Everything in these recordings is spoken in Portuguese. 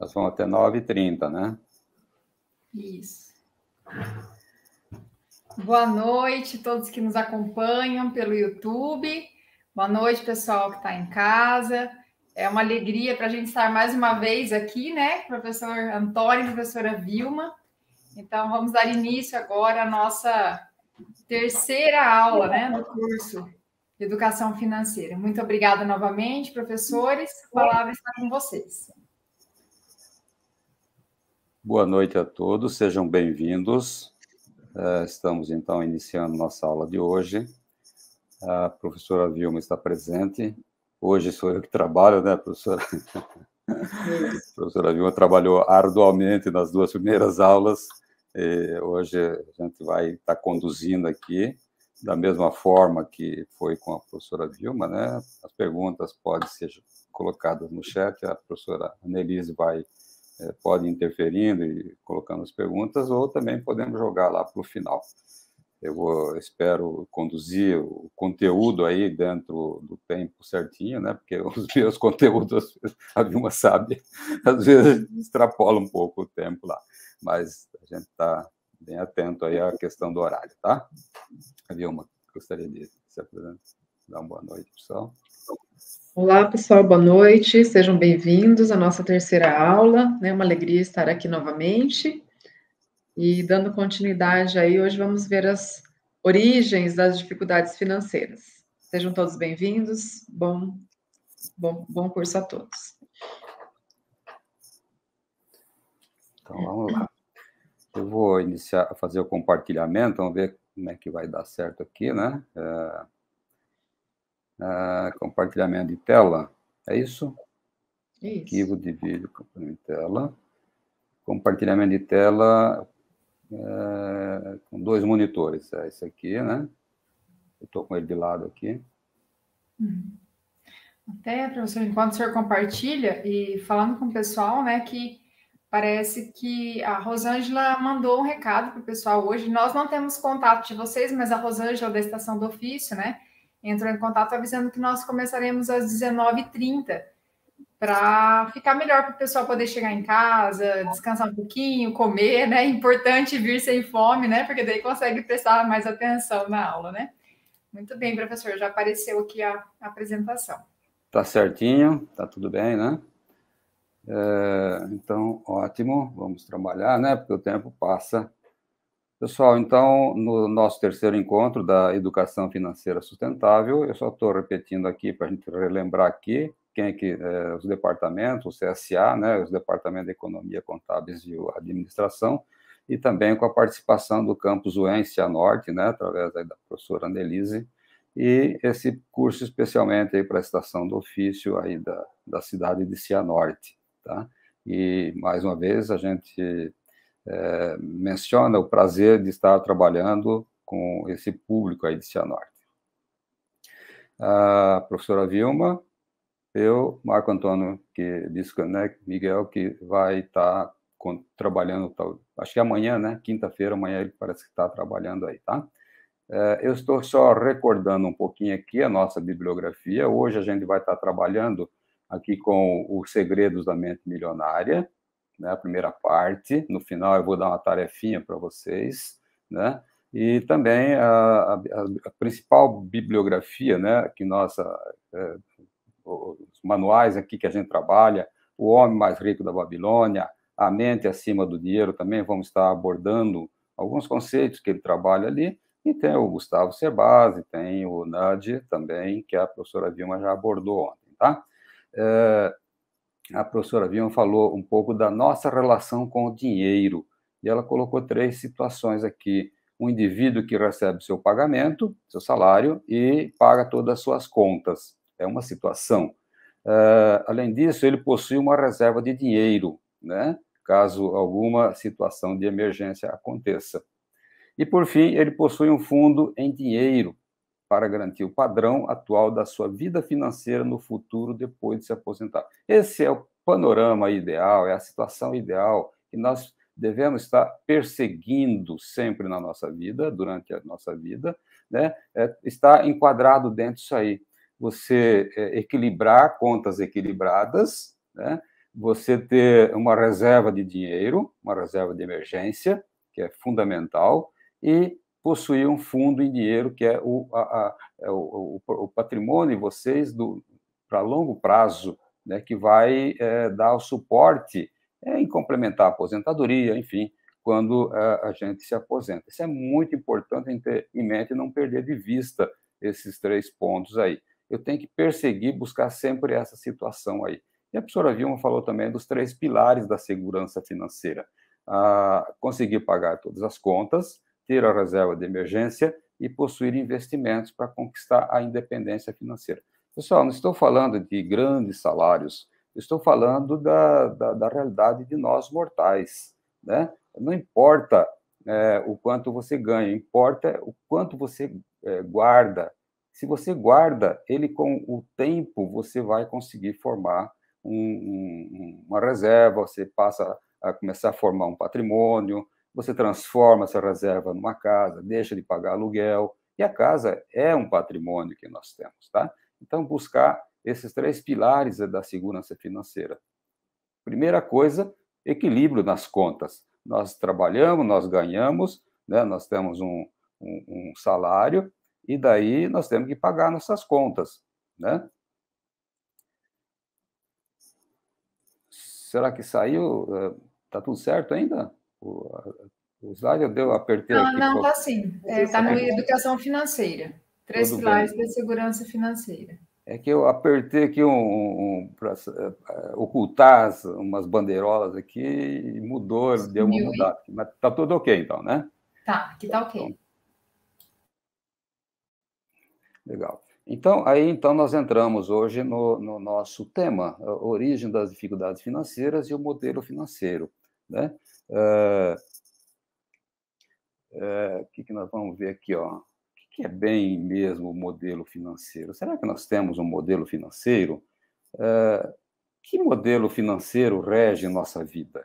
Nós vamos até 9h30, né? Isso. Boa noite a todos que nos acompanham pelo YouTube. Boa noite, pessoal que está em casa. É uma alegria para a gente estar mais uma vez aqui, né? Professor Antônio e professora Vilma. Então, vamos dar início agora à nossa terceira aula, né, do curso de Educação Financeira. Muito obrigada novamente, professores. A palavra está com vocês. Boa noite a todos, sejam bem-vindos. É, estamos então iniciando nossa aula de hoje. A professora Vilma está presente. Hoje sou eu que trabalho, né, professora? a professora Vilma trabalhou arduamente nas duas primeiras aulas. hoje a gente vai estar conduzindo aqui da mesma forma que foi com a professora Vilma, né? As perguntas podem ser colocadas no chat, a professora Annelise vai é, pode interferindo e colocando as perguntas, ou também podemos jogar lá para o final. Eu vou, espero conduzir o conteúdo aí dentro do tempo certinho, né? Porque os meus conteúdos, a Vilma sabe, às vezes extrapola um pouco o tempo lá. Mas a gente está bem atento aí à questão do horário, tá? Vilma, gostaria de se apresentar, dar uma boa noite, pessoal. Olá, pessoal, boa noite. Sejam bem-vindos à nossa terceira aula. É uma alegria estar aqui novamente. E dando continuidade aí, hoje vamos ver as origens das dificuldades financeiras. Sejam todos bem-vindos. Bom, bom, bom curso a todos. Então, vamos lá. Eu vou iniciar a fazer o compartilhamento, vamos ver como é que vai dar certo aqui, né? É... Ah, compartilhamento de tela, é isso? isso. Arquivo de vídeo, compartilhamento de tela. Compartilhamento de tela eh, com dois monitores, é esse aqui, né? Eu estou com ele de lado aqui. Uhum. Até, professor, enquanto o senhor compartilha, e falando com o pessoal, né, que parece que a Rosângela mandou um recado para o pessoal hoje. Nós não temos contato de vocês, mas a Rosângela da Estação do Ofício, né? entrou em contato avisando que nós começaremos às 19h30 para ficar melhor para o pessoal poder chegar em casa, descansar um pouquinho, comer, né? É importante vir sem fome, né? Porque daí consegue prestar mais atenção na aula, né? Muito bem, professor, já apareceu aqui a apresentação. Tá certinho, tá tudo bem, né? É, então, ótimo, vamos trabalhar, né? Porque o tempo passa Pessoal, então, no nosso terceiro encontro da Educação Financeira Sustentável, eu só estou repetindo aqui para a gente relembrar aqui quem é que é, os departamentos, o CSA, né, os departamentos de Economia, Contábeis e Administração, e também com a participação do campus UEM Norte, né, através da professora Annelise, e esse curso especialmente aí para a estação do ofício aí da, da cidade de Cianorte, tá? E mais uma vez a gente é, menciona o prazer de estar trabalhando com esse público aí de Cianorte. A ah, professora Vilma, eu, Marco Antônio, que disse né, Miguel, que vai estar tá trabalhando, acho que amanhã, né? Quinta-feira, amanhã ele parece que está trabalhando aí, tá? Eh, eu estou só recordando um pouquinho aqui a nossa bibliografia. Hoje a gente vai estar trabalhando aqui com os Segredos da Mente Milionária, né, a primeira parte. No final eu vou dar uma tarefinha para vocês, né? E também a, a, a principal bibliografia, né, que nossa é, os manuais aqui que a gente trabalha, o homem mais rico da Babilônia, a mente acima do dinheiro também vamos estar abordando alguns conceitos que ele trabalha ali. E tem o Gustavo Cerbasi, tem o Nadia também, que a professora Vilma já abordou ontem, tá? É, a professora Vilma falou um pouco da nossa relação com o dinheiro. E ela colocou três situações aqui. Um indivíduo que recebe seu pagamento, seu salário, e paga todas as suas contas. É uma situação. Uh, além disso, ele possui uma reserva de dinheiro, né? caso alguma situação de emergência aconteça. E, por fim, ele possui um fundo em dinheiro, para garantir o padrão atual da sua vida financeira no futuro depois de se aposentar. Esse é o panorama ideal, é a situação ideal que nós devemos estar perseguindo sempre na nossa vida, durante a nossa vida, né? É, está enquadrado dentro disso aí. Você é, equilibrar contas equilibradas, né? Você ter uma reserva de dinheiro, uma reserva de emergência, que é fundamental, e possuir um fundo em dinheiro, que é o, a, a, é o, o, o patrimônio de vocês para longo prazo, né, que vai é, dar o suporte é, em complementar a aposentadoria, enfim, quando é, a gente se aposenta. Isso é muito importante em ter em mente não perder de vista esses três pontos aí. Eu tenho que perseguir, buscar sempre essa situação aí. E a professora Vilma falou também dos três pilares da segurança financeira. Ah, conseguir pagar todas as contas, ter a reserva de emergência e possuir investimentos para conquistar a independência financeira. Pessoal, não estou falando de grandes salários, estou falando da, da, da realidade de nós mortais. Né? Não importa é, o quanto você ganha, importa o quanto você é, guarda. Se você guarda, ele com o tempo você vai conseguir formar um, um, uma reserva, você passa a começar a formar um patrimônio, você transforma essa reserva numa casa, deixa de pagar aluguel, e a casa é um patrimônio que nós temos, tá? Então, buscar esses três pilares da segurança financeira. Primeira coisa, equilíbrio nas contas. Nós trabalhamos, nós ganhamos, né? nós temos um, um, um salário, e daí nós temos que pagar nossas contas, né? Será que saiu? Eh, tá tudo certo ainda? o, slide eu deu, apertei não, aqui. Não, está tá sim. Está é, tá no Educação Financeira. Três Tudo pilares bem. da segurança financeira. É que eu apertei aqui um, um para é, ocultar umas bandeirolas aqui e mudou, Sumiu, deu uma mudada. Mas tá tudo ok então, né? Tá, aqui tá ok. Então, legal. Então, aí então nós entramos hoje no, no nosso tema, origem das dificuldades financeiras e o modelo financeiro. Né? Ah, ah, o que, que nós vamos ver aqui? Ó? O que, que é bem mesmo o modelo financeiro? Será que nós temos um modelo financeiro? Ah, que modelo financeiro rege nossa vida?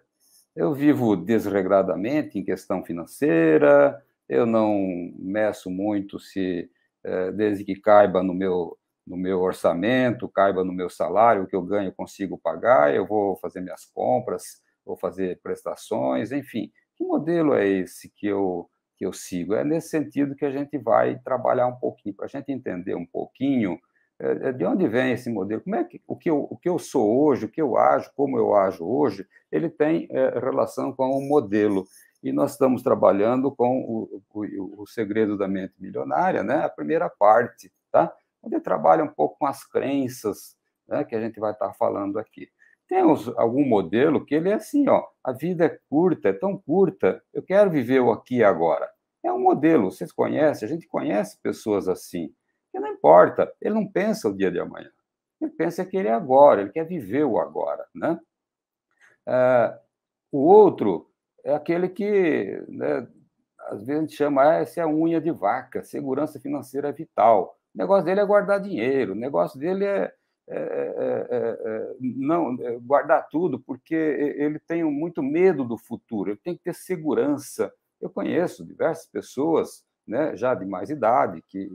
Eu vivo desregradamente em questão financeira, eu não meço muito se eh, desde que caiba no meu no meu orçamento, caiba no meu salário, o que eu ganho consigo pagar, eu vou fazer minhas compras, ou fazer prestações, enfim. Que modelo é esse que eu, que eu sigo? É nesse sentido que a gente vai trabalhar um pouquinho, para a gente entender um pouquinho é, é, de onde vem esse modelo, como é que o que, eu, o que eu sou hoje, o que eu ajo, como eu ajo hoje, ele tem é, relação com o modelo. E nós estamos trabalhando com o, o, o segredo da mente milionária, né? A primeira parte, tá? Onde trabalha um pouco com as crenças, né? Que a gente vai estar falando aqui. Tem algum modelo que ele é assim, ó, a vida é curta, é tão curta, eu quero viver o aqui e agora. É um modelo, vocês conhecem, a gente conhece pessoas assim. que não importa, ele não pensa o dia de amanhã. Ele pensa que ele é agora, ele quer viver o agora, né? Ah, o outro é aquele que, né, às vezes a gente chama, ah, essa é a unha de vaca, segurança financeira vital. O negócio dele é guardar dinheiro, o negócio dele é é, é, é, não guardar tudo, porque ele tem muito medo do futuro, ele tem que ter segurança. Eu conheço diversas pessoas, né, já de mais idade, que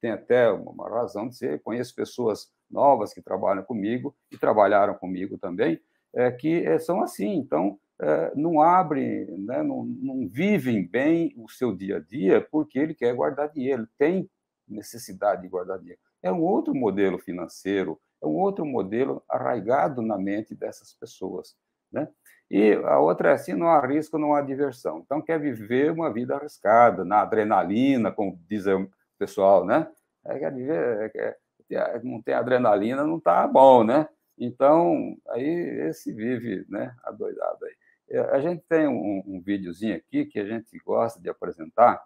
tem até uma razão de ser, conheço pessoas novas que trabalham comigo e trabalharam comigo também, é, que são assim. Então, é, não abrem, né, não, não, vivem bem o seu dia a dia porque ele quer guardar dinheiro, tem necessidade de guardar dinheiro. É um outro modelo financeiro, é um outro modelo arraigado na mente dessas pessoas. Né? E a outra é assim: não há risco, não há diversão. Então, quer viver uma vida arriscada, na adrenalina, como diz o pessoal, né? É, quer viver, é, é, não tem adrenalina, não está bom, né? Então, aí esse vive, né? Adoidado aí. É, a gente tem um, um videozinho aqui que a gente gosta de apresentar.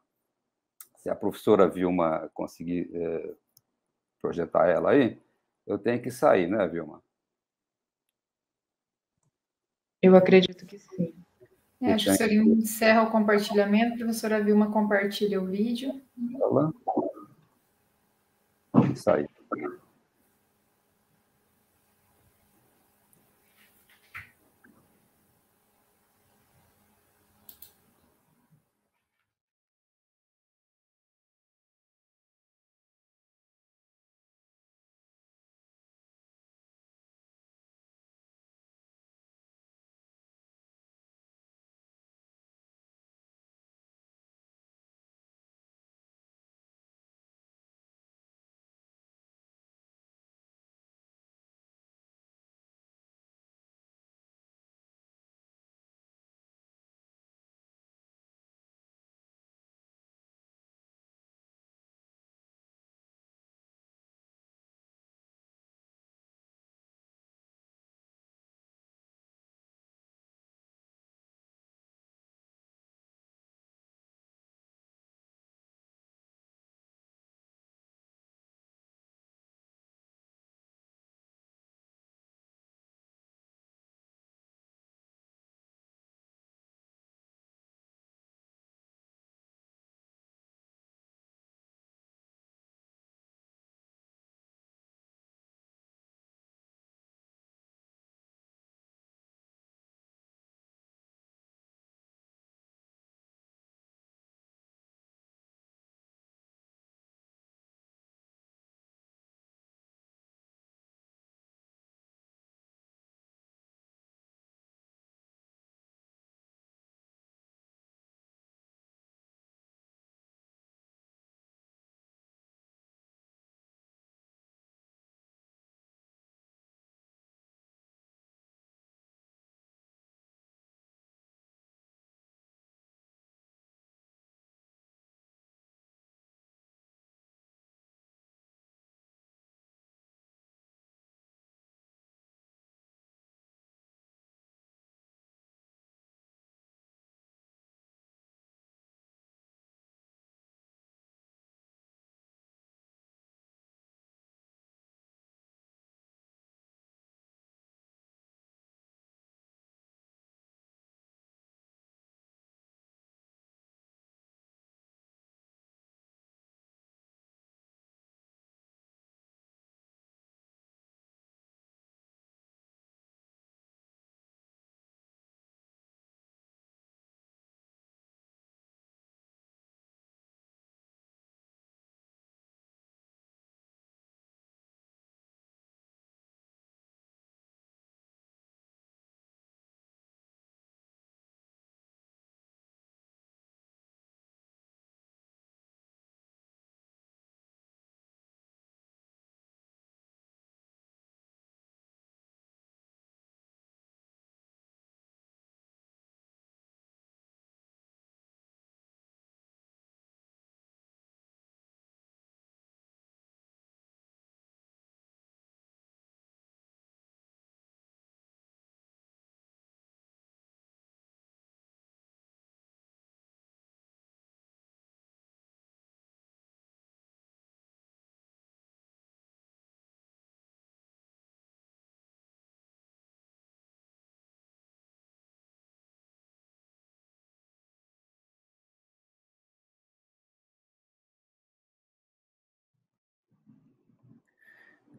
Se a professora Vilma conseguir eh, projetar ela aí, eu tenho que sair, né, Vilma? Eu acredito que sim. acho que o senhor encerra o compartilhamento. A professora Vilma compartilha o vídeo. Isso aí.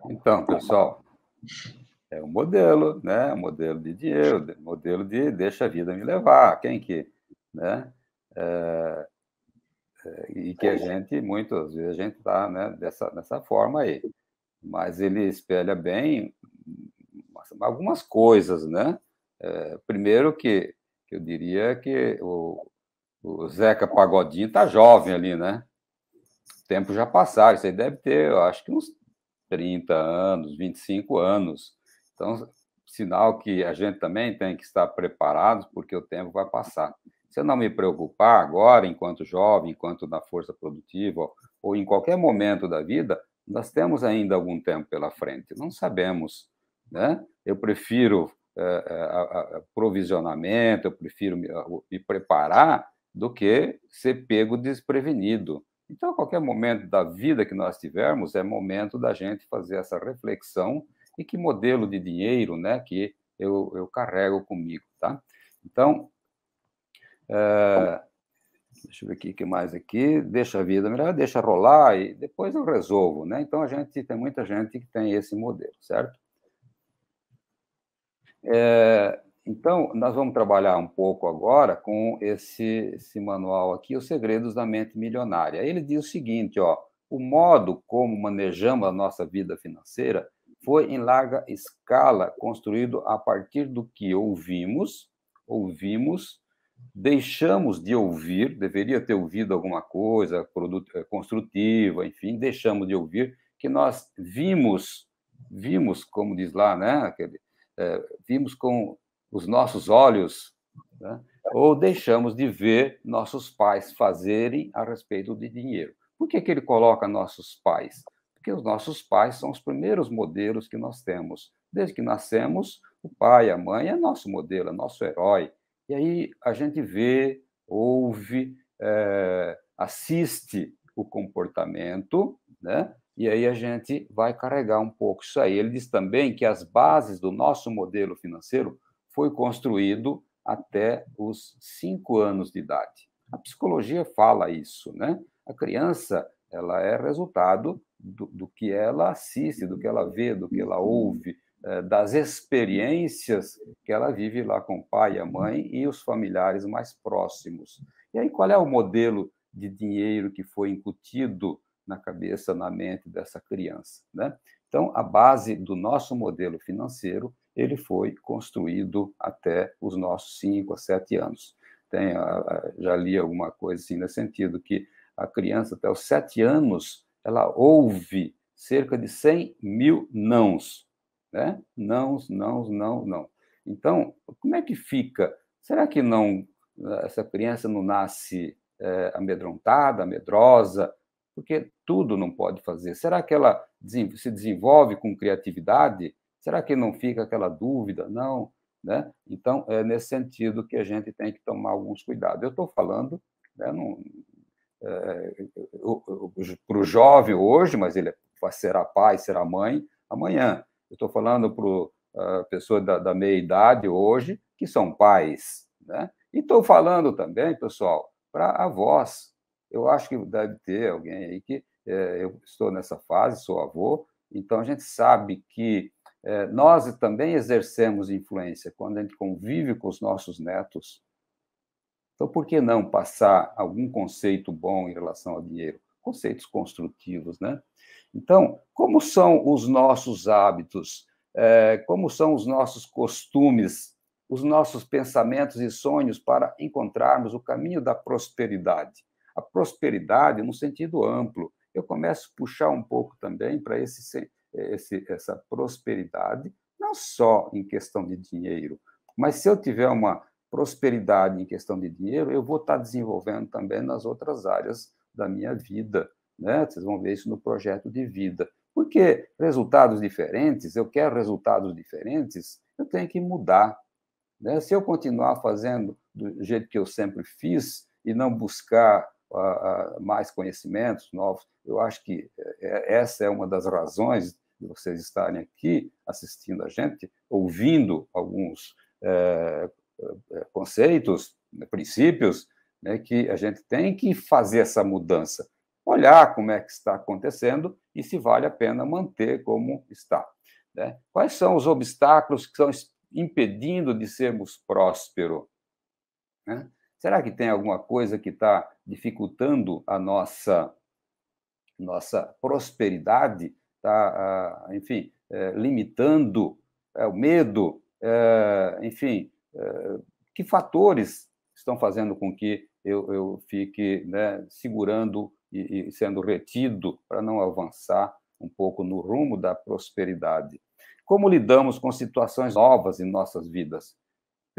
Então, pessoal, é um modelo, né? Um modelo de dinheiro, modelo de deixa a vida me levar, quem que, né? É, é e que a gente, muitas vezes, a gente está né, dessa, dessa forma aí. Mas ele espelha bem algumas coisas, né? É, primeiro que, que eu diria que o, o Zeca Pagodinho está jovem ali, né? O tempo já passaram, isso aí deve ter, eu acho que uns 30 anos, 25 anos. Então, sinal que a gente também tem que estar preparado, porque o tempo vai passar. Se eu não me preocupar agora, enquanto jovem, enquanto na força produtiva, ou em qualquer momento da vida, nós temos ainda algum tempo pela frente, não sabemos. Né? Eu prefiro é, é, é, provisionamento, eu prefiro me, me preparar do que ser pego desprevenido. Então, qualquer momento da vida que nós tivermos, é momento da gente fazer essa reflexão e que modelo de dinheiro né, que eu, eu carrego comigo, tá? Então, é, deixa eu ver aqui o que mais aqui, deixa a vida melhor, deixa rolar e depois eu resolvo, né? Então, a gente tem muita gente que tem esse modelo, certo? É, então, nós vamos trabalhar um pouco agora com esse, esse manual aqui, Os Segredos da Mente Milionária. Ele diz o seguinte, ó, o modo como manejamos a nossa vida financeira foi em larga escala construído a partir do que ouvimos, ouvimos, deixamos de ouvir, deveria ter ouvido alguma coisa produto, eh, construtiva, enfim, deixamos de ouvir, que nós vimos, vimos, como diz lá, né, aquele, é, vimos com os nossos olhos, né? ou deixamos de ver nossos pais fazerem a respeito de dinheiro. Por que, que ele coloca nossos pais? Porque os nossos pais são os primeiros modelos que nós temos. Desde que nascemos, o pai, a mãe é nosso modelo, é nosso herói. E aí a gente vê, ouve, é, assiste o comportamento, né? E aí a gente vai carregar um pouco isso aí. Ele diz também que as bases do nosso modelo financeiro foi construído até os cinco anos de idade. A psicologia fala isso, né? A criança ela é resultado do, do que ela assiste, do que ela vê, do que ela ouve, é, das experiências que ela vive lá com o pai, a mãe e os familiares mais próximos. E aí, qual é o modelo de dinheiro que foi incutido na cabeça, na mente dessa criança? Né? Então, a base do nosso modelo financeiro ele foi construído até os nossos 5 a 7 anos. Tem, ah, ah, já li alguma coisa assim nesse sentido, que a criança até os 7 anos, ela ouve cerca de 100 mil nãos, né? Nãos, nãos, não, não. Então, como é que fica? Será que não ah, essa criança não nasce é, amedrontada, medrosa? Porque tudo não pode fazer. Será que ela se desenvolve com criatividade? Será que não fica aquela dúvida? Não, né? Então, é nesse sentido que a gente tem que tomar alguns cuidados. Eu estou falando né, é, para o jovem hoje, mas ele será pai, será mãe amanhã. Eu estou falando para a é, pessoa da, da meia-idade hoje, que são pais. Né? E estou falando também, pessoal, para avós. Eu acho que deve ter alguém aí que é, eu estou nessa fase, sou avô, então a gente sabe que é, nós também exercemos influência quando a gente convive com os nossos netos. Então, por que não passar algum conceito bom em relação ao dinheiro? Conceitos construtivos, né? Então, como são os nossos hábitos? É, como são os nossos costumes? Os nossos pensamentos e sonhos para encontrarmos o caminho da prosperidade? A prosperidade no sentido amplo. Eu começo a puxar um pouco também para esse esse, essa prosperidade, não só em questão de dinheiro, mas se eu tiver uma prosperidade em questão de dinheiro, eu vou estar desenvolvendo também nas outras áreas da minha vida. Né? Vocês vão ver isso no projeto de vida. Porque resultados diferentes, eu quero resultados diferentes, eu tenho que mudar. Né? Se eu continuar fazendo do jeito que eu sempre fiz e não buscar mais conhecimentos novos. Eu acho que é, é, essa é uma das razões de vocês estarem aqui assistindo a gente, ouvindo alguns é, é conceitos, né, princípios, né, que a gente tem que fazer essa mudança, olhar como é que está acontecendo e se vale a pena manter como está. Né? Quais são os obstáculos que estão impedindo de sermos prósperos? Né? Será que tem alguma coisa que está dificultando a nossa nossa prosperidade? Está, ah, enfim, eh, limitando é, o medo, é, enfim, que fatores estão fazendo com que eu, eu fique né, segurando e, e sendo retido para não avançar um pouco no rumo da prosperidade? Como lidamos com situações novas em nossas vidas?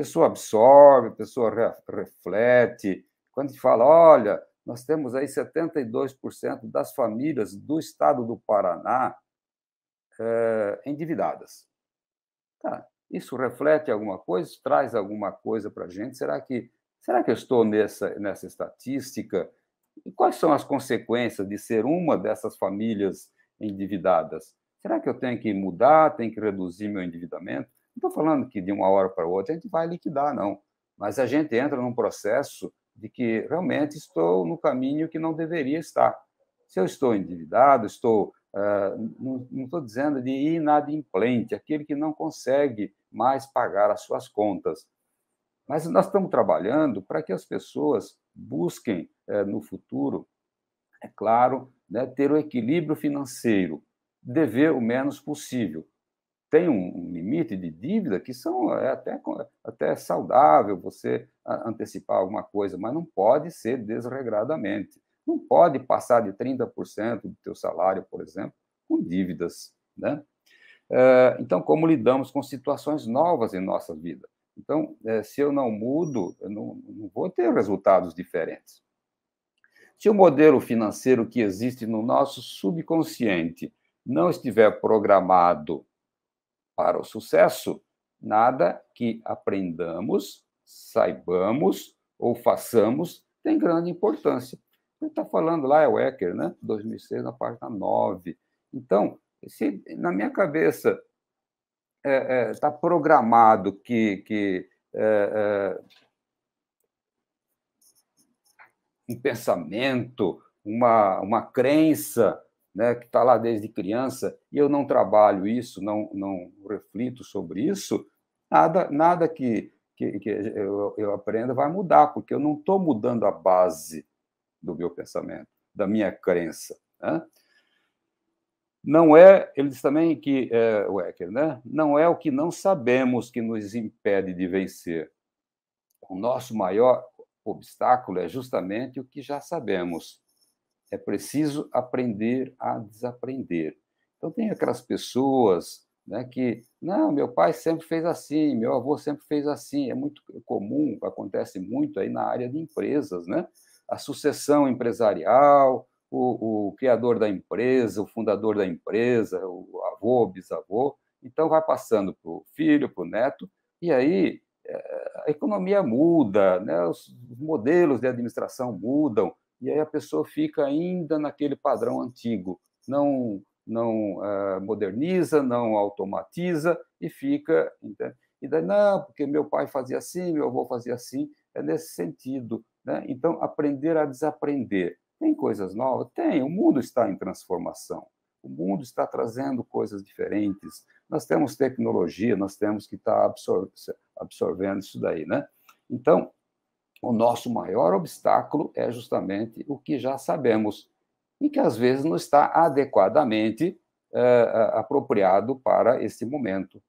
pessoa absorve, pessoa re, reflete. Quando fala, olha, nós temos aí 72% das famílias do estado do Paraná é, endividadas. Tá, isso reflete alguma coisa? Traz alguma coisa para a gente? Será que, será que eu estou nessa, nessa estatística? E quais são as consequências de ser uma dessas famílias endividadas? Será que eu tenho que mudar, tenho que reduzir meu endividamento? estou falando que de uma hora para outra a gente vai liquidar, não. Mas a gente entra num processo de que realmente estou no caminho que não deveria estar. Se eu estou endividado, estou. Uh, não estou dizendo de inadimplente, aquele que não consegue mais pagar as suas contas. Mas nós estamos trabalhando para que as pessoas busquem uh, no futuro, é claro, né, ter o equilíbrio financeiro, dever o menos possível tem um limite de dívida que são é até, até saudável você antecipar alguma coisa, mas não pode ser desregradamente. Não pode passar de 30% do teu salário, por exemplo, com dívidas. Né? É, então, como lidamos com situações novas em nossa vida? Então, é, se eu não mudo, eu não, não vou ter resultados diferentes. Se o modelo financeiro que existe no nosso subconsciente não estiver programado para o sucesso. Nada que aprendamos, saibamos ou façamos tem grande importância. Ele está falando lá, é o Ecker, né? 2006, na página 9. Então, se na minha cabeça está é, é, tá programado que, que é, é, um pensamento, uma, uma crença, né, que está lá desde criança, e eu não trabalho isso, não, não reflito sobre isso, nada, nada que, que, que eu, eu aprenda vai mudar, porque eu não estou mudando a base do meu pensamento, da minha crença. Né? Não é, ele diz também que, é, Wecker, né? não é o que não sabemos que nos impede de vencer. O nosso maior obstáculo é justamente o que já sabemos. É preciso aprender a desaprender. Então, tem aquelas pessoas né, que, não, meu pai sempre fez assim, meu avô sempre fez assim. É muito comum, acontece muito aí na área de empresas, né? A sucessão empresarial, o, o criador da empresa, o fundador da empresa, o avô, o bisavô. Então, vai passando para o filho, para o neto, e aí eh, a economia muda, né? os modelos de administração mudam, e aí a pessoa fica ainda naquele padrão antigo, não não uh, moderniza, não automatiza e fica. E daí, não, porque meu pai fazia assim, meu avô fazia assim, é nesse sentido. Né? Então, aprender a desaprender. Tem coisas novas? Tem, o mundo está em transformação. O mundo está trazendo coisas diferentes. Nós temos tecnologia, nós temos que estar tá absorvendo isso daí, né? Então, o nosso maior obstáculo é justamente o que já sabemos e que às vezes não está adequadamente uh, apropriado para esse momento.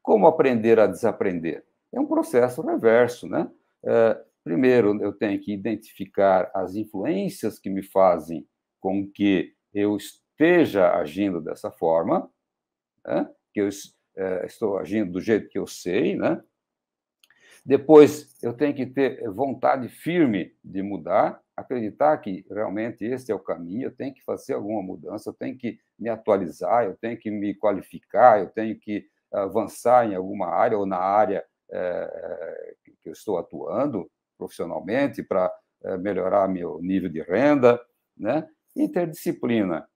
Como aprender a desaprender? É um processo reverso, né? Uh, primeiro, eu tenho que identificar as influências que me fazem com que eu esteja agindo dessa forma, né? que eu uh, estou agindo do jeito que eu sei, né? Depois, eu tenho que ter vontade firme de mudar, acreditar que realmente esse é o caminho, eu tenho que fazer alguma mudança, eu tenho que me atualizar, eu tenho que me qualificar, eu tenho que avançar em alguma área ou na área é, que eu estou atuando profissionalmente para é, melhorar meu nível de renda, né? Interdisciplina.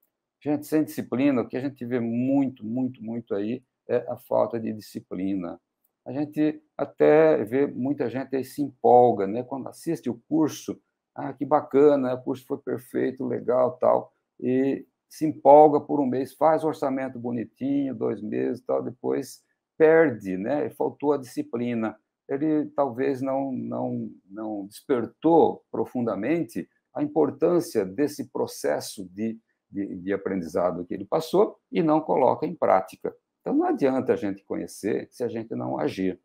Gente, sem disciplina, o que a gente vê muito, muito, muito aí é a falta de disciplina a gente até vê muita gente aí se empolga, né? Quando assiste o curso, ah, que bacana, o curso foi perfeito, legal, tal, e se empolga por um mês, faz o orçamento bonitinho, dois meses, tal, depois perde, né? Faltou a disciplina. Ele talvez não não não despertou profundamente a importância desse processo de, de, de aprendizado que ele passou e não coloca em prática. Então, não adianta a gente conhecer se a gente não agir.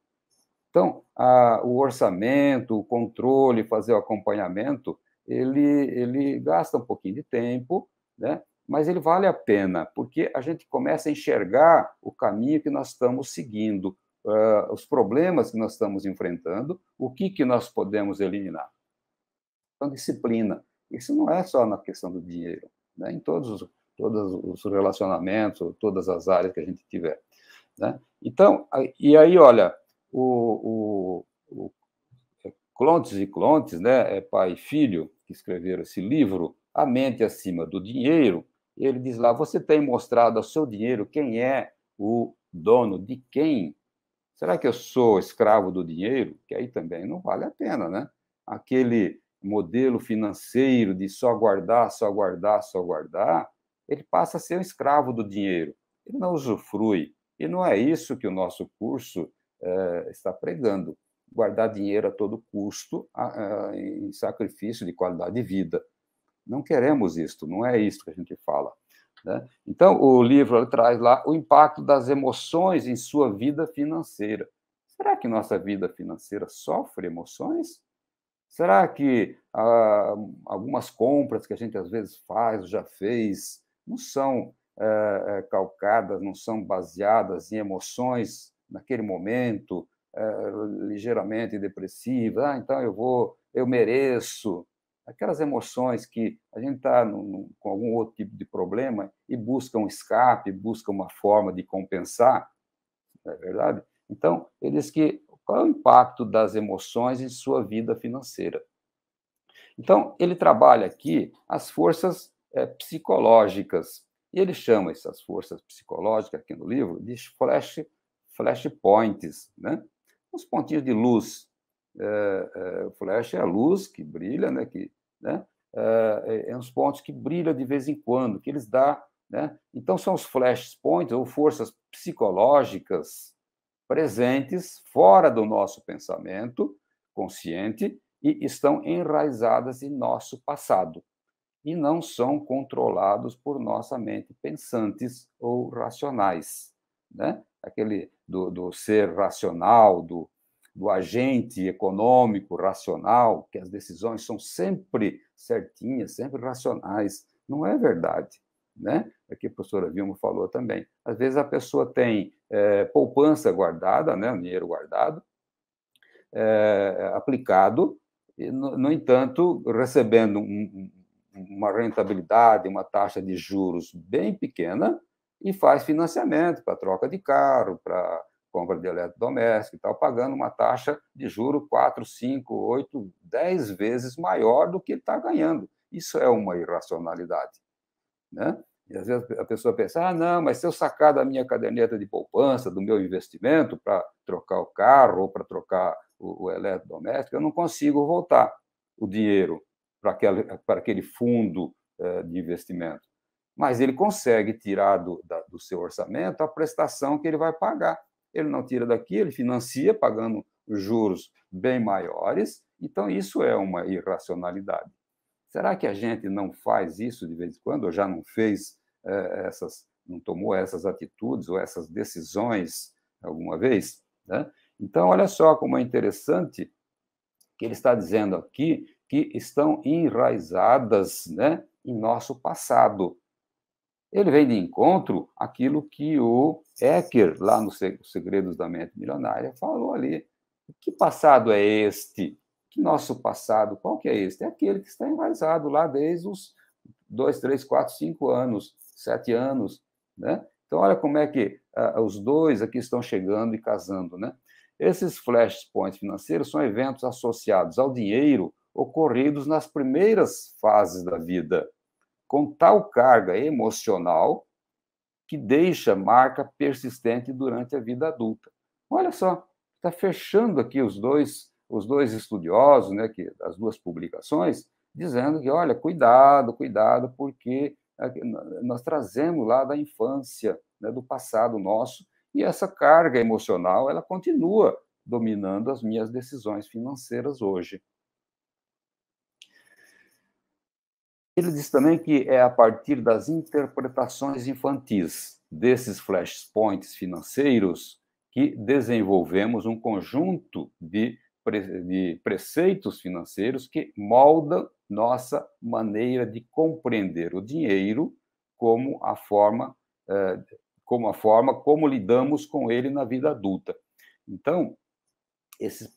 Então, a, o orçamento, o controle, fazer o acompanhamento, ele, ele gasta um pouquinho de tempo, né? mas ele vale a pena, porque a gente começa a enxergar o caminho que nós estamos seguindo, uh, os problemas que nós estamos enfrentando, o que, que nós podemos eliminar. Então, disciplina. Isso não é só na questão do dinheiro, né? em todos os todos os relacionamentos, todas as áreas que a gente tiver. Né? Então, e aí, olha, o, o, o é, Clontes e Clontes, né, é pai e filho, que escreveram esse livro, A Mente Acima do Dinheiro, ele diz lá: você tem mostrado ao seu dinheiro quem é o dono de quem? Será que eu sou escravo do dinheiro? Que aí também não vale a pena, né? Aquele modelo financeiro de só guardar, só guardar, só guardar, ele passa a ser um escravo do dinheiro, ele não usufrui. E não é isso que o nosso curso eh, está pregando: guardar dinheiro a todo custo em sacrifício de qualidade de vida. Não queremos isto, não é isso que a gente fala. Né? Então, o livro traz lá o impacto das emoções em sua vida financeira. Será que nossa vida financeira sofre emoções? Será que ah, algumas compras que a gente às vezes faz, já fez, não são é, calcadas, não são baseadas em emoções naquele momento é, ligeiramente depressivas. Ah, então eu vou, eu mereço. Aquelas emoções que a gente está com algum outro tipo de problema e busca um escape, busca uma forma de compensar, não é verdade? Então, eles que qual é o impacto das emoções em sua vida financeira? Então, ele trabalha aqui as forças é, psicológicas. E ele chama essas forças psicológicas aqui no livro de flash, points né? Uns pontinhos de luz. É, é, flash é a luz que brilha, né? Que, né? É, é, é uns pontos que brilham de vez em quando, que eles dá, né? Então são os flash points ou forças psicológicas presentes fora do nosso pensamento consciente e estão enraizadas em nosso passado e não são controlados por nossa mente pensantes ou racionais, né? Aquele do, do ser racional, do, do agente econômico racional, que as decisões são sempre certinhas, sempre racionais. Não é verdade, né? Aqui a professora Vilma falou também. Às vezes a pessoa tem é, poupança guardada, né? Dinheiro guardado, é, aplicado, e, no, no entanto, recebendo um, uma rentabilidade, uma taxa de juros bem pequena e faz financiamento para troca de carro, para compra de eletrodoméstico e tal, pagando uma taxa de juro 4, 5, 8, 10 vezes maior do que ele está ganhando. Isso é uma irracionalidade. Né? E às vezes a pessoa pensa: ah, não, mas se eu sacar da minha caderneta de poupança, do meu investimento, para trocar o carro ou para trocar o, o eletrodoméstico, eu não consigo voltar o dinheiro para, aquele, para aquele fundo eh, de investimento. Mas ele consegue tirar do, da, do seu orçamento a prestação que ele vai pagar. Ele não tira daqui, ele financia pagando juros bem maiores. Então, isso é uma irracionalidade. Será que a gente não faz isso de vez em quando, ou já não fez eh, essas, não tomou essas atitudes ou essas decisões alguma vez? Né? Então, olha só como é interessante que ele está dizendo aqui que estão enraizadas né, em nosso passado. Ele vem de encontro àquilo que o Ecker, lá nos Segredos da Mente Milionária, falou ali. Que passado é este? Que nosso passado, qual que é este? É aquele que está enraizado lá desde os dois, três, quatro, cinco anos, sete anos, né? Então, olha como é que uh, os dois aqui estão chegando e casando, né? Esses flashpoints financeiros são eventos associados ao dinheiro, ocorridos nas primeiras fases da vida, com tal carga emocional que deixa marca persistente durante a vida adulta. Olha só, está fechando aqui os dois os dois estudiosos, né, que as duas publicações, dizendo que olha, cuidado, cuidado, porque é, nós trazemos lá da infância, né, do passado nosso, e essa carga emocional ela continua dominando as minhas decisões financeiras hoje. Ele diz também que é a partir das interpretações infantis desses flashpoints financeiros que desenvolvemos um conjunto de, pre, de preceitos financeiros que moldam nossa maneira de compreender o dinheiro como a forma eh, como a forma como lidamos com ele na vida adulta. Então, esses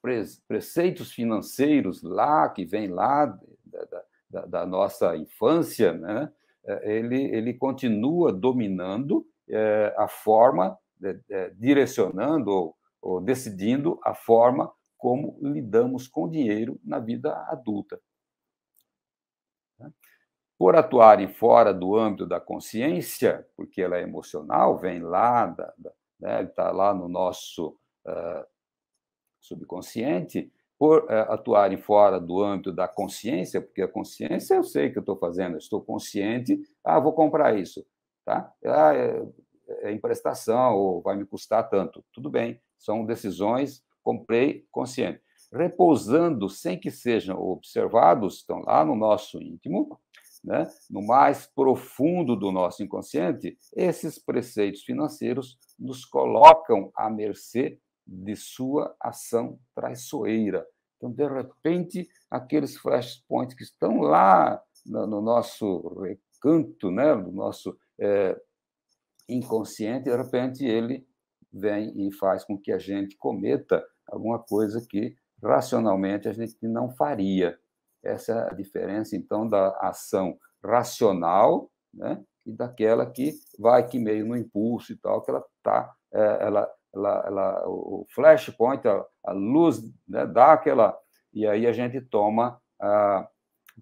preceitos financeiros lá que vem lá da, da, da nossa infância, né? É, ele, ele continua dominando é, a forma, é, é, direcionando ou, ou decidindo a forma como lidamos com dinheiro na vida adulta. Por atuarem fora do âmbito da consciência, porque ela é emocional, vem lá, né, está lá no nosso uh, subconsciente, por eh, atuarem fora do âmbito da consciência, porque a consciência eu sei que eu estou fazendo, eu estou consciente, ah, vou comprar isso, tá? Ah, é, é emprestação, ou vai me custar tanto. Tudo bem, são decisões, comprei, consciente. Repousando sem que sejam observados, estão lá no nosso íntimo, né? no mais profundo do nosso inconsciente, esses preceitos financeiros nos colocam à mercê de sua ação traiçoeira. Então, de repente, aqueles flashpoints que estão lá no nosso recanto, né, no nosso é, inconsciente, de repente ele vem e faz com que a gente cometa alguma coisa que racionalmente a gente não faria. Essa é a diferença, então, da ação racional né, e daquela que vai que meio no impulso e tal, que ela, tá, é, ela ela, ela, o flashpoint, a, a luz né, dá aquela. E aí a gente toma, ah,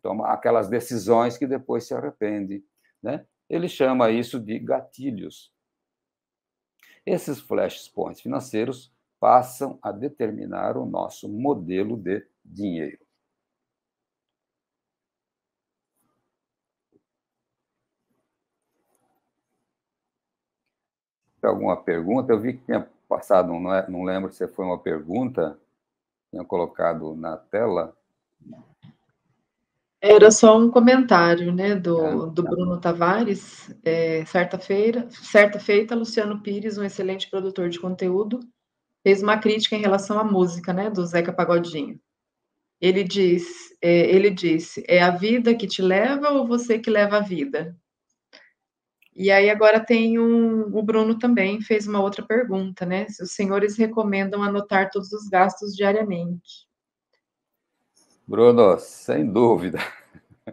toma aquelas decisões que depois se arrepende. Né? Ele chama isso de gatilhos. Esses flashpoints financeiros passam a determinar o nosso modelo de dinheiro. alguma pergunta? Eu vi que tinha passado, não, é, não lembro se foi uma pergunta, tinha colocado na tela. Era só um comentário, né, do, é, do tá. Bruno Tavares. É, certa feira, certa feita, Luciano Pires, um excelente produtor de conteúdo, fez uma crítica em relação à música, né, do Zeca Pagodinho. Ele diz, é, ele disse, é a vida que te leva ou você que leva a vida? E aí agora tem um, o Bruno também fez uma outra pergunta, né? Se os senhores recomendam anotar todos os gastos diariamente. Bruno, sem dúvida.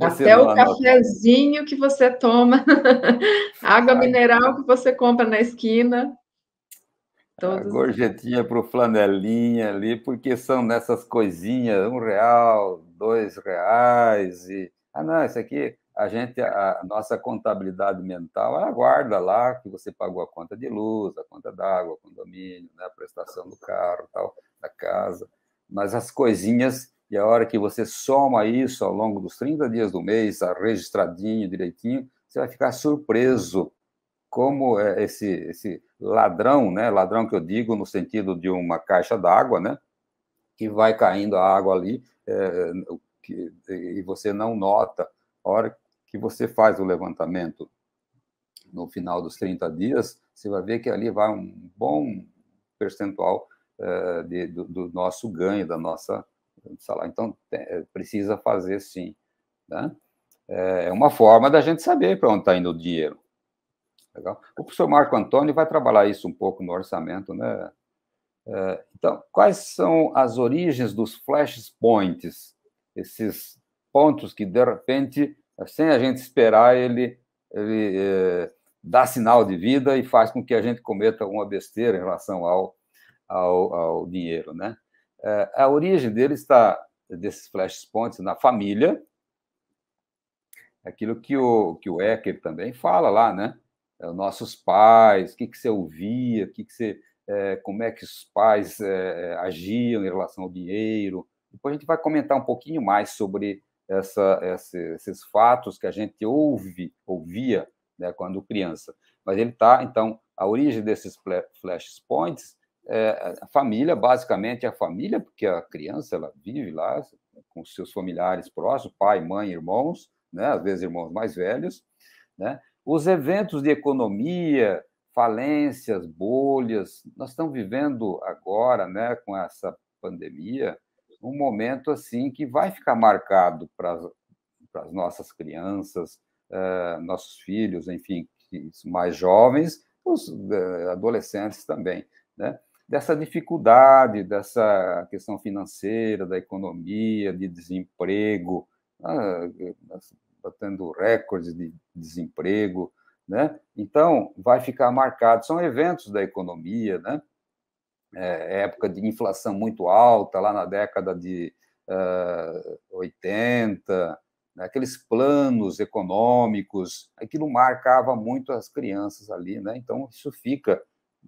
Até o anota... cafezinho que você toma, água Ai, mineral que você compra na esquina. Todos... A gorjetinha para o flanelinha ali, porque são nessas coisinhas, um real, dois reais, e... Ah, não, isso aqui a gente, a nossa contabilidade mental, ela guarda lá que você pagou a conta de luz, a conta d'água, condomínio, né, a prestação do carro, tal, da casa. Mas as coisinhas, e a hora que você soma isso ao longo dos 30 dias do mês, tá registradinho, direitinho, você vai ficar surpreso como é esse, esse ladrão, né, ladrão que eu digo no sentido de uma caixa d'água, né, que vai caindo a água ali é, que, e você não nota. A hora que você faz o levantamento no final dos 30 dias, você vai ver que ali vai um bom percentual uh, de, do, do, nosso ganho, da nossa salário. Então, tem, eh, precisa fazer sim. Né? É, é uma forma da gente saber para onde está indo o dinheiro. Legal? O professor Marco Antônio vai trabalhar isso um pouco no orçamento, né? Uh, então, quais são as origens dos flash points, esses pontos que de repente sem a gente esperar ele, ele é, eh, dar sinal de vida e faz com que a gente cometa uma besteira em relação ao, ao, ao dinheiro, né? É, a origem dele está, desses flashpoints, na família, aquilo que o, que o Ecker também fala lá, né? É, nossos pais, o que, que você ouvia, o que, que você, é, como é que os pais é, agiam em relação ao dinheiro. Depois a gente vai comentar um pouquinho mais sobre essa, esses fatos que a gente ouve, ouvia né, quando criança. Mas ele está, então, a origem desses flashpoints é a família, basicamente é a família, porque a criança ela vive lá com seus familiares próximos, pai, mãe, irmãos, né, às vezes irmãos mais velhos, né? Os eventos de economia, falências, bolhas, nós estamos vivendo agora, né, com essa pandemia, um momento assim que vai ficar marcado para as nossas crianças, uh, nossos filhos, enfim, mais jovens, os uh, adolescentes também, né? Dessa dificuldade, dessa questão financeira, da economia, de desemprego, uh, batendo recordes de desemprego, né? Então, vai ficar marcado, são eventos da economia, né? é, época de inflação muito alta, lá na década de uh, eh, 80, né? aqueles planos econômicos, aquilo marcava muito as crianças ali, né? então isso fica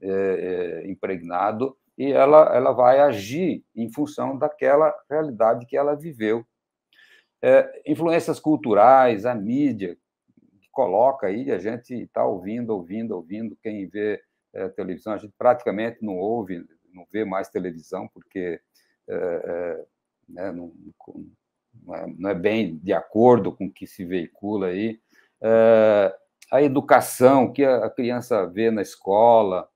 é, impregnado e ela, ela vai agir em função daquela realidade que ela viveu. É, influências culturais, a mídia, que coloca aí, a gente está ouvindo, ouvindo, ouvindo, quem vê é, televisão. A gente praticamente não ouve, não vê mais televisão, porque é, é, né, não, não, é, não, é, bem de acordo com o que se veicula aí. É, a educação que a criança vê na escola,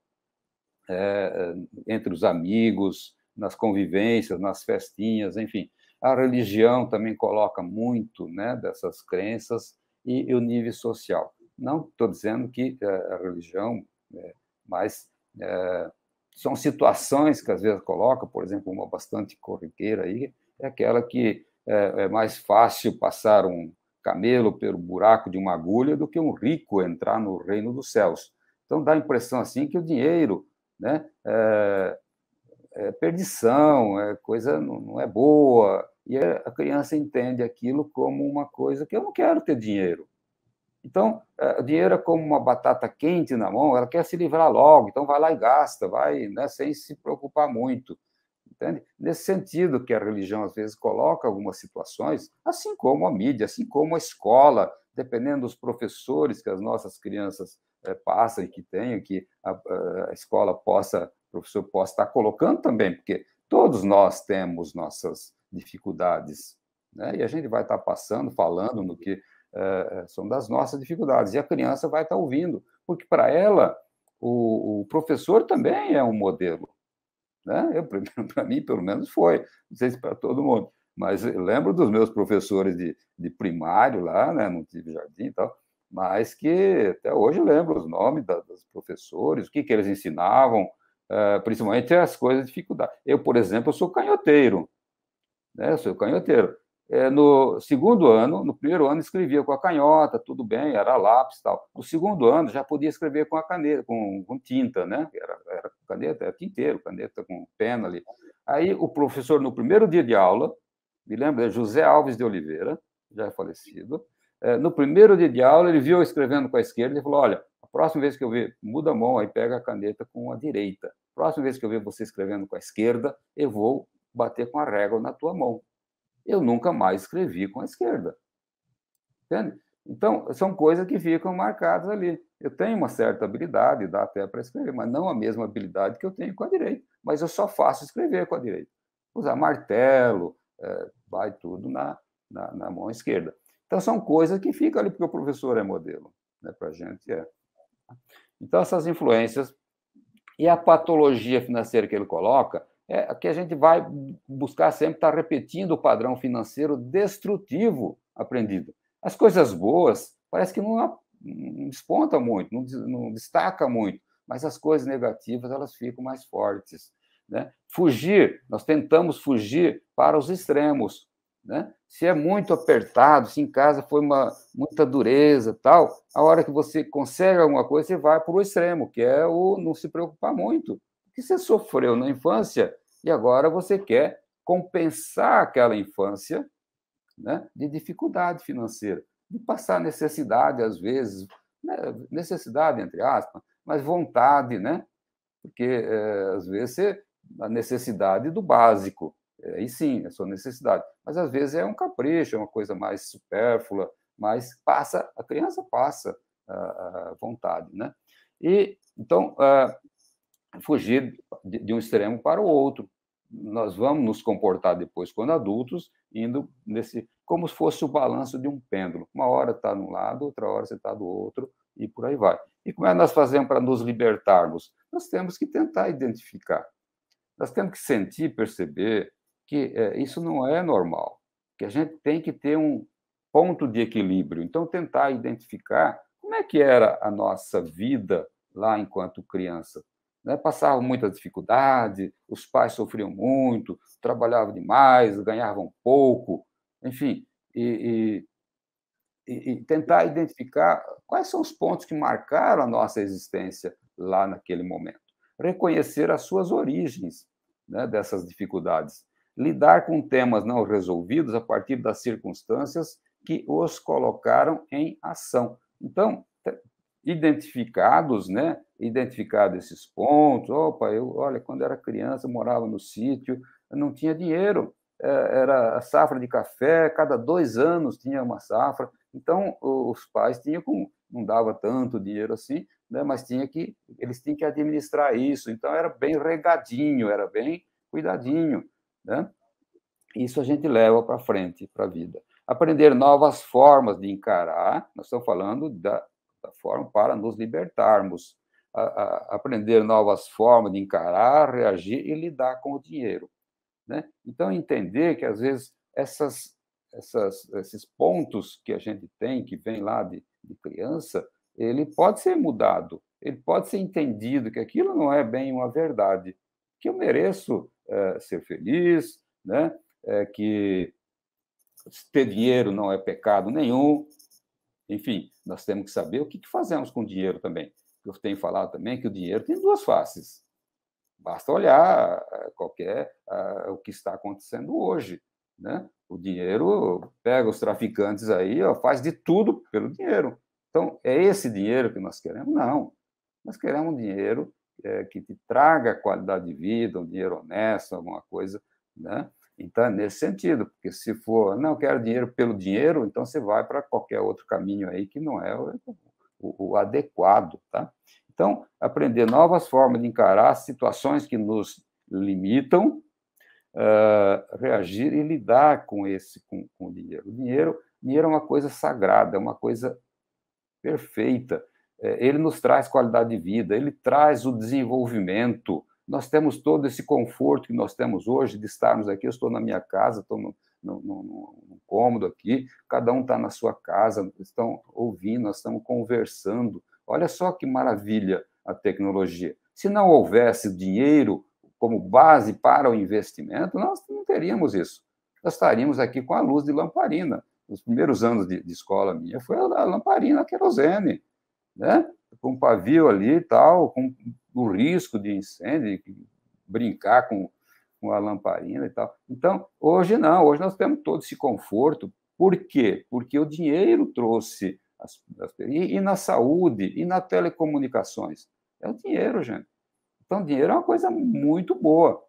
é, entre os amigos, nas convivências, nas festinhas, enfim. A religião também coloca muito né, dessas crenças e, e o nível social. Não estou dizendo que a religião mas é, são situações que às vezes coloca, por exemplo, uma bastante corriqueira aí, é aquela que é, é mais fácil passar um camelo pelo buraco de uma agulha do que um rico entrar no reino dos céus. Então dá a impressão assim que o dinheiro, né, é, é perdição, é coisa não, não é boa, e a criança entende aquilo como uma coisa que eu não quero ter dinheiro, então, o dinheiro é como uma batata quente na mão, ela quer se livrar logo, então vai lá e gasta, vai né, sem se preocupar muito. Entende? Nesse sentido que a religião às vezes coloca algumas situações, assim como a mídia, assim como a escola, dependendo dos professores que as nossas crianças é, passam e que tenham, que a, a, escola possa, o professor possa estar colocando também, porque todos nós temos nossas dificuldades, né? e a gente vai estar passando, falando no que eh, eh, são das nossas dificuldades. E a criança vai estar tá ouvindo, porque para ela, o, o, professor também é um modelo. Né? Para mim, pelo menos, foi. Não sei se para todo mundo, mas lembro dos meus professores de, de primário lá, né? não tive jardim e tal, mas que até hoje lembro os nomes da, dos professores, o que, que eles ensinavam, Uh, principalmente as coisas de dificuldade. Eu, por exemplo, sou canhoteiro, né? Eu sou canhoteiro é, no segundo ano, no primeiro ano escrevia com a canhota, tudo bem, era lápis tal. No segundo ano já podia escrever com a caneta, com, com tinta, né? Era, era caneta, era tinteiro, caneta com pena ali. Aí o professor no primeiro dia de aula, me lembro, é José Alves de Oliveira, já é falecido. É, no primeiro dia de aula ele viu eu escrevendo com a esquerda e falou: olha, a próxima vez que eu ver, muda a mão aí pega a caneta com a direita. A próxima vez que eu ver você escrevendo com a esquerda, eu vou bater com a régua na tua mão eu nunca mais escrevi com a esquerda. Entende? Então, são coisas que ficam marcadas ali. Eu tenho uma certa habilidade, dá até para escrever, mas não a mesma habilidade que eu tenho com a direita. Mas eu só faço escrever com a direita. Usar martelo, é, vai tudo na, na, na, mão esquerda. Então, são coisas que ficam ali, porque o professor é modelo. Né? Para a gente é. Então, essas influências e a patologia financeira que ele coloca é que a gente vai buscar sempre estar repetindo o padrão financeiro destrutivo aprendido. As coisas boas parece que não, não muito, não, não destaca muito, mas as coisas negativas elas ficam mais fortes. Né? Fugir, nós tentamos fugir para os extremos. Né? Se é muito apertado, se em casa foi uma, muita dureza tal, a hora que você consegue alguma coisa, você vai para o extremo, que é o não se preocupar muito que você sofreu na infância e agora você quer compensar aquela infância né, de dificuldade financeira, de passar necessidade, às vezes, né, necessidade, entre aspas, mas vontade, né? Porque, é, às vezes, é a necessidade do básico, eh, aí sim, é sua necessidade, mas, às vezes, é um capricho, é uma coisa mais supérflua, mas passa, a criança passa a, a vontade, né? E, então, ah, fugir de um extremo para o outro. Nós vamos nos comportar depois, quando adultos, indo nesse como se fosse o balanço de um pêndulo. Uma hora está num lado, outra hora você está do outro, e por aí vai. E como é que nós fazemos para nos libertarmos? Nós temos que tentar identificar. Nós temos que sentir, perceber que é, isso não é normal, que a gente tem que ter um ponto de equilíbrio. Então, tentar identificar como é que era a nossa vida lá enquanto criança, né? passavam muita dificuldade, os pais sofriam muito, trabalhavam demais, ganhavam pouco, enfim, e, e, e tentar identificar quais são os pontos que marcaram a nossa existência lá naquele momento. Reconhecer as suas origens né, dessas dificuldades. Lidar com temas não resolvidos a partir das circunstâncias que os colocaram em ação. Então, identificados, né? Identificado esses pontos. Opa, eu, olha, quando era criança, morava no sítio, eu não tinha dinheiro. É, era a safra de café, cada dois anos tinha uma safra. Então, os pais tinham, com, não dava tanto dinheiro assim, né? mas tinha que, eles tinham que administrar isso. Então, era bem regadinho, era bem cuidadinho. Né? Isso a gente leva para frente, para a vida aprender novas formas de encarar. Nós estamos falando da, forma para nos libertarmos, a, a aprender novas formas de encarar, reagir e lidar com o dinheiro. Né? Então, entender que, às vezes, essas, essas, esses pontos que a gente tem, que vem lá de, de criança, ele pode ser mudado, ele pode ser entendido que aquilo não é bem uma verdade, que eu mereço é, ser feliz, né? É, que ter dinheiro não é pecado nenhum, enfim, nós temos que saber o que, que fazemos com o dinheiro também. Eu tenho falado também que o dinheiro tem duas faces. Basta olhar eh, qualquer uh, o que está acontecendo hoje, né? O dinheiro pega os traficantes aí, ó, faz de tudo pelo dinheiro. Então é esse dinheiro que nós queremos? Não. Nós queremos um dinheiro é, que te traga qualidade de vida, um dinheiro honesto, alguma coisa, né? Então, é nesse sentido, porque se for, não, quero dinheiro pelo dinheiro, então você vai para qualquer outro caminho aí que não é o, o, o, adequado, tá? Então, aprender novas formas de encarar situações que nos limitam, uh, reagir e lidar com esse, com, com o dinheiro. O dinheiro, dinheiro é uma coisa sagrada, é uma coisa perfeita. É, ele nos traz qualidade de vida, ele traz o desenvolvimento, nós temos todo esse conforto que nós temos hoje de estarmos aqui. Eu estou na minha casa, estou no, no, no, no cômodo aqui, cada um está na sua casa, estão ouvindo, nós estamos conversando. Olha só que maravilha a tecnologia. Se não houvesse dinheiro como base para o investimento, nós não teríamos isso. Nós estaríamos aqui com a luz de lamparina. Os primeiros anos de, de escola minha foi a lamparina a querosene, né? com um pavio ali e tal, com o risco de incêndio, de brincar com, com a lamparina e tal. Então, hoje não, hoje nós temos todo esse conforto. Por quê? Porque o dinheiro trouxe. As, as, e, e na saúde, e na telecomunicações. É o dinheiro, gente. Então, dinheiro é uma coisa muito boa.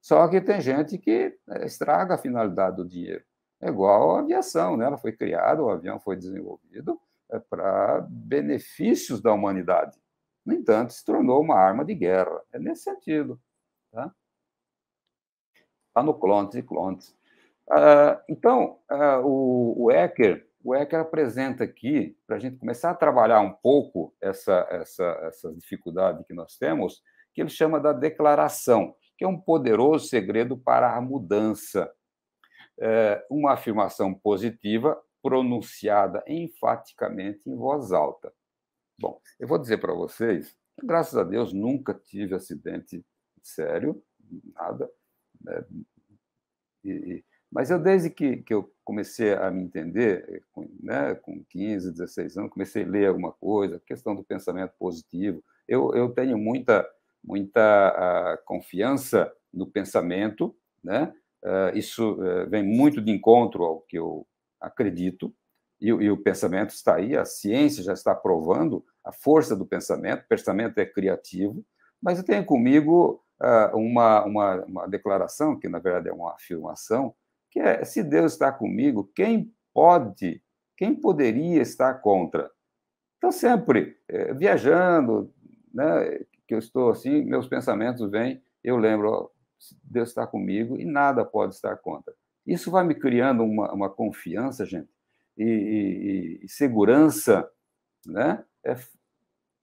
Só que tem gente que é, estraga a finalidade do dinheiro. É igual a aviação, né? Ela foi criada, o avião foi desenvolvido é, para benefícios da humanidade. No entanto, se tornou uma arma de guerra. É nesse sentido. Tá? clontes tá e clontes. Ah, então, ah, o, o Ecker, o Ecker apresenta aqui, para a gente começar a trabalhar um pouco essa, essa, essa dificuldade que nós temos, que ele chama da declaração, que é um poderoso segredo para a mudança. É, uma afirmação positiva pronunciada enfaticamente em voz alta. Bom, eu vou dizer para vocês, graças a Deus nunca tive acidente sério, nada. Né? E, mas eu, desde que, que eu comecei a me entender, com, né, com 15, 16 anos, comecei a ler alguma coisa, questão do pensamento positivo, eu, eu tenho muita, muita ah, confiança no pensamento, né? Uh, isso uh, vem muito de encontro ao que eu acredito, e, e o pensamento está aí, a ciência já está provando a força do pensamento, o pensamento é criativo, mas eu tenho comigo uh, uma, uma, uma, declaração, que na verdade é uma afirmação, que é: se Deus está comigo, quem pode, quem poderia estar contra? Então, sempre eh, viajando, né, que eu estou assim, meus pensamentos vêm, eu lembro, ó, Deus está comigo e nada pode estar contra. Isso vai me criando uma, uma confiança, gente, e, e, e segurança, né? É,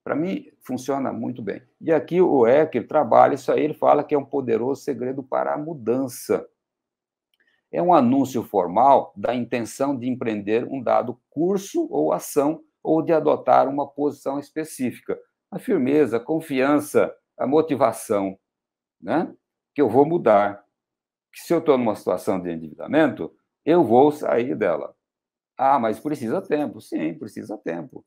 para mim, funciona muito bem. E aqui o Ecker trabalha isso aí, ele fala que é um poderoso segredo para a mudança. É um anúncio formal da intenção de empreender um dado curso ou ação ou de adotar uma posição específica. A firmeza, a confiança, a motivação, né? Que eu vou mudar, que se eu estou numa situação de endividamento, eu vou sair dela. Ah, mas precisa tempo. Sim, precisa tempo.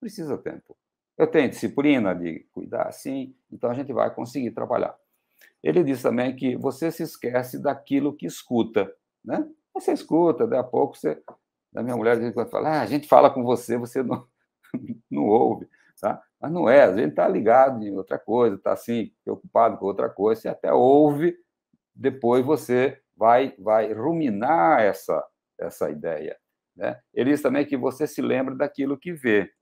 Precisa tempo. Eu tenho disciplina de cuidar, sim, então a gente vai conseguir trabalhar. Ele diz também que você se esquece daquilo que escuta, né? Você escuta, daí a pouco você... Da minha mulher, de vez em quando, fala, ah, a gente fala com você, você não, não ouve, tá? Mas não é, a gente está ligado em outra coisa, está assim, preocupado com outra coisa, você até ouve, depois você vai vai ruminar essa essa ideia. Né? Ele diz também que você se lembra daquilo que vê.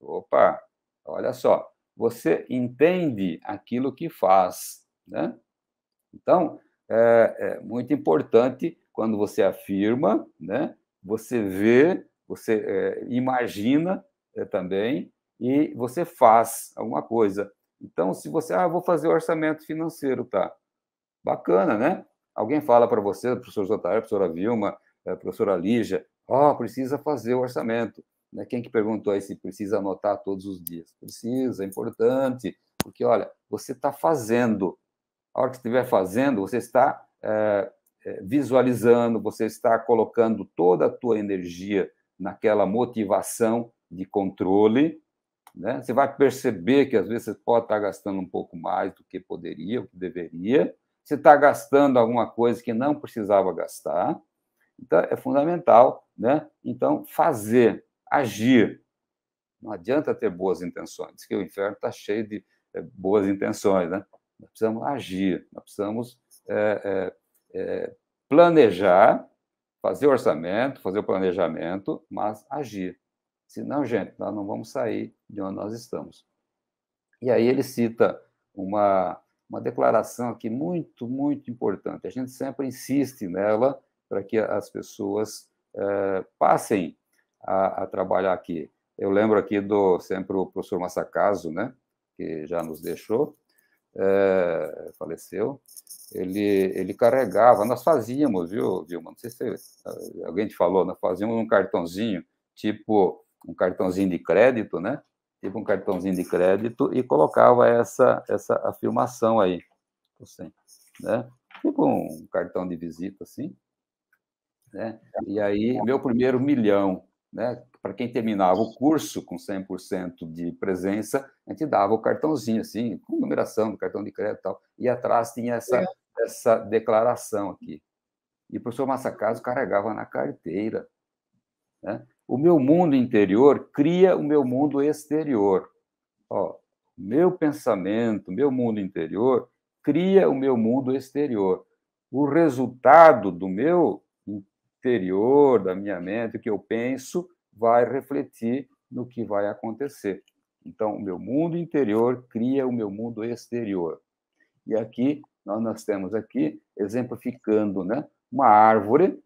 Opa, olha só, você entende aquilo que faz. Né? Então, é, é muito importante quando você afirma, né? você vê, você é, imagina é, também e você faz alguma coisa. Então, se você, ah, vou fazer orçamento financeiro, tá? Bacana, né? Alguém fala para você, professor Zotário, professora Vilma, eh, professora Lígia, ó, oh, precisa fazer o orçamento. Né? Quem que perguntou aí se precisa anotar todos os dias? Precisa, é importante, porque, olha, você está fazendo. A hora que estiver fazendo, você está é, visualizando, você está colocando toda a tua energia naquela motivação de controle, né? Você vai perceber que às vezes você pode estar tá gastando um pouco mais do que poderia, o que deveria, se está gastando alguma coisa que não precisava gastar. Então, é fundamental, né? Então, fazer, agir. Não adianta ter boas intenções, que o inferno está cheio de eh, boas intenções, né? Nós precisamos agir, nós precisamos é, é, é, planejar, fazer orçamento, fazer o planejamento, mas agir. Senão, gente, nós não vamos sair de onde nós estamos. E aí ele cita uma uma declaração aqui muito, muito importante. A gente sempre insiste nela para que as pessoas é, passem a, a, trabalhar aqui. Eu lembro aqui do sempre o professor Massacaso, né, que já nos deixou, é, faleceu. Ele, ele carregava, nós fazíamos, viu, Vilma? Não sei se alguém te falou, nós fazíamos um cartãozinho, tipo um cartãozinho de crédito, né? tipo um cartãozinho de crédito, e colocava essa, essa afirmação aí. Assim, né? Tipo um cartão de visita, assim. Né? E aí, meu primeiro milhão, né? Para quem terminava o curso com 100% de presença, a gente dava o cartãozinho, assim, com numeração do cartão de crédito e tal. E atrás tinha essa, essa declaração aqui. E o professor Massacaso carregava na carteira. Né? O meu mundo interior cria o meu mundo exterior. Ó, meu pensamento, meu mundo interior cria o meu mundo exterior. O resultado do meu interior, da minha mente, o que eu penso, vai refletir no que vai acontecer. Então, o meu mundo interior cria o meu mundo exterior. E aqui nós, nós temos aqui exemplificando, né, uma árvore,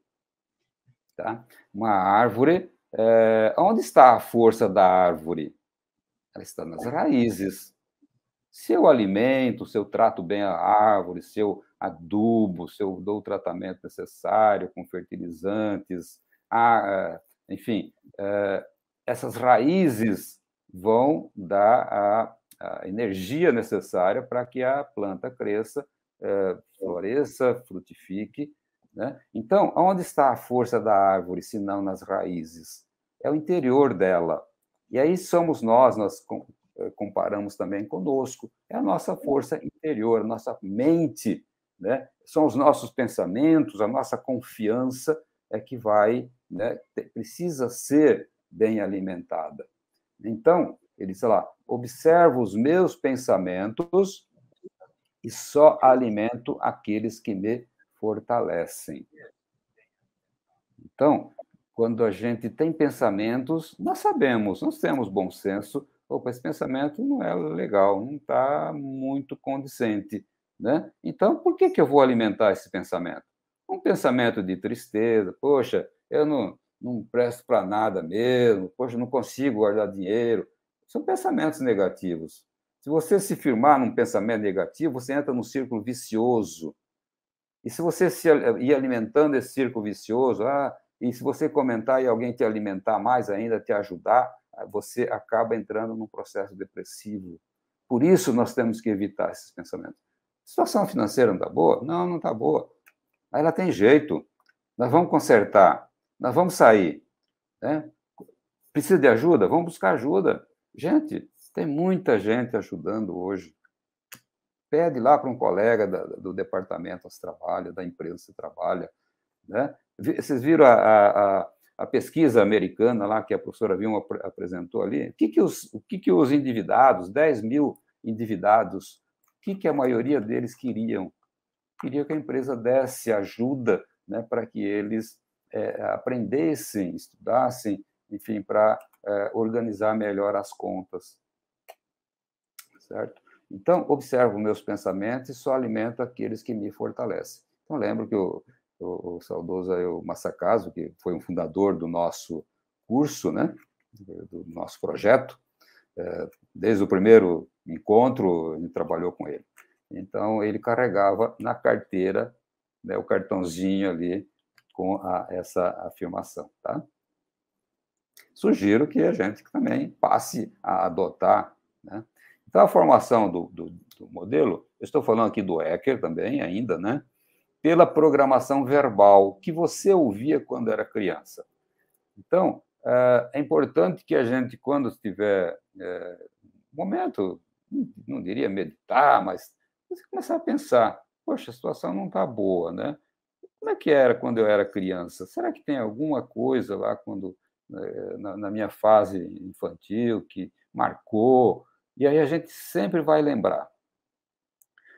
tá? Uma árvore é, eh, onde está a força da árvore? Ela está nas raízes. Se eu alimento, se eu trato bem a árvore, se eu adubo, se eu dou o tratamento necessário com fertilizantes, a, eh, enfim, é, essas raízes vão dar a, a energia necessária para que a planta cresça, é, floresça, frutifique né? Então, onde está a força da árvore, se não nas raízes? É o interior dela. E aí somos nós, nós eh, comparamos também conosco, é a nossa força interior, a nossa mente, né? são os nossos pensamentos, a nossa confiança é que vai, né? precisa ser bem alimentada. Então, ele diz lá, observo os meus pensamentos e só alimento aqueles que me fortalecem. Então, quando a gente tem pensamentos, nós sabemos, nós temos bom senso, opa, esse pensamento não é legal, não está muito condizente, né? Então, por que, que eu vou alimentar esse pensamento? Um pensamento de tristeza, poxa, eu não, não presto para nada mesmo, poxa, não consigo guardar dinheiro. São pensamentos negativos. Se você se firmar num pensamento negativo, você entra num círculo vicioso e se você se, eh, ir alimentando esse círculo vicioso, ah, e se você comentar e alguém te alimentar mais ainda, te ajudar, ah, você acaba entrando num processo depressivo. Por isso nós temos que evitar esses pensamentos. situação financeira não está boa? Não, não está boa. Aí ela tem jeito. Nós vamos consertar. Nós vamos sair. Né? Precisa de ajuda? Vamos buscar ajuda. Gente, tem muita gente ajudando hoje pede lá para um colega da, do departamento que trabalha, da empresa que trabalha. Né? Vocês viram a, a, a, pesquisa americana lá que a professora Vilma apresentou ali? O que, que, os, o que, que os endividados, 10 mil endividados, o que, que a maioria deles queriam? Queria que a empresa desse ajuda né, para que eles é, aprendessem, estudassem, enfim, para é, organizar melhor as contas. Certo? Então, observo meus pensamentos e só alimento aqueles que me fortalecem. Então, lembro que o, o, o saudoso Massacaso, que foi um fundador do nosso curso, né, do nosso projeto, é, desde o primeiro encontro, ele trabalhou com ele. Então, ele carregava na carteira né, o cartãozinho ali com a, essa afirmação, tá? Sugiro que a gente também passe a adotar né, então, a formação do, do, do modelo, eu estou falando aqui do hacker também, ainda, né? Pela programação verbal que você ouvia quando era criança. Então, eh, é importante que a gente, quando estiver é, eh, momento, não diria meditar, mas você começar a pensar: poxa, a situação não está boa, né? Como é que era quando eu era criança? Será que tem alguma coisa lá quando eh, na, na minha fase infantil que marcou e aí a gente sempre vai lembrar.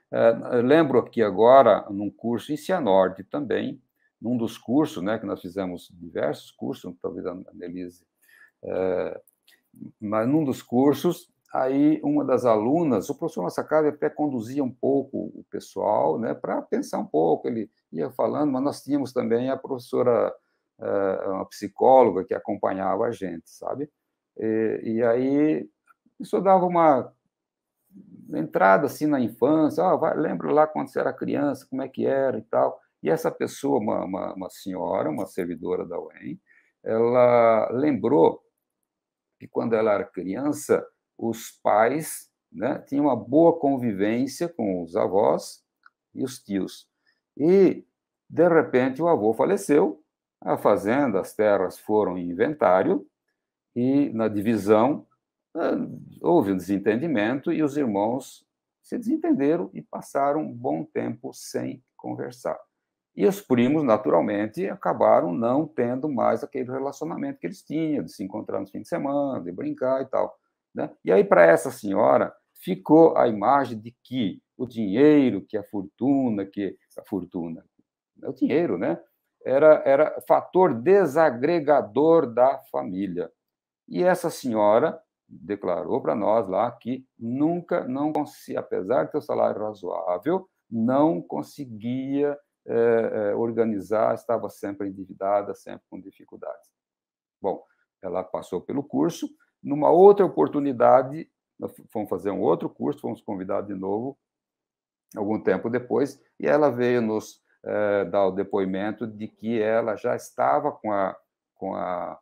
É, lembro aqui agora, num curso em Cianorte também, num dos cursos, né, que nós fizemos diversos cursos, talvez a Denise é, mas num dos cursos, aí uma das alunas, o professor Massacave até conduzia um pouco o pessoal, né, para pensar um pouco, ele ia falando, mas nós tínhamos também a professora, é, uma psicóloga que acompanhava a gente, sabe? E, e aí isso dava uma entrada assim na infância, ah, vai, lembra lá quando você era criança, como é que era e tal. E essa pessoa, uma, uma, uma senhora, uma servidora da UEM, ela lembrou que quando ela era criança, os pais né, tinham uma boa convivência com os avós e os tios. E, de repente, o avô faleceu, a fazenda, as terras foram em inventário, e na divisão ah, houve um desentendimento e os irmãos se desentenderam e passaram um bom tempo sem conversar. E os primos, naturalmente, acabaram não tendo mais aquele relacionamento que eles tinham, de se encontrar no fim de semana, de brincar e tal. Né? E aí, para essa senhora, ficou a imagem de que o dinheiro, que a fortuna, que a fortuna, né, o dinheiro, né? Era, era fator desagregador da família. E essa senhora declarou para nós lá que nunca, não conseguia, apesar de ter um salário razoável, não conseguia é, é, organizar, estava sempre endividada, sempre com dificuldades. Bom, ela passou pelo curso. Numa outra oportunidade, fomos fazer um outro curso, fomos convidados de novo, algum tempo depois, e ela veio nos é, dar o depoimento de que ela já estava com a, com a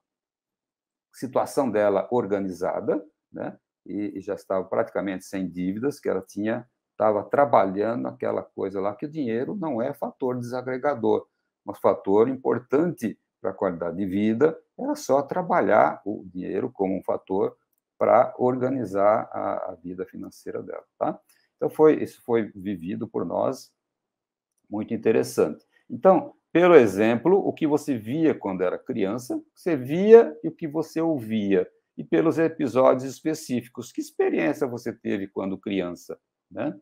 situação dela organizada, né? E, e já estava praticamente sem dívidas, que ela tinha estava trabalhando aquela coisa lá, que o dinheiro não é fator desagregador, mas fator importante para a qualidade de vida, era só trabalhar o dinheiro como um fator para organizar a, a, vida financeira dela, tá? Então, foi, isso foi vivido por nós, muito interessante. Então, pelo exemplo, o que você via quando era criança, você via e o que você ouvia, e pelos episódios específicos. Que experiência você teve quando criança? Né?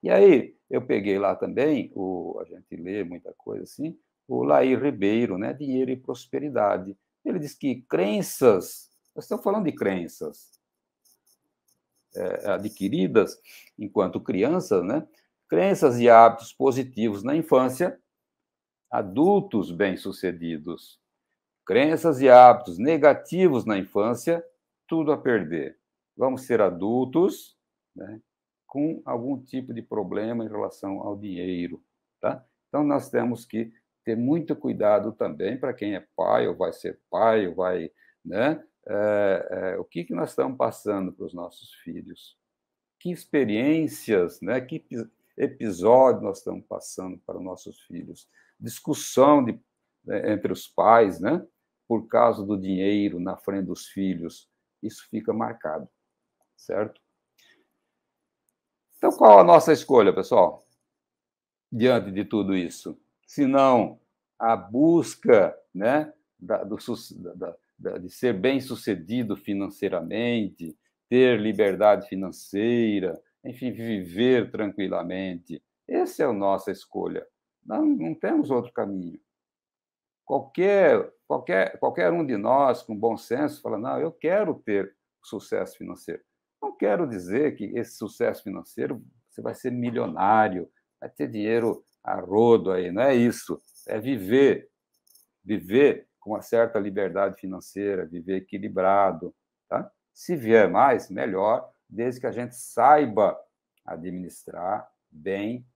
E aí, eu peguei lá também, o, a gente lê muita coisa assim, o Lair Ribeiro, né? Dinheiro e Prosperidade. Ele diz que crenças, nós estamos falando de crenças é, adquiridas enquanto crianças, né? Crenças e hábitos positivos na infância adultos bem-sucedidos. Crenças e hábitos negativos na infância, tudo a perder. Vamos ser adultos né, com algum tipo de problema em relação ao dinheiro. Tá? Então, nós temos que ter muito cuidado também para quem é pai ou vai ser pai ou vai. Né, é, é, o que, que nós estamos passando para os nossos filhos? Que experiências, né, que episódio nós estamos passando para os nossos filhos? discussão de, né, entre os pais, né? Por causa do dinheiro na frente dos filhos, isso fica marcado, certo? Então, qual a nossa escolha, pessoal? Diante de tudo isso, se não a busca, né, da, do, da, da, de ser bem sucedido financeiramente, ter liberdade financeira, enfim, viver tranquilamente. Essa é a nossa escolha. Não, não temos outro caminho. Qualquer, qualquer, qualquer um de nós, com bom senso, fala: não, eu quero ter sucesso financeiro. Não quero dizer que esse sucesso financeiro você vai ser milionário, vai ter dinheiro a rodo aí, não é isso. É viver, viver com uma certa liberdade financeira, viver equilibrado. Tá? Se vier mais, melhor, desde que a gente saiba administrar bem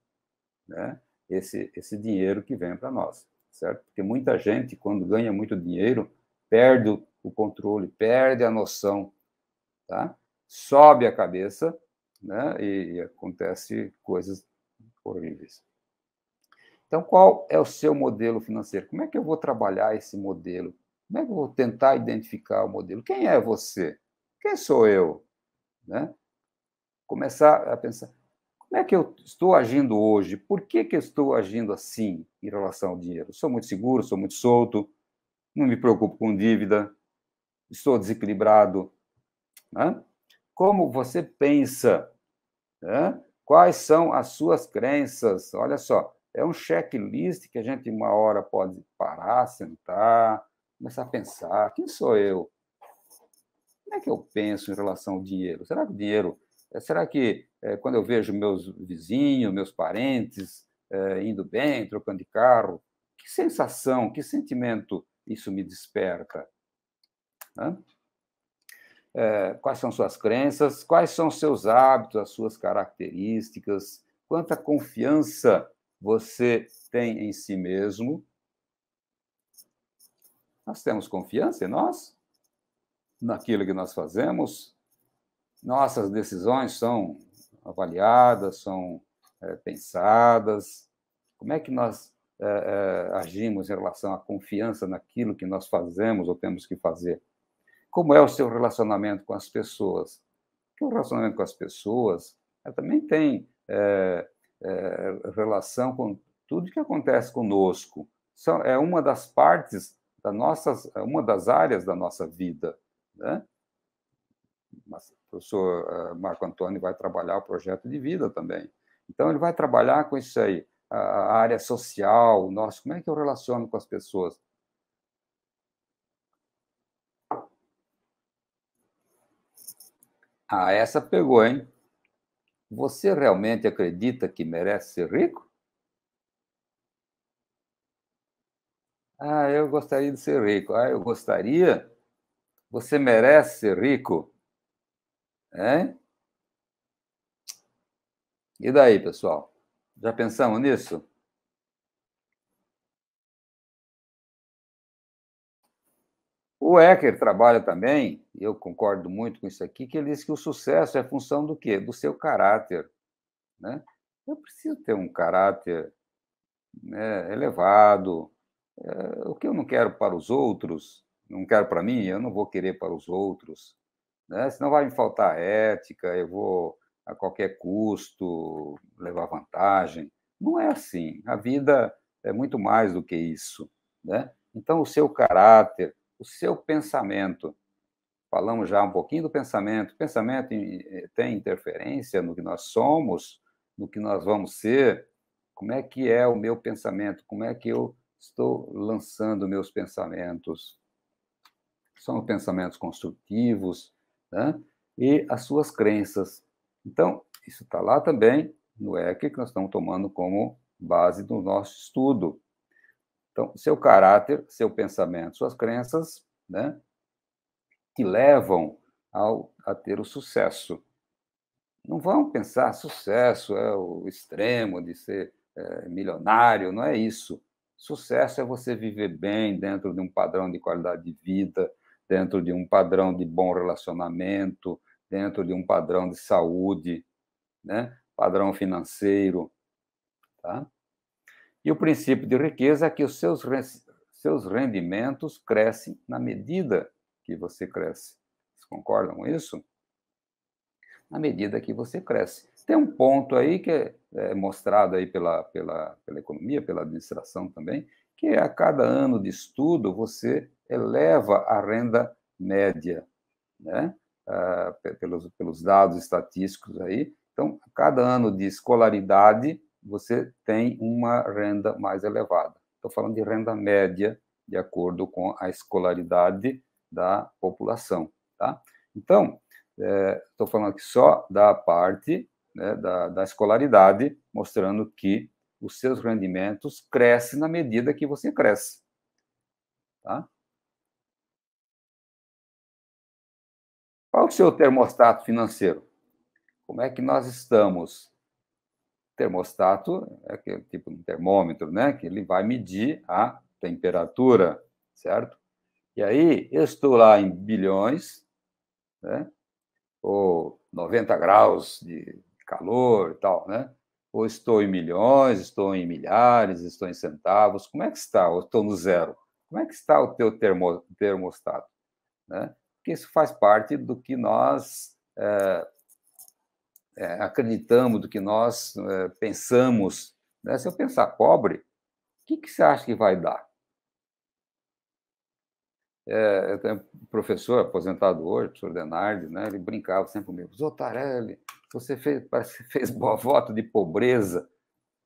né? esse, esse dinheiro que vem para nós, certo? Porque muita gente, quando ganha muito dinheiro, perde o controle, perde a noção, tá? sobe a cabeça né? e, e acontece coisas horríveis. Então, qual é o seu modelo financeiro? Como é que eu vou trabalhar esse modelo? Como é que eu vou tentar identificar o modelo? Quem é você? Quem sou eu? Né? Começar a pensar. Como é que eu estou agindo hoje? Por que, que eu estou agindo assim em relação ao dinheiro? Sou muito seguro, sou muito solto, não me preocupo com dívida, estou desequilibrado. Né? Como você pensa? Né? Quais são as suas crenças? Olha só, é um checklist que a gente, uma hora, pode parar, sentar, começar a pensar: quem sou eu? Como é que eu penso em relação ao dinheiro? Será que o dinheiro. Eh, será que eh, quando eu vejo meus vizinhos, meus parentes eh, indo bem, trocando de carro, que sensação, que sentimento isso me desperta? Eh, quais são suas crenças? Quais são seus hábitos, as suas características? Quanta confiança você tem em si mesmo? Nós temos confiança em nós? Naquilo que nós fazemos? Nossas decisões são avaliadas, são é, pensadas? Como é que nós é, agimos em relação à confiança naquilo que nós fazemos ou temos que fazer? Como é o seu relacionamento com as pessoas? Porque o relacionamento com as pessoas também tem relação com tudo que acontece conosco. São, é uma das partes da nossa, é uma das áreas da nossa vida, né? Mas o professor eh, Marco Antônio vai trabalhar o projeto de vida também. Então, ele vai trabalhar com isso aí, a área social, nossa, como é que eu relaciono com as pessoas? Ah, essa pegou, hein? Você realmente acredita que merece ser rico? Ah, eu gostaria de ser rico. Ah, eu gostaria. Você merece ser rico? É? E daí, pessoal? Já pensamos nisso? O Ecker trabalha também, e eu concordo muito com isso aqui, que ele diz que o sucesso é função do quê? Do seu caráter. Né? Eu preciso ter um caráter né, elevado. É, o que eu não quero para os outros, não quero para mim, eu não vou querer para os outros né? senão vai me faltar ética, eu vou a qualquer custo levar vantagem. Não é assim. A vida é muito mais do que isso. Né? Então, o seu caráter, o seu pensamento, falamos já um pouquinho do pensamento, o pensamento eh, tem interferência no que nós somos, no que nós vamos ser, como é que é o meu pensamento, como é que eu estou lançando meus pensamentos. São pensamentos construtivos, né? e as suas crenças. Então, isso está lá também no EC, que nós estamos tomando como base do nosso estudo. Então, seu caráter, seu pensamento, suas crenças, né? que levam ao, a ter o sucesso. Não vão pensar sucesso é o extremo de ser é, milionário, não é isso. Sucesso é você viver bem dentro de um padrão de qualidade de vida, dentro de um padrão de bom relacionamento, dentro de um padrão de saúde, né? padrão financeiro. Tá? E o princípio de riqueza é que os seus, seus rendimentos crescem na medida que você cresce. Vocês concordam com isso? Na medida que você cresce. Tem um ponto aí que é, é mostrado aí pela, pela, pela economia, pela administração também, que a cada ano de estudo você eleva a renda média, né? Ah, pelos, pelos dados estatísticos aí. Então, a cada ano de escolaridade, você tem uma renda mais elevada. Estou falando de renda média, de acordo com a escolaridade da população. Tá? Então, estou eh, é, falando aqui só da parte né, da, da escolaridade, mostrando que os seus rendimentos crescem na medida que você cresce. Tá? Qual o seu termostato financeiro? Como é que nós estamos? Termostato é aquele tipo de termômetro, né? Que ele vai medir a temperatura, certo? E aí, eu estou lá em bilhões, né? ou 90 graus de calor e tal, né? Ou estou em milhões, estou em milhares, estou em centavos? Como é que está? Ou estou no zero? Como é que está o teu termo, termostato? Né? Porque isso faz parte do que nós é, é, acreditamos, do que nós é, pensamos. Né? Se eu pensar pobre, o que, que você acha que vai dar? É, eu tenho um professor aposentado hoje, o professor Denardi, né? ele brincava sempre comigo, Zotarelli, você fez, parece que fez boa voto de pobreza,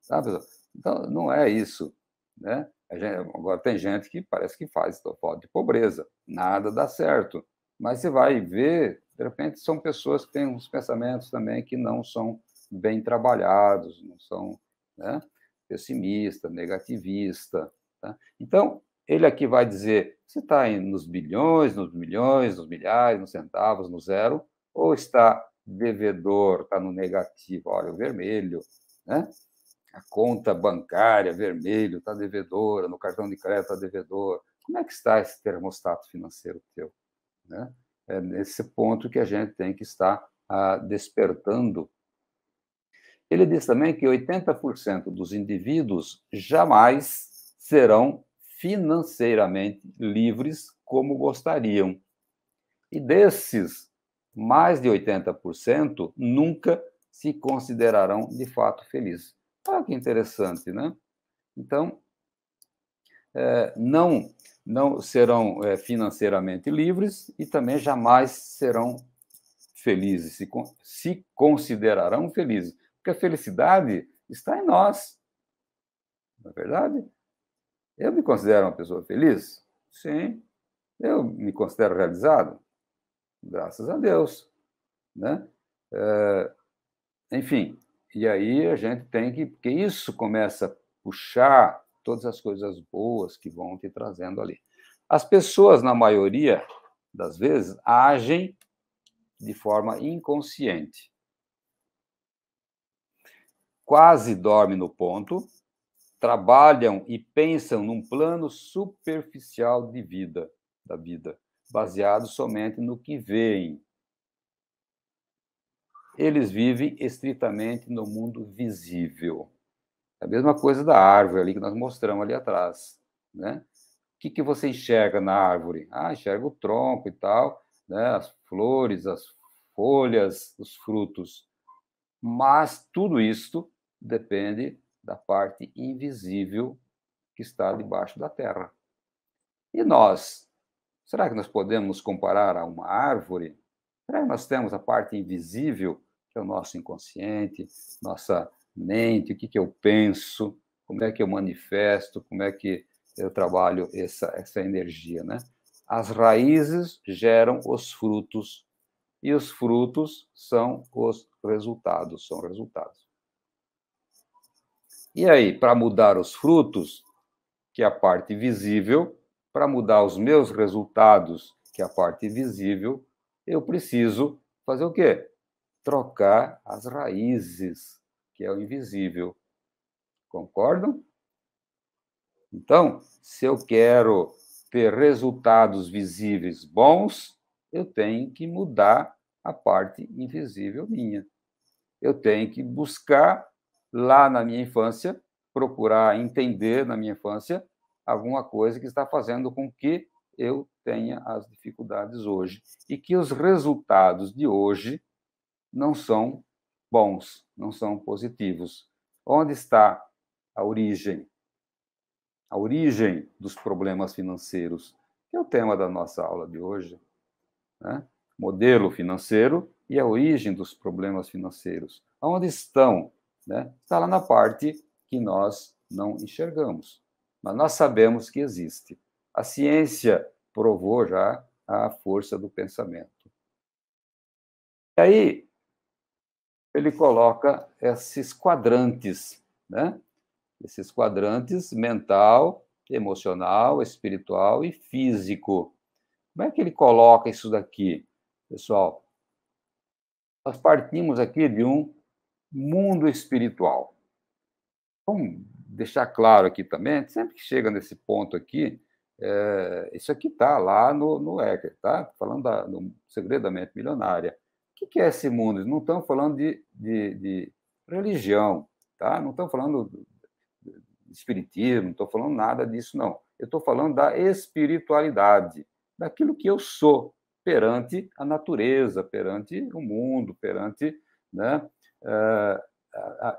sabe? Então, não é isso, né? Gente, agora, tem gente que parece que faz voto de pobreza, nada dá certo, mas você vai ver, de repente, são pessoas que têm uns pensamentos também que não são bem trabalhados, não são né, pessimista, negativista. Tá? Então, ele aqui vai dizer se está nos bilhões, nos milhões, nos milhares, nos centavos, no zero, ou está devedor está no negativo, olha, o vermelho, né? A conta bancária, vermelho, está devedora, no cartão de crédito está devedor. Como é que está esse termostato financeiro teu? Né? É nesse ponto que a gente tem que estar ah, despertando. Ele diz também que 80% dos indivíduos jamais serão financeiramente livres como gostariam. E desses mais de 80% nunca se considerarão de fato felizes. Olha que interessante, né? Então, é, não, não serão é, financeiramente livres e também jamais serão felizes, se, se considerarão felizes. Porque a felicidade está em nós. não é verdade, eu me considero uma pessoa feliz? Sim. Eu me considero realizado? Graças a Deus, né? É, enfim, e aí a gente tem que, porque isso começa a puxar todas as coisas boas que vão te trazendo ali. As pessoas, na maioria das vezes, agem de forma inconsciente. Quase dormem no ponto, trabalham e pensam num plano superficial de vida, da vida, baseados somente no que veem. Eles vivem estritamente no mundo visível. É a mesma coisa da árvore ali que nós mostramos ali atrás, né? O que, que você enxerga na árvore? Ah, enxerga o tronco e tal, né? as flores, as folhas, os frutos. Mas tudo isto depende da parte invisível que está debaixo da terra. E nós, Será que nós podemos comparar a uma árvore? Será que nós temos a parte invisível, que é o nosso inconsciente, nossa mente, o que, que eu penso, como é que eu manifesto, como é que eu trabalho essa, essa energia, né? As raízes geram os frutos e os frutos são os resultados, são resultados. E aí, para mudar os frutos, que é a parte visível, para mudar os meus resultados, que é a parte visível, eu preciso fazer o quê? Trocar as raízes, que é o invisível. Concordam? Então, se eu quero ter resultados visíveis bons, eu tenho que mudar a parte invisível minha. Eu tenho que buscar lá na minha infância, procurar entender na minha infância alguma coisa que está fazendo com que eu tenha as dificuldades hoje e que os resultados de hoje não são bons, não são positivos. Onde está a origem? A origem dos problemas financeiros, que é o tema da nossa aula de hoje. Né? Modelo financeiro e a origem dos problemas financeiros. Onde estão? Né? Está lá na parte que nós não enxergamos mas nós sabemos que existe. A ciência provou já a força do pensamento. E aí ele coloca esses quadrantes, né? Esses quadrantes mental, emocional, espiritual e físico. Como é que ele coloca isso daqui, pessoal? Nós partimos aqui de um mundo espiritual. Então, deixar claro aqui também, sempre que chega nesse ponto aqui, é, isso aqui está lá no, no ECA, tá? Falando da, do segredo da mente milionária. O que, que é esse mundo? Não estamos falando de, de, de, religião, tá? Não estamos falando de espiritismo, não estou falando nada disso, não. Eu estou falando da espiritualidade, daquilo que eu sou perante a natureza, perante o mundo, perante né, é,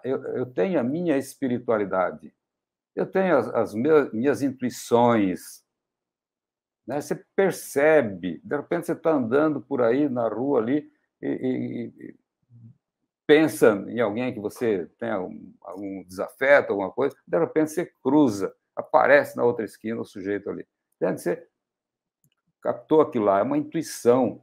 eu, eu tenho a minha espiritualidade, eu tenho as, as minhas intuições. Né? Você percebe, de repente você está andando por aí na rua ali e, e, e pensa em alguém que você tem algum, algum desafeto, alguma coisa, de repente você cruza, aparece na outra esquina o sujeito ali. Entende? Você captou aquilo lá, é uma intuição.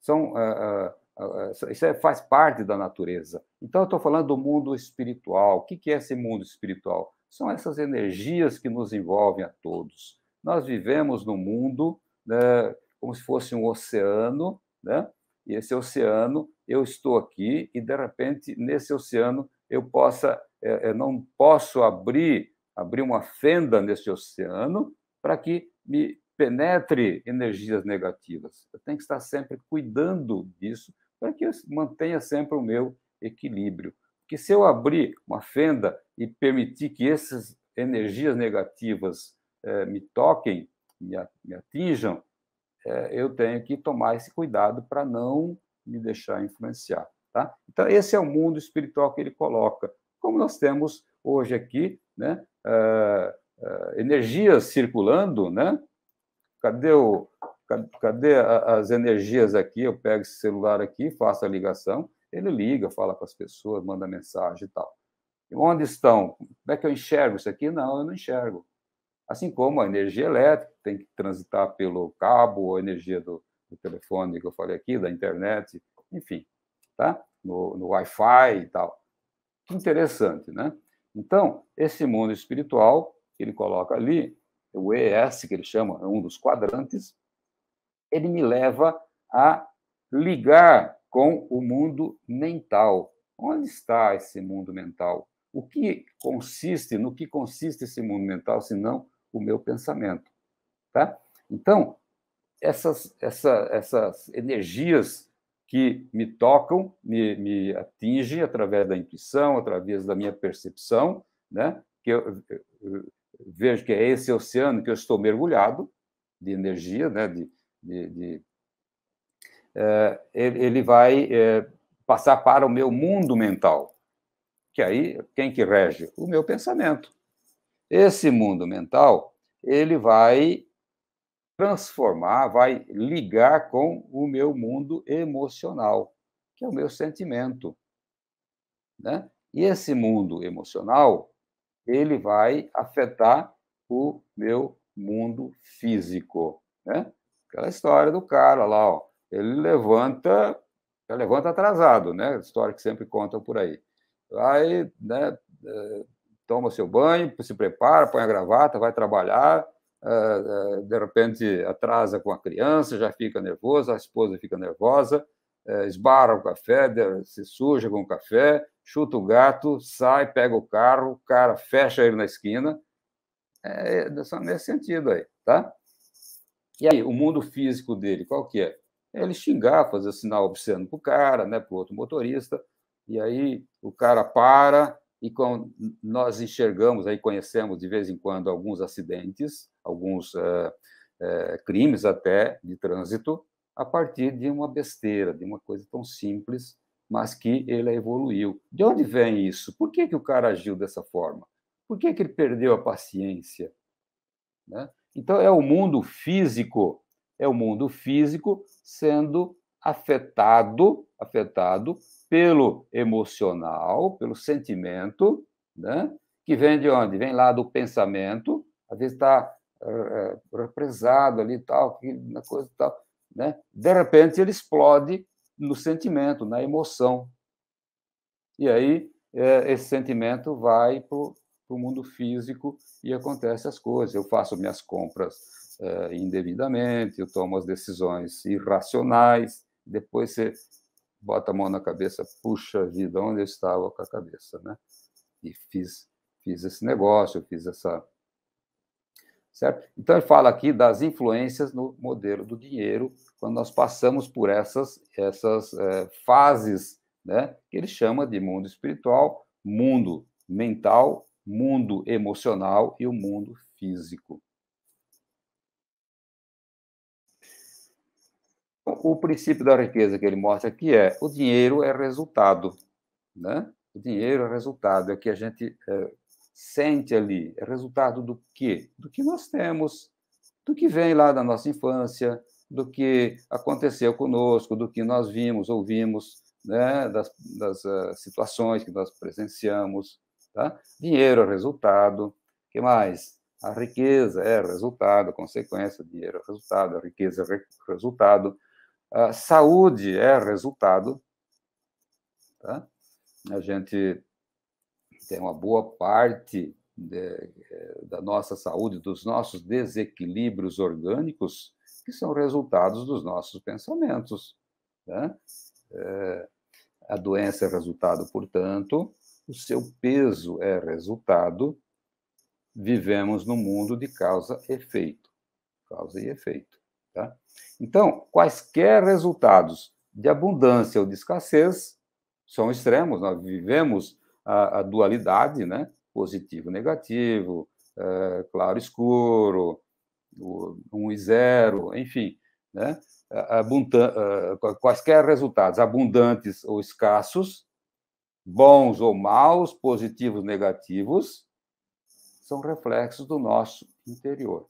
São. Uh, uh, ah, ah, isso é, faz parte da natureza. Então, eu estou falando do mundo espiritual. O que, que é esse mundo espiritual? São essas energias que nos envolvem a todos. Nós vivemos no mundo né, como se fosse um oceano, né? e esse oceano, eu estou aqui, e de repente, nesse oceano, eu possa, eu é, é, não posso abrir, abrir uma fenda nesse oceano para que me penetre energias negativas. Eu tenho que estar sempre cuidando disso para que eu mantenha sempre o meu equilíbrio. Porque se eu abrir uma fenda e permitir que essas energias negativas eh, me toquem, me, atinjam, eh, eu tenho que tomar esse cuidado para não me deixar influenciar. Tá? Então, esse é o mundo espiritual que ele coloca. Como nós temos hoje aqui, né, uh, uh, energias circulando, né? Cadê o, cadê as energias aqui? Eu pego esse celular aqui, faço a ligação, ele liga, fala com as pessoas, manda mensagem e tal. E onde estão? Como é que eu enxergo isso aqui? Não, eu não enxergo. Assim como a energia elétrica tem que transitar pelo cabo, a energia do, do telefone que eu falei aqui, da internet, enfim, tá? No, no Wi-Fi e tal. Que interessante, né? Então, esse mundo espiritual que ele coloca ali, o ES, que ele chama, é um dos quadrantes, ele me leva a ligar com o mundo mental. Onde está esse mundo mental? O que consiste, no que consiste esse mundo mental, se não o meu pensamento, tá? Então, essas, essa, essas energias que me tocam, me, me atingem através da intuição, através da minha percepção, né? que eu, eu, eu, vejo que é esse oceano que eu estou mergulhado de energia, né? de, de, de é, ele vai é, passar para o meu mundo mental, que aí quem que rege? O meu pensamento. Esse mundo mental, ele vai transformar, vai ligar com o meu mundo emocional, que é o meu sentimento, né? E esse mundo emocional, ele vai afetar o meu mundo físico, né? Aquela história do cara lá, ó, ele levanta, levanta atrasado, né? História que sempre contam por aí. Aí, né, é, toma seu banho, se prepara, põe a gravata, vai trabalhar, é, é, de repente atrasa com a criança, já fica nervoso, a esposa fica nervosa, esbarra o café, se suja com o café, chuta o gato, sai, pega o carro, o cara fecha ele na esquina. É, só nesse sentido aí, tá? E aí, o mundo físico dele, qual que é? é ele xingar, fazer sinal obsceno para o cara, né, para o outro motorista, e aí o cara para, e com, nós enxergamos, aí conhecemos de vez em quando alguns acidentes, alguns é, é, crimes até de trânsito, a partir de uma besteira, de uma coisa tão simples, mas que ele evoluiu. De onde vem isso? Por que, que o cara agiu dessa forma? Por que, que ele perdeu a paciência? Né? Então, é o mundo físico, é o mundo físico sendo afetado, afetado pelo emocional, pelo sentimento, né? que vem de onde? Vem lá do pensamento, às vezes está uh, eh, eh, represado ali tal, na coisa tal, né? De repente ele explode no sentimento, na emoção. E aí eh, esse sentimento vai para o para o mundo físico e acontece as coisas. Eu faço minhas compras eh, indevidamente, eu tomo as decisões irracionais, depois você bota a mão na cabeça, puxa vida, onde eu estava com a cabeça, né? E fiz, fiz esse negócio, fiz essa... Certo? Então, ele fala aqui das influências no modelo do dinheiro, quando nós passamos por essas, essas é, fases, né? Que ele chama de mundo espiritual, mundo mental mundo emocional e o mundo físico. O princípio da riqueza que ele mostra aqui é o dinheiro é resultado, né? O dinheiro é resultado, é o que a gente é, sente ali, é resultado do quê? Do que nós temos, do que vem lá da nossa infância, do que aconteceu conosco, do que nós vimos, ouvimos, né? das, das uh, situações que nós presenciamos, Tá? Dinheiro é resultado. que mais? A riqueza é resultado, consequência, dinheiro é resultado, a riqueza é resultado. A saúde é resultado. Tá? A gente tem uma boa parte de, eh, da nossa saúde, dos nossos desequilíbrios orgânicos, que são resultados dos nossos pensamentos. Né? É, a doença é resultado, portanto, o seu peso é resultado. Vivemos no mundo de causa e efeito. Causa e efeito. Tá? Então, quaisquer resultados de abundância ou de escassez são extremos. Nós vivemos a, a dualidade, né? positivo, negativo, é, claro, escuro, um e zero, enfim, né? Abundan eh, quaisquer resultados abundantes ou escassos bons ou maus, positivos, negativos, são reflexos do nosso interior.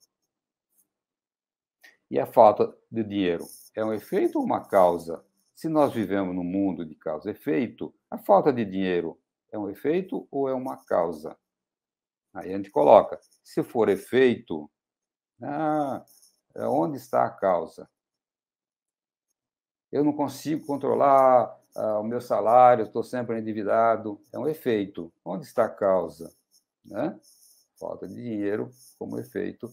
E a falta de dinheiro é um efeito ou uma causa? Se nós vivemos num mundo de causa e efeito, a falta de dinheiro é um efeito ou é uma causa? Aí a gente coloca, se for efeito, ah, é onde está a causa? Eu não consigo controlar ah, o meu salário, estou sempre endividado. É um efeito. Onde está a causa? Né? Falta de dinheiro como efeito.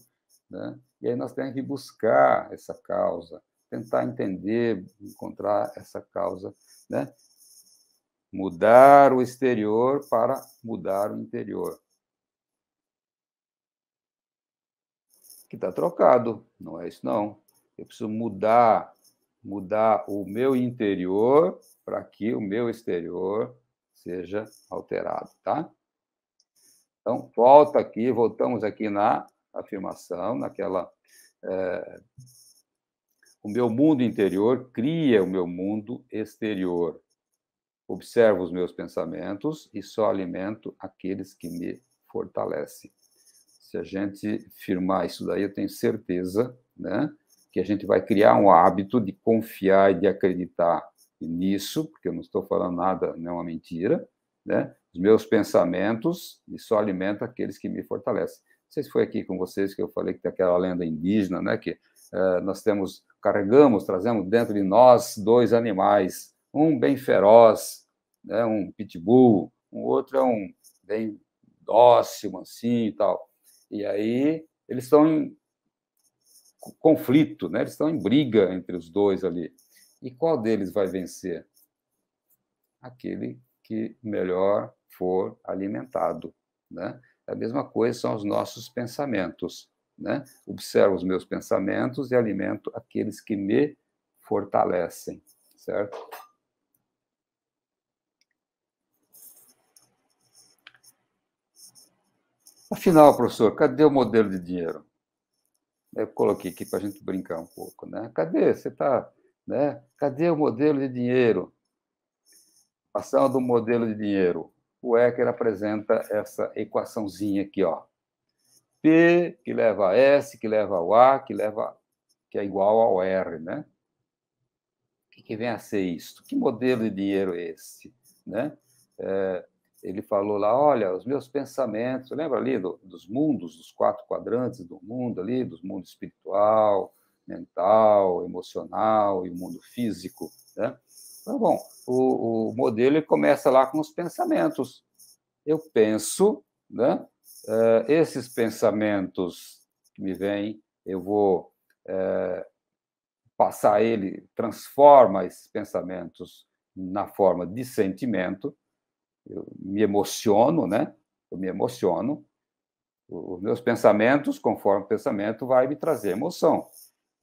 Né? E aí nós temos que buscar essa causa, tentar entender, encontrar essa causa. Né? Mudar o exterior para mudar o interior. Que está trocado, não é isso não. Eu preciso mudar, mudar o meu interior para que o meu exterior seja alterado, tá? Então, volta aqui, voltamos aqui na afirmação, naquela. É, o meu mundo interior cria o meu mundo exterior. Observo os meus pensamentos e só alimento aqueles que me fortalecem. Se a gente firmar isso daí, eu tenho certeza né, que a gente vai criar um hábito de confiar e de acreditar nisso, porque eu não estou falando nada, não é uma mentira, né? Os meus pensamentos e só alimenta aqueles que me fortalecem. Não sei se foi aqui com vocês que eu falei que tem aquela lenda indígena, né? Que uh, nós temos, carregamos, trazemos dentro de nós dois animais, um bem feroz, né? Um pitbull, um outro é um bem dócil, assim e tal. E aí eles estão em conflito, né? Eles estão em briga entre os dois ali. E qual deles vai vencer? Aquele que melhor for alimentado. Né? É a mesma coisa são os nossos pensamentos. Né? Observo os meus pensamentos e alimento aqueles que me fortalecem, certo? Afinal, professor, cadê o modelo de dinheiro? Eu coloquei aqui para a gente brincar um pouco, né? Cadê? Você está né? Cadê o modelo de dinheiro? Passando do modelo de dinheiro, o Ecker apresenta essa equaçãozinha aqui, ó. P que leva a S, que leva ao A, que leva que é igual ao R, né? O que, vem a ser isto? Que modelo de dinheiro é esse, né? É, ele falou lá, olha, os meus pensamentos, lembra ali do, dos mundos, dos quatro quadrantes do mundo ali, dos mundo espiritual, mental, emocional e o mundo físico. Né? Então, bom, o, o modelo começa lá com os pensamentos. Eu penso, né? Uh, esses pensamentos que me vêm, eu vou uh, passar ele, transforma esses pensamentos na forma de sentimento. Eu me emociono, né? Eu me emociono. Os meus pensamentos, conforme o pensamento, vai me trazer emoção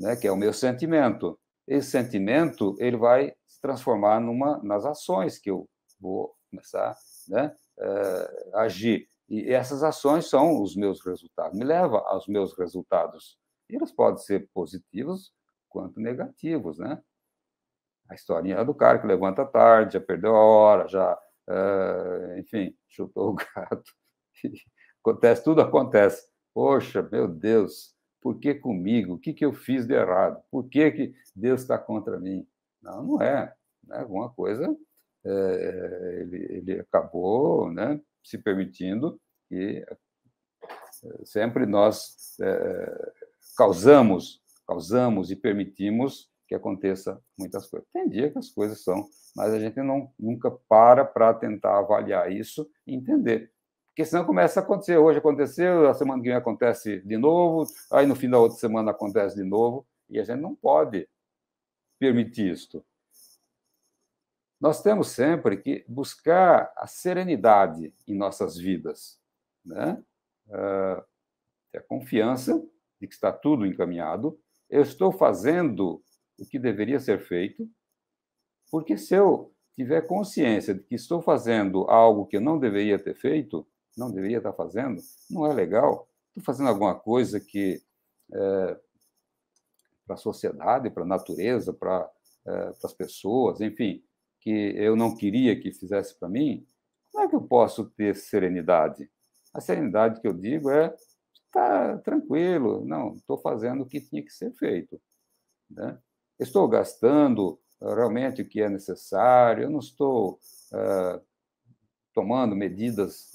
né, que é o meu sentimento. Esse sentimento ele vai se transformar numa nas ações que eu vou começar, né, uh, agir. E essas ações são os meus resultados, me leva aos meus resultados. E eles podem ser positivos quanto negativos, né? A historinha do cara que levanta tarde, já perdeu a hora, já, uh, enfim, chutou o gato. acontece, tudo acontece. Poxa, meu Deus, por que comigo? O que, que eu fiz de errado? Por que, que Deus está contra mim? Não, não é. Né? Alguma coisa é, é ele, ele acabou né, se permitindo e é, sempre nós é, causamos, causamos e permitimos que aconteça muitas coisas. Tem dia que as coisas são, mas a gente não nunca para para tentar avaliar isso e entender. Porque senão começa a acontecer. Hoje aconteceu, a semana que vem acontece de novo, aí no fim da outra semana acontece de novo, e a gente não pode permitir isto. Nós temos sempre que buscar a serenidade em nossas vidas, né? Ah, é a confiança de que está tudo encaminhado, eu estou fazendo o que deveria ser feito, porque se eu tiver consciência de que estou fazendo algo que eu não deveria ter feito, não deveria estar fazendo, não é legal. Estou fazendo alguma coisa que é, para a sociedade, para a natureza, para é, as pessoas, enfim, que eu não queria que fizesse para mim. Como é que eu posso ter serenidade? A serenidade que eu digo é tá tranquilo, não, estou fazendo o que tinha que ser feito. Né? Estou gastando é, realmente o que é necessário, eu não estou uh, tomando medidas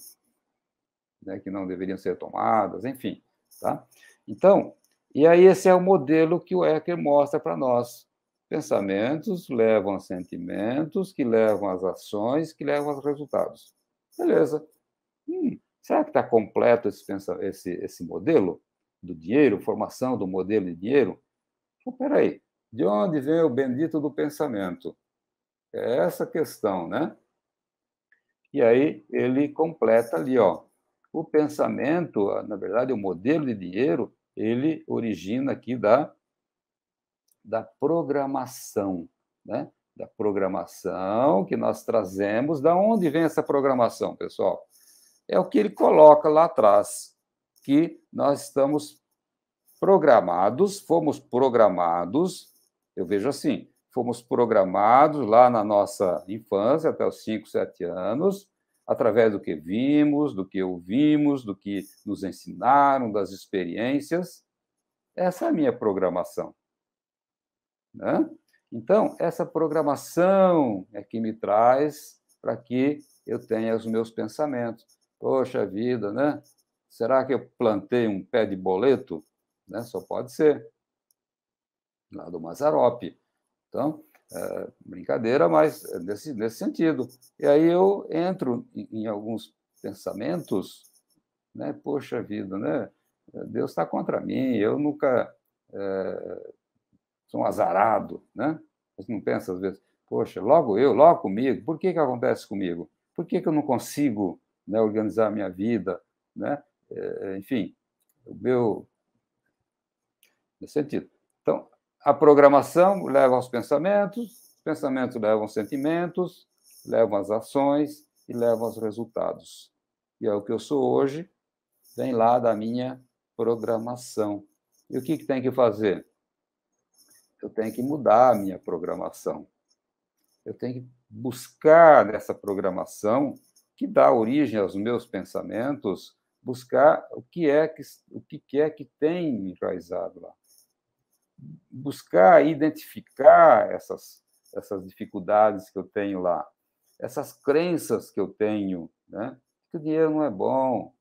né, que não deveriam ser tomadas, enfim. Tá? Então, e aí esse é o modelo que o Ecker mostra para nós. Pensamentos levam a sentimentos, que levam às ações, que levam aos resultados. Beleza. Hum, será que está completo esse, esse, esse modelo do dinheiro, formação do modelo de dinheiro? Então, peraí, de onde vem o bendito do pensamento? É essa questão, né? E aí ele completa ali, ó o pensamento, na verdade, o modelo de dinheiro, ele origina aqui da, da programação, né? da programação que nós trazemos. Da onde vem essa programação, pessoal? É o que ele coloca lá atrás, que nós estamos programados, fomos programados, eu vejo assim, fomos programados lá na nossa infância, até os 5, 7 anos, através do que vimos, do que ouvimos, do que nos ensinaram, das experiências. Essa é a minha programação. Né? Então, essa programação é que me traz para que eu tenha os meus pensamentos. Poxa vida, né? Será que eu plantei um pé de boleto? Né? Só pode ser. Lá do Mazarope. Então, é, brincadeira, mas nesse, é nesse sentido. E aí eu entro em, em alguns pensamentos, né? Poxa vida, né? Deus está contra mim, eu nunca é, sou um azarado, né? Você não pensa às vezes, poxa, logo eu, logo comigo, por que, que acontece comigo? Por que, que eu não consigo né, organizar a minha vida, né? É, enfim, o meu. Nesse sentido. Então, a programação leva aos pensamentos, os pensamentos levam aos sentimentos, levam às ações e levam aos resultados. E é o que eu sou hoje, vem lá da minha programação. E o que, que tem que fazer? Eu tenho que mudar a minha programação. Eu tenho que buscar nessa programação que dá origem aos meus pensamentos, buscar o que é que o que é que tem enraizado lá buscar identificar essas, essas dificuldades que eu tenho lá, essas crenças que eu tenho, né? que o dinheiro não é bom,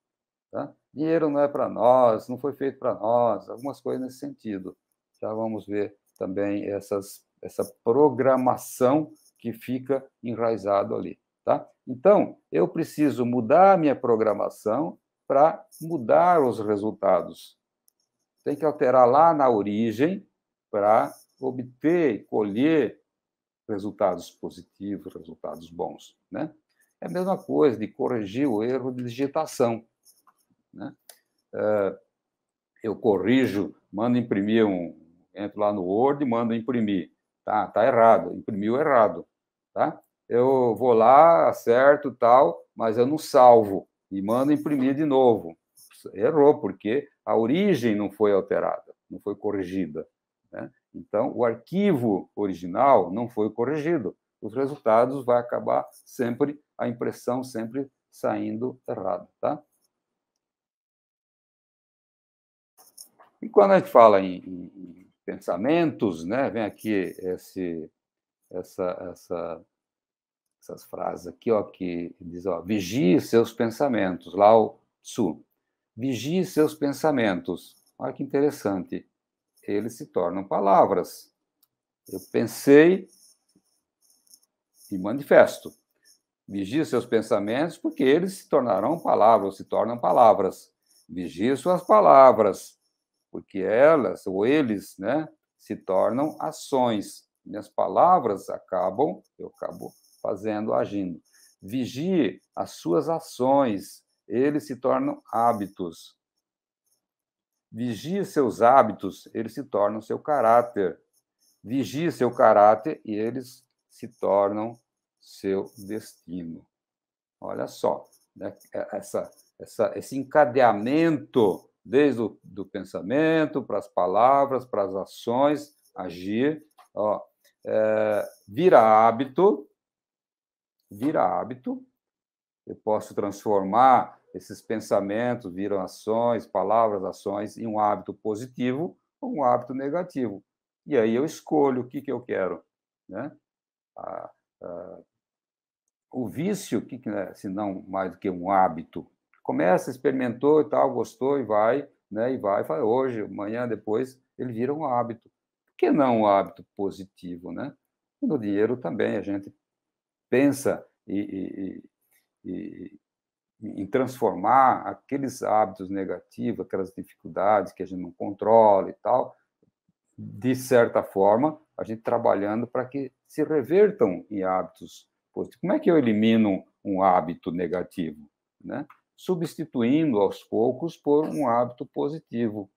tá? dinheiro não é para nós, não foi feito para nós, algumas coisas nesse sentido. Já vamos ver também essas, essa programação que fica enraizado ali. Tá? Então, eu preciso mudar a minha programação para mudar os resultados tem que alterar lá na origem para obter, colher resultados positivos, resultados bons. Né? É a mesma coisa de corrigir o erro de digitação. Né? É, eu corrijo, mando imprimir um. Entro lá no Word e mando imprimir. Tá, tá errado, imprimiu errado. Tá? Eu vou lá, acerto tal, mas eu não salvo e mando imprimir de novo. Errou, porque a origem não foi alterada, não foi corrigida. Né? Então, o arquivo original não foi corrigido. Os resultados vai acabar sempre, a impressão sempre saindo errada, tá? E quando a gente fala em, em pensamentos, né, vem aqui esse, essa, essa, essas frases aqui, ó, que diz, ó, vigie seus pensamentos, Lao Tzu. Vigie seus pensamentos. Olha que interessante. Eles se tornam palavras. Eu pensei e manifesto. Vigie seus pensamentos, porque eles se tornarão palavras, se tornam palavras. Vigie suas palavras, porque elas, ou eles, né, se tornam ações. Minhas palavras acabam, eu acabo fazendo, agindo. Vigie as suas ações, eles se tornam hábitos. Vigie seus hábitos, eles se tornam seu caráter. Vigie seu caráter e eles se tornam seu destino. Olha só, né? É, essa, essa, esse encadeamento desde o do pensamento para as palavras, para as ações, agir, ó, é, vira hábito, vira hábito, eu posso transformar esses pensamentos, viram ações, palavras, ações, em um hábito positivo ou um hábito negativo. E aí eu escolho o que, que eu quero. Né? A, a, o vício, que, né, se não mais do que um hábito, começa, experimentou e tal, gostou e vai, né, e vai, vai hoje, amanhã, depois, ele vira um hábito. Por que não um hábito positivo? Né? E no dinheiro também, a gente pensa e, e, e, em transformar aqueles hábitos negativos, aquelas dificuldades que a gente não controla e tal, de certa forma, a gente trabalhando para que se revertam em hábitos positivos. Como é que eu elimino um hábito negativo? Né? Substituindo aos poucos por um hábito positivo,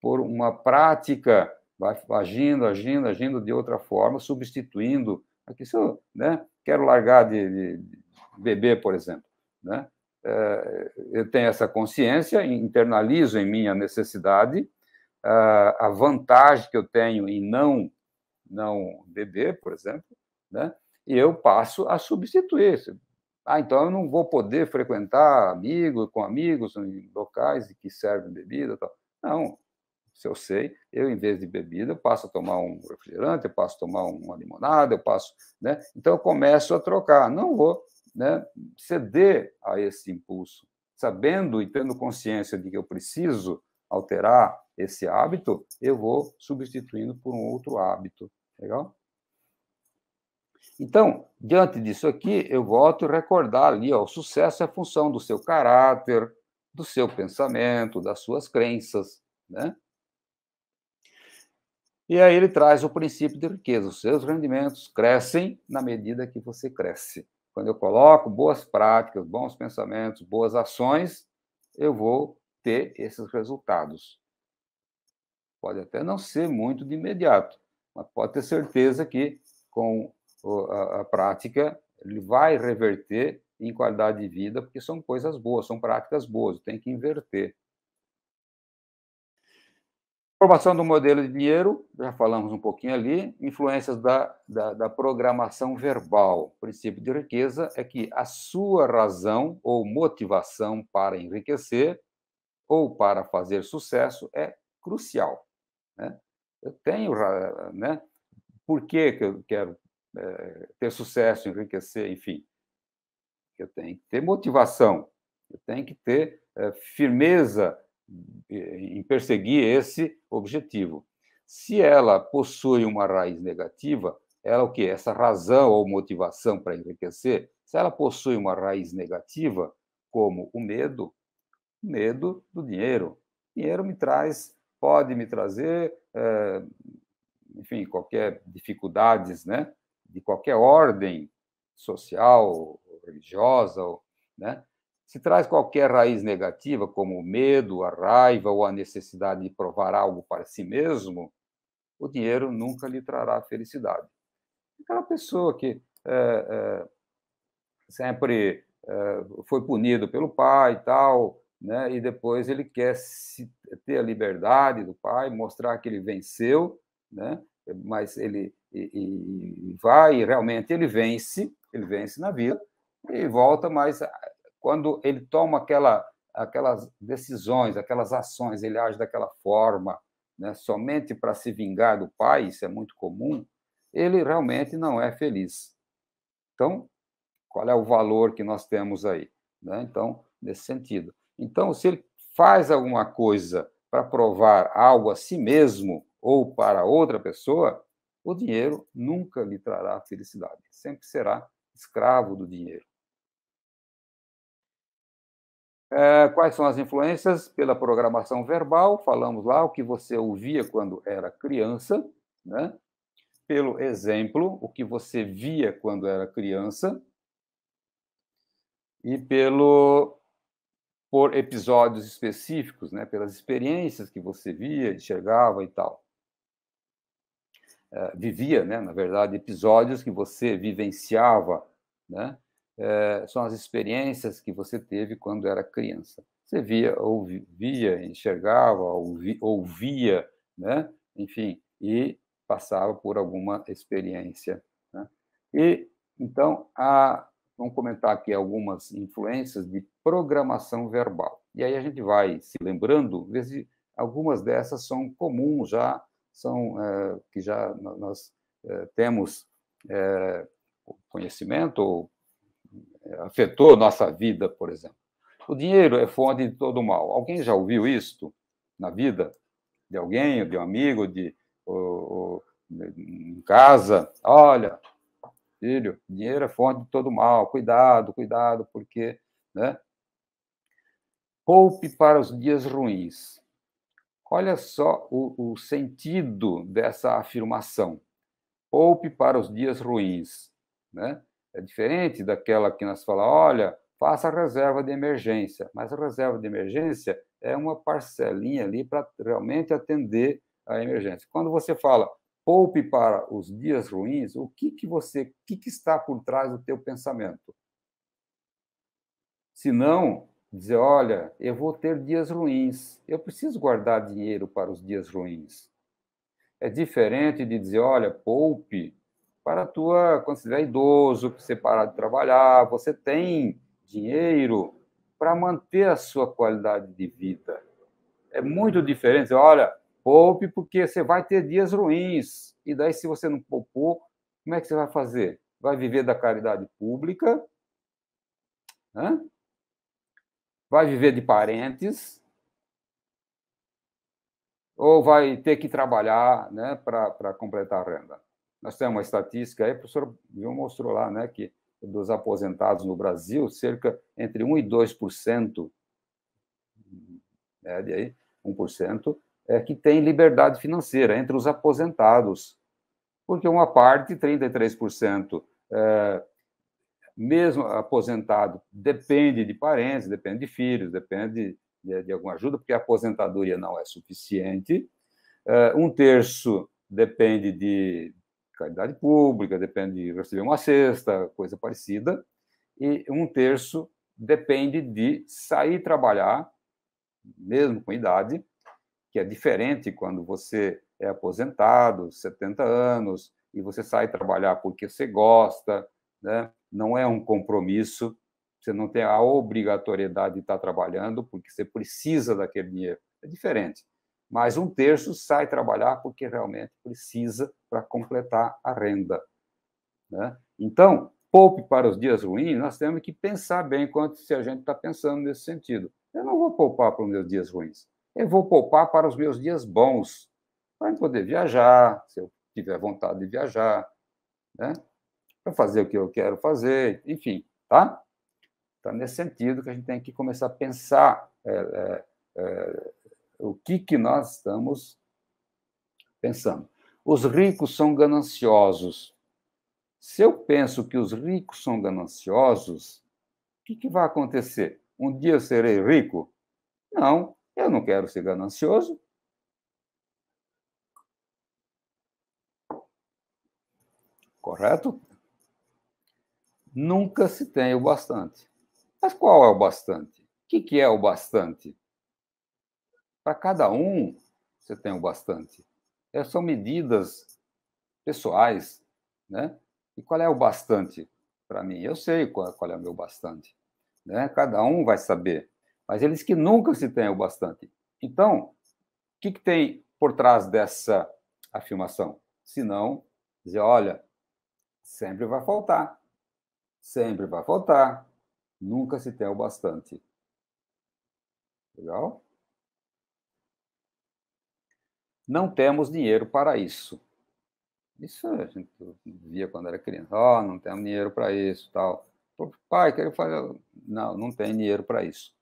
por uma prática, vai agindo, agindo, agindo de outra forma, substituindo. Aqui, se eu né, quero largar de, de beber, por exemplo. Né? É, eu tenho essa consciência, internalizo em mim a necessidade, a vantagem que eu tenho em não não beber, por exemplo, né? e eu passo a substituir. Ah, então eu não vou poder frequentar amigos, com amigos em locais que servem bebida. Tal. Não, se eu sei, eu, em vez de bebida, eu passo a tomar um refrigerante, eu passo a tomar uma limonada, eu passo. Né? Então eu começo a trocar. Não vou né, ceder a esse impulso. Sabendo e tendo consciência de que eu preciso alterar esse hábito, eu vou substituindo por um outro hábito. Legal? Então, diante disso aqui, eu volto a recordar ali, ó, o sucesso é função do seu caráter, do seu pensamento, das suas crenças, né? E aí ele traz o princípio de riqueza, os seus rendimentos crescem na medida que você cresce. Quando eu coloco boas práticas, bons pensamentos, boas ações, eu vou ter esses resultados. Pode até não ser muito de imediato, mas pode ter certeza que com a, prática ele vai reverter em qualidade de vida, porque são coisas boas, são práticas boas, tem que inverter. Formação do modelo de dinheiro, já falamos um pouquinho ali. Influências da, da, da, programação verbal. O princípio de riqueza é que a sua razão ou motivação para enriquecer ou para fazer sucesso é crucial. Né? Eu tenho, né? Por que, que eu quero é, ter sucesso, enriquecer, enfim? Eu tenho que ter motivação, eu tenho que ter é, firmeza em perseguir esse objetivo. Se ela possui uma raiz negativa, ela o que? Essa razão ou motivação para enriquecer, se ela possui uma raiz negativa, como o medo, medo do dinheiro. Dinheiro me traz, pode me trazer, é, enfim, qualquer dificuldades, né? De qualquer ordem social, religiosa, né? Se traz qualquer raiz negativa, como o medo, a raiva ou a necessidade de provar algo para si mesmo, o dinheiro nunca lhe trará felicidade. Aquela pessoa que é, é, sempre é, foi punido pelo pai e tal, né? e depois ele quer se, ter a liberdade do pai, mostrar que ele venceu, né? mas ele e, e vai e realmente ele vence, ele vence na vida e volta, mas quando ele toma aquela, aquelas decisões, aquelas ações, ele age daquela forma, né, somente para se vingar do pai, isso é muito comum, ele realmente não é feliz. Então, qual é o valor que nós temos aí? Né? Então, nesse sentido. Então, se ele faz alguma coisa para provar algo a si mesmo ou para outra pessoa, o dinheiro nunca lhe trará felicidade, sempre será escravo do dinheiro. É, quais são as influências? Pela programação verbal, falamos lá o que você ouvia quando era criança, né? pelo exemplo, o que você via quando era criança, e pelo por episódios específicos, né? pelas experiências que você via, enxergava e tal. É, vivia, né? na verdade, episódios que você vivenciava, né? é, são as experiências que você teve quando era criança. Você via, ouvia, enxergava, ouvia, ouvia né? enfim, e passava por alguma experiência. Né? E, então, há, vamos comentar aqui algumas influências de programação verbal. E aí a gente vai se lembrando, algumas dessas são comuns já, são é, que já nós é, temos é, conhecimento ou afetou nossa vida, por exemplo. O dinheiro é fonte de todo mal. Alguém já ouviu isto na vida de alguém, de um amigo, de, ou, ou, de em casa? Olha, filho, dinheiro é fonte de todo mal. Cuidado, cuidado, porque, né? Poupe para os dias ruins. Olha só o, o sentido dessa afirmação. Poupe para os dias ruins, né? É diferente daquela que nós fala, olha, faça a reserva de emergência, mas a reserva de emergência é uma parcelinha ali para realmente atender a emergência. Quando você fala poupe para os dias ruins, o que que você, o que que está por trás do teu pensamento? Se não, dizer, olha, eu vou ter dias ruins, eu preciso guardar dinheiro para os dias ruins. É diferente de dizer, olha, poupe para a tua, quando você é idoso, você parar de trabalhar, você tem dinheiro para manter a sua qualidade de vida. É muito diferente. Olha, poupe porque você vai ter dias ruins. E daí, se você não poupou, como é que você vai fazer? Vai viver da caridade pública? Hã? Vai viver de parentes? Ou vai ter que trabalhar né, para completar a renda? Nós temos uma estatística aí, a professora mostrou lá, né, que dos aposentados no Brasil, cerca entre 1 e 2%, média né, aí, 1%, é que tem liberdade financeira entre os aposentados. Porque uma parte, 33%, é, mesmo aposentado, depende de parentes, depende de filhos, depende de, de alguma ajuda, porque a aposentadoria não é suficiente. É, um terço depende de, caridade pública, depende de receber uma cesta, coisa parecida, e um terço depende de sair trabalhar, mesmo com idade, que é diferente quando você é aposentado, 70 anos, e você sai trabalhar porque você gosta, né? não é um compromisso, você não tem a obrigatoriedade de estar trabalhando porque você precisa daquele dinheiro. É diferente mas um terço sai trabalhar porque realmente precisa para completar a renda. Né? Então, poupe para os dias ruins, nós temos que pensar bem quanto se a gente está pensando nesse sentido. Eu não vou poupar para os meus dias ruins, eu vou poupar para os meus dias bons, para poder viajar, se eu tiver vontade de viajar, né? para fazer o que eu quero fazer, enfim, tá? Então, nesse sentido que a gente tem que começar a pensar é, é, é, o que, que nós estamos pensando. Os ricos são gananciosos. Se eu penso que os ricos são gananciosos, o que, que vai acontecer? Um dia eu serei rico? Não, eu não quero ser ganancioso. Correto? Nunca se tem o bastante. Mas qual é o bastante? O que, que é o bastante? Para cada um, você tem o bastante. É, são medidas pessoais, né? E qual é o bastante para mim? Eu sei qual, qual, é o meu bastante, né? Cada um vai saber. Mas eles que nunca se tem o bastante. Então, o que, que tem por trás dessa afirmação? Se não, dizer, olha, sempre vai faltar. Sempre vai faltar. Nunca se tem o bastante. Legal? não temos dinheiro para isso. Isso a gente via quando era criança. Oh, não temos dinheiro para isso, tal. Pai, quero fazer. Não, não tem dinheiro para isso.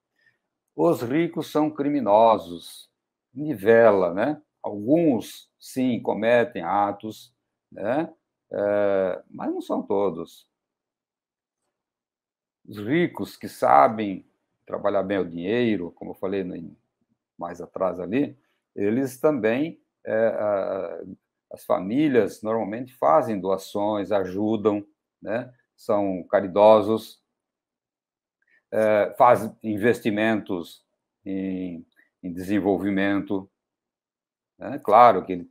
Os ricos são criminosos. Nivela, né? Alguns, sim, cometem atos, né? É, mas não são todos. Os ricos que sabem trabalhar bem o dinheiro, como eu falei mais atrás ali, eles também, é, a, as famílias normalmente fazem doações, ajudam, né? são caridosos, é, fazem investimentos em, em desenvolvimento. Né? Claro que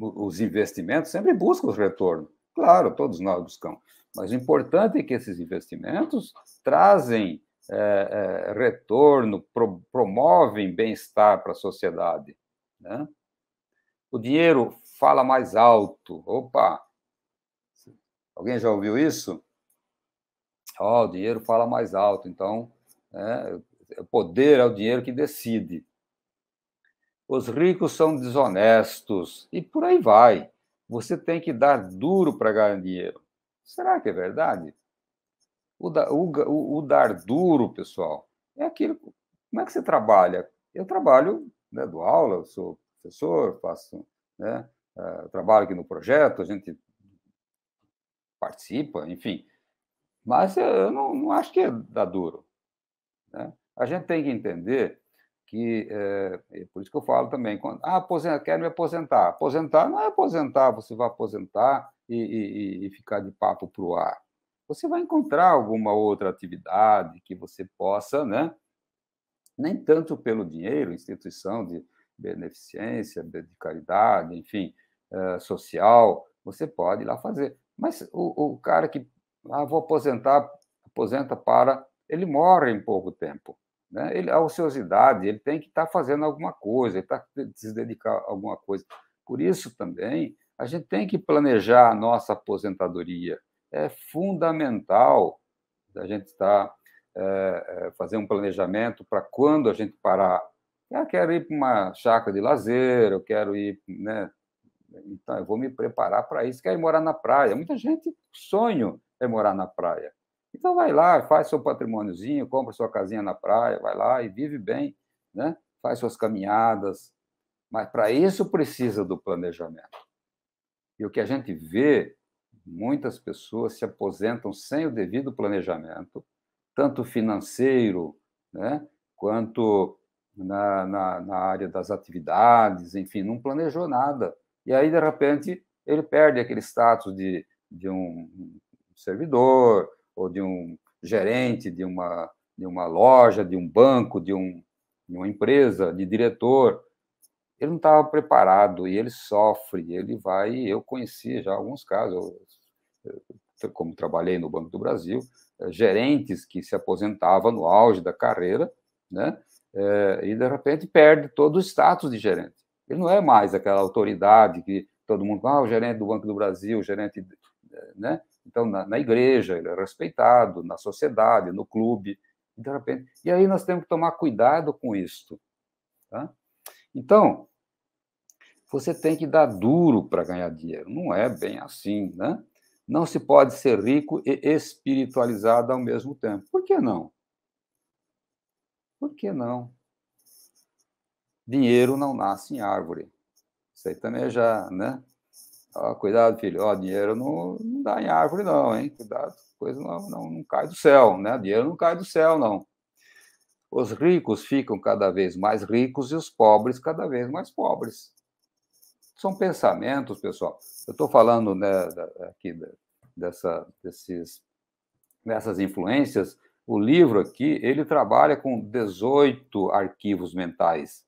os investimentos sempre buscam o retorno, claro, todos nós buscamos, mas o importante é que esses investimentos trazem é, é, retorno, pro, promovem bem-estar para a sociedade. Né? O dinheiro fala mais alto. Opa! Alguém já ouviu isso? Oh, o dinheiro fala mais alto. Então, né, é o poder é o dinheiro que decide. Os ricos são desonestos. E por aí vai. Você tem que dar duro para ganhar dinheiro. Será que é verdade? O, da, o, o, o dar duro, pessoal, é aquilo. Como é que você trabalha? Eu trabalho né, dou aula, eu sou professor, faço né, eh, trabalho aqui no projeto, a gente participa, enfim. Mas eu não, não acho que é dar duro. Né? A gente tem que entender que, é, é por isso que eu falo também, quando, ah, aposenta, quero me aposentar. Aposentar não é aposentar, você vai aposentar e, e, e ficar de papo para o ar. Você vai encontrar alguma outra atividade que você possa, né? nem tanto pelo dinheiro, instituição de beneficência, de caridade, enfim, eh, social, você pode ir lá fazer. Mas o, o cara que ah, vou aposentar, aposenta para. Ele morre em pouco tempo. Né? Ele, a ociosidade, ele tem que estar tá fazendo alguma coisa, ele está se dedicar a alguma coisa. Por isso também, a gente tem que planejar a nossa aposentadoria. É fundamental a gente estar é, é, fazer um planejamento para quando a gente parar. Ah, quero ir para uma chácara de lazer, eu quero ir, né? Então, eu vou me preparar para isso. Quero ir morar na praia? Muita gente, sonho é morar na praia. Então, vai lá, faz seu patrimôniozinho, compra sua casinha na praia, vai lá e vive bem, né? Faz suas caminhadas. Mas para isso precisa do planejamento. E o que a gente vê, muitas pessoas se aposentam sem o devido planejamento, tanto financeiro, né, quanto na, na, na, área das atividades, enfim, não planejou nada. E aí, de repente, ele perde aquele status de, de um servidor ou de um gerente de uma, de uma loja, de um banco, de, um, de uma empresa, de diretor. Ele não estava preparado e ele sofre, ele vai. Eu conheci já alguns casos, eu, como trabalhei no Banco do Brasil, eh, gerentes que se aposentavam no auge da carreira, né? Eh, e de repente perde todo o status de gerente. Ele não é mais aquela autoridade que todo mundo, ah, o gerente do Banco do Brasil, o gerente, né? Então, na, na igreja, ele é respeitado, na sociedade, no clube, e de repente. E aí nós temos que tomar cuidado com isso. Tá? Então, você tem que dar duro para ganhar dinheiro. Não é bem assim, né? não se pode ser rico e espiritualizado ao mesmo tempo. Por que não? Por que não? Dinheiro não nasce em árvore. Isso aí também é já, né? Ó, cuidado, filho. Ó, dinheiro não, não dá em árvore, não, hein? Cuidado, coisa não, não, não cai do céu, né? Dinheiro não cai do céu, não. Os ricos ficam cada vez mais ricos e os pobres cada vez mais pobres são pensamentos, pessoal. Eu estou falando né, aqui dessa, desses, dessas influências. O livro aqui, ele trabalha com 18 arquivos mentais,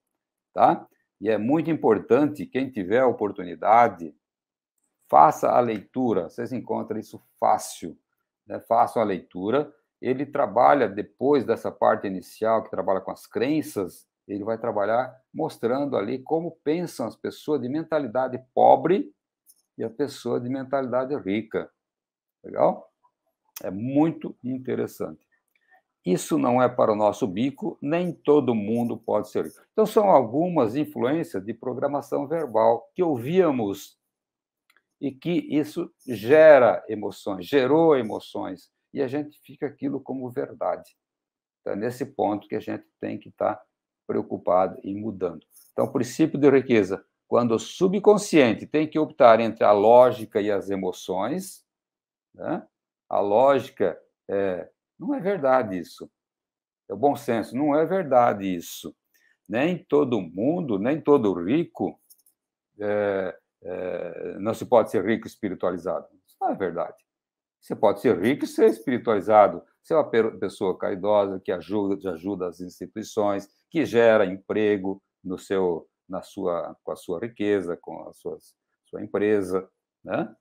tá? E é muito importante, quem tiver a oportunidade, faça a leitura. Vocês encontram isso fácil, né? Façam a leitura. Ele trabalha, depois dessa parte inicial, que trabalha com as crenças, ele vai trabalhar mostrando ali como pensam as pessoas de mentalidade pobre e a pessoa de mentalidade rica. Legal? É muito interessante. Isso não é para o nosso bico, nem todo mundo pode ser Então, são algumas influências de programação verbal que ouvíamos e que isso gera emoções, gerou emoções, e a gente fica aquilo como verdade. Então, é nesse ponto que a gente tem que estar tá preocupado e mudando. Então, o princípio de riqueza, quando o subconsciente tem que optar entre a lógica e as emoções, né? a lógica é, não é verdade isso. É o bom senso, não é verdade isso. Nem todo mundo, nem todo rico, é, é, não se pode ser rico espiritualizado. Isso não é verdade. Você pode ser rico e ser espiritualizado, você é uma pessoa caridosa que ajuda, ajuda as instituições, que gera emprego no seu, na sua, com a sua riqueza, com a sua, sua empresa, né?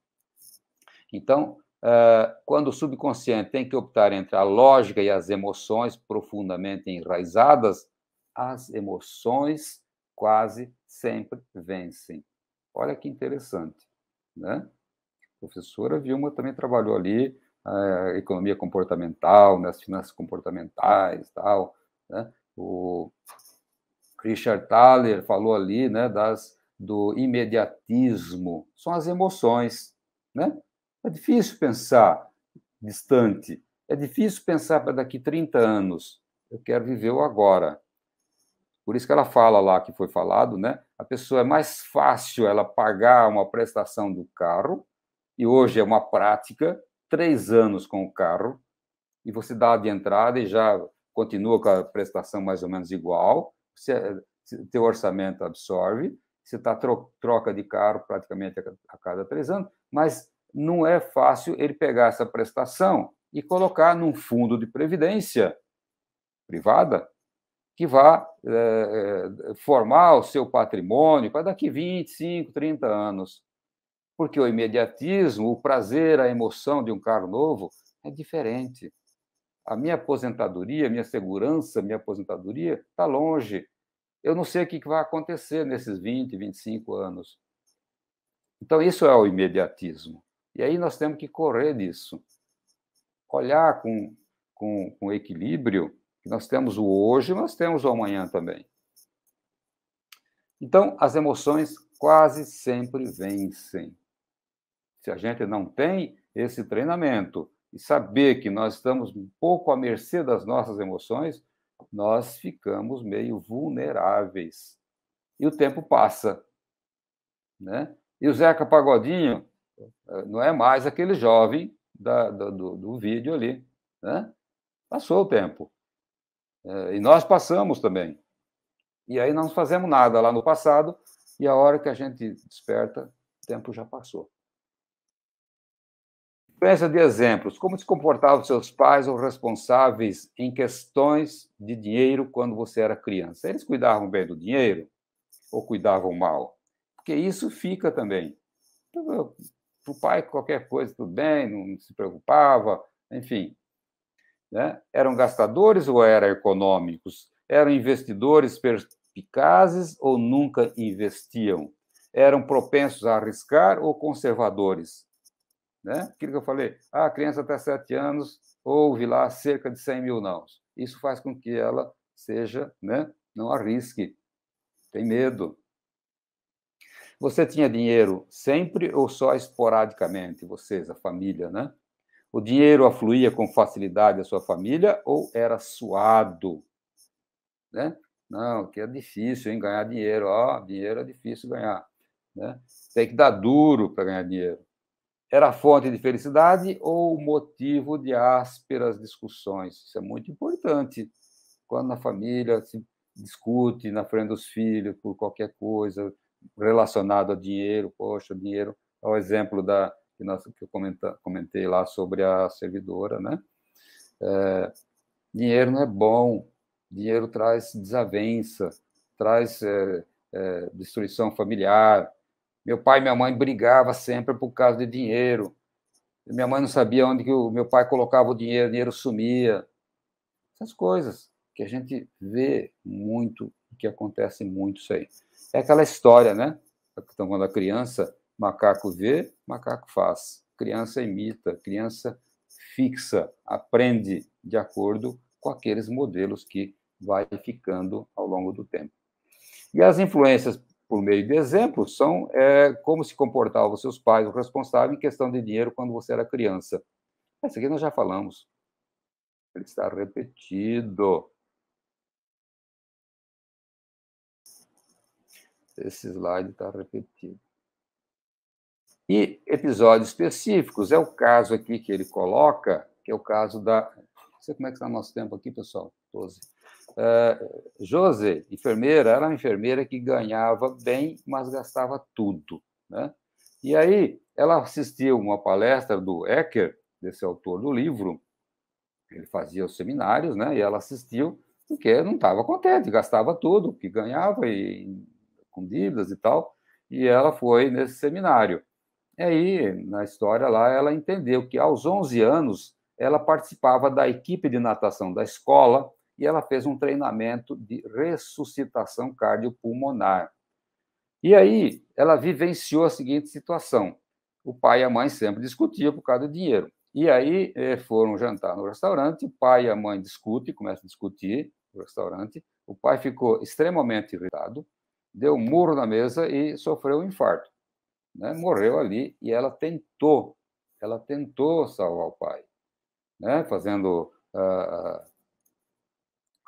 Então, eh, quando o subconsciente tem que optar entre a lógica e as emoções profundamente enraizadas, as emoções quase sempre vencem. Olha que interessante, né? A professora Vilma também trabalhou ali a né, economia comportamental, nas né, finanças comportamentais, tal, né? O Richard Thaler falou ali, né, das do imediatismo, são as emoções, né? É difícil pensar distante, é difícil pensar para daqui 30 anos. Eu quero viver o agora. Por isso que ela fala lá que foi falado, né? A pessoa é mais fácil ela pagar uma prestação do carro, e hoje é uma prática, três anos com o carro e você dá de entrada e já continua com a prestação mais ou menos igual, você, teu orçamento absorve, você está tro, troca de carro praticamente a, a cada três anos, mas não é fácil ele pegar essa prestação e colocar num fundo de previdência privada que vá é, formar o seu patrimônio para daqui 25, 30 anos porque o imediatismo, o prazer, a emoção de um carro novo é diferente. A minha aposentadoria, minha segurança, minha aposentadoria está longe. Eu não sei o que vai acontecer nesses 20, 25 anos. Então, isso é o imediatismo. E aí nós temos que correr disso. Olhar com, com, com equilíbrio que nós temos o hoje, nós temos o amanhã também. Então, as emoções quase sempre vencem. Se a gente não tem esse treinamento e saber que nós estamos um pouco à mercê das nossas emoções, nós ficamos meio vulneráveis. E o tempo passa. Né? E o Zeca Pagodinho eh, não é mais aquele jovem da, do, do vídeo ali. Né? Passou o tempo. Eh, e nós passamos também. E aí não fazemos nada lá no passado, e a hora que a gente desperta, o tempo já passou. Pensa de exemplos. Como se comportavam seus pais ou responsáveis em questões de dinheiro quando você era criança? Eles cuidavam bem do dinheiro ou cuidavam mal? Porque isso fica também. Para o então, pai, qualquer coisa, tudo bem, não se preocupava, enfim. Né? Eram gastadores ou eram econômicos? Eram investidores perspicazes ou nunca investiam? Eram propensos a arriscar ou conservadores? Né? Aquilo que eu falei, ah, a criança até 7 anos ouve lá cerca de 100 mil nãos. Isso faz com que ela seja, né, não arrisque, tem medo. Você tinha dinheiro sempre ou só esporadicamente, vocês, a família, né? O dinheiro afluía com facilidade à sua família ou era suado? Né? Não, que é difícil hein, ganhar dinheiro. Ó, dinheiro é difícil ganhar. Né? Tem que dar duro para ganhar dinheiro. Era fonte de felicidade ou motivo de ásperas discussões? Isso é muito importante. Quando na família se discute na frente dos filhos por qualquer coisa relacionada a dinheiro, poxa, dinheiro, é o exemplo da que, nós, que eu comenta, comentei lá sobre a servidora, né? É, dinheiro não é bom, dinheiro traz desavença, traz é, é, destruição familiar, meu pai e minha mãe brigavam sempre por causa de dinheiro. Minha mãe não sabia onde que o meu pai colocava o dinheiro, o dinheiro sumia. Essas coisas que a gente vê muito, que acontece muito isso aí. É aquela história, né? Então, quando a criança, macaco vê, macaco faz. Criança imita, criança fixa, aprende de acordo com aqueles modelos que vai ficando ao longo do tempo. E as influências por meio de exemplos, são é, como se comportavam seus pais, o responsável, em questão de dinheiro quando você era criança. Essa aqui nós já falamos. Ele está repetido. Esse slide está repetido. E episódios específicos, é o caso aqui que ele coloca, que é o caso da. Não sei como é que está nosso tempo aqui, pessoal. 12. Uh, José, enfermeira, era uma enfermeira que ganhava bem, mas gastava tudo. Né? E aí ela assistiu uma palestra do Ecker, desse autor do livro, ele fazia os seminários, né? E ela assistiu porque não estava contente, gastava tudo que ganhava e com dívidas e tal. E ela foi nesse seminário. E aí, na história lá, ela entendeu que aos 11 anos ela participava da equipe de natação da escola e ela fez um treinamento de ressuscitação cardiopulmonar. E aí ela vivenciou a seguinte situação: o pai e a mãe sempre discutiam por causa do dinheiro. E aí eh, foram jantar no restaurante, o pai e a mãe discutem, começam a discutir no restaurante. O pai ficou extremamente irritado, deu um muro na mesa e sofreu um infarto. Né? Morreu ali e ela tentou, ela tentou salvar o pai, né? fazendo uh,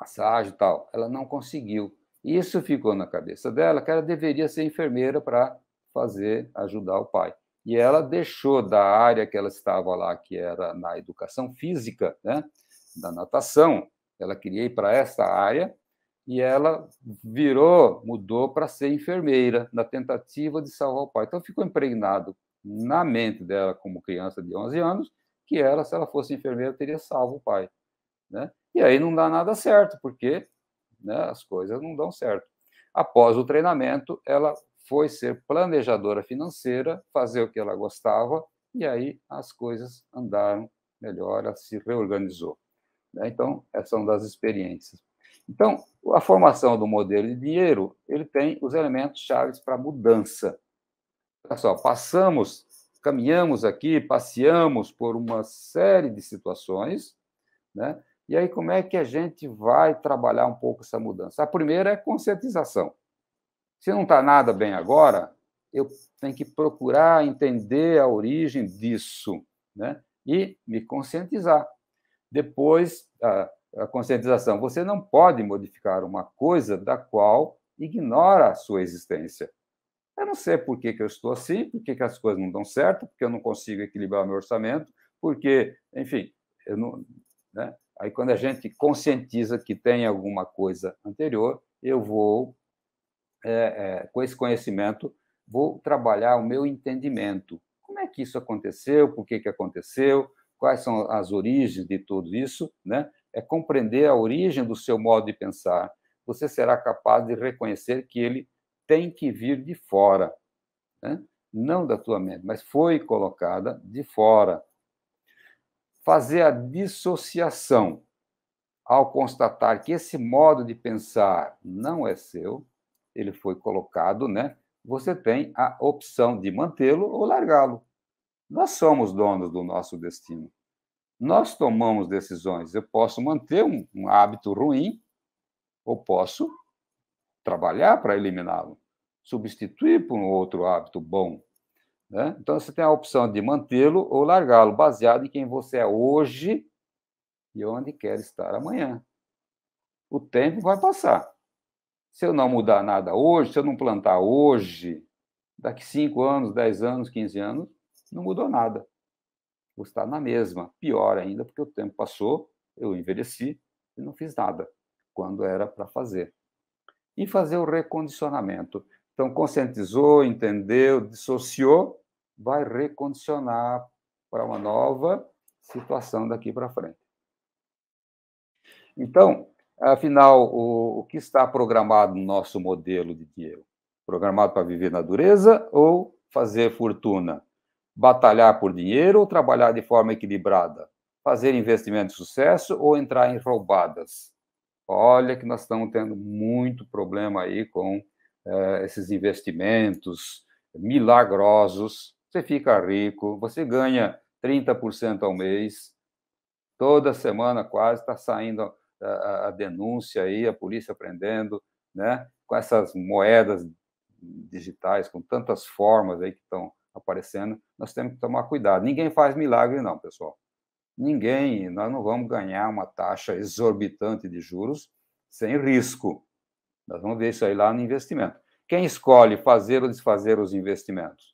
passagem e tal. Ela não conseguiu. Isso ficou na cabeça dela, que ela deveria ser enfermeira para fazer, ajudar o pai. E ela deixou da área que ela estava lá, que era na educação física, né, da natação, ela queria ir para essa área, e ela virou, mudou para ser enfermeira, na tentativa de salvar o pai. Então ficou impregnado na mente dela, como criança de 11 anos, que ela, se ela fosse enfermeira, teria salvo o pai. Né? E aí não dá nada certo, porque né, as coisas não dão certo. Após o treinamento, ela foi ser planejadora financeira, fazer o que ela gostava, e aí as coisas andaram melhor, ela se reorganizou. Né. Então, essas são das experiências. Então, a formação do modelo de dinheiro, ele tem os elementos chaves para mudança. Olha só, passamos, caminhamos aqui, passeamos por uma série de situações, né? E aí, como é que a gente vai trabalhar um pouco essa mudança? A primeira é conscientização. Se não está nada bem agora, eu tenho que procurar entender a origem disso, né? E me conscientizar. Depois, a, a conscientização. Você não pode modificar uma coisa da qual ignora a sua existência. Eu não sei por que, que eu estou assim, por que, que as coisas não dão certo, porque eu não consigo equilibrar meu orçamento, porque, enfim, eu não. Né? Aí, quando a gente conscientiza que tem alguma coisa anterior, eu vou, é, é, com esse conhecimento, vou trabalhar o meu entendimento. Como é que isso aconteceu? Por que, que aconteceu? Quais são as origens de tudo isso? Né? É compreender a origem do seu modo de pensar. Você será capaz de reconhecer que ele tem que vir de fora, né? não da tua mente, mas foi colocada de fora fazer a dissociação ao constatar que esse modo de pensar não é seu, ele foi colocado, né? Você tem a opção de mantê-lo ou largá-lo. Nós somos donos do nosso destino. Nós tomamos decisões. Eu posso manter um, um hábito ruim ou posso trabalhar para eliminá-lo, substituir por um outro hábito bom. Né? Então, você tem a opção de mantê-lo ou largá-lo, baseado em quem você é hoje e onde quer estar amanhã. O tempo vai passar. Se eu não mudar nada hoje, se eu não plantar hoje, daqui 5 anos, 10 anos, 15 anos, não mudou nada. Vou estar na mesma. Pior ainda, porque o tempo passou, eu envelheci e não fiz nada quando era para fazer. E fazer o recondicionamento. Então, conscientizou, entendeu, dissociou vai recondicionar para uma nova situação daqui para frente. Então, afinal, o, o, que está programado no nosso modelo de dinheiro? Programado para viver na dureza ou fazer fortuna? Batalhar por dinheiro ou trabalhar de forma equilibrada? Fazer investimento de sucesso ou entrar em roubadas? Olha que nós estamos tendo muito problema aí com eh, esses investimentos milagrosos você fica rico, você ganha 30% ao mês. Toda semana quase está saindo a, a, a, denúncia aí, a polícia prendendo, né? Com essas moedas digitais, com tantas formas aí que estão aparecendo, nós temos que tomar cuidado. Ninguém faz milagre não, pessoal. Ninguém, nós não vamos ganhar uma taxa exorbitante de juros sem risco. Nós vamos ver isso aí lá no investimento. Quem escolhe fazer ou desfazer os investimentos?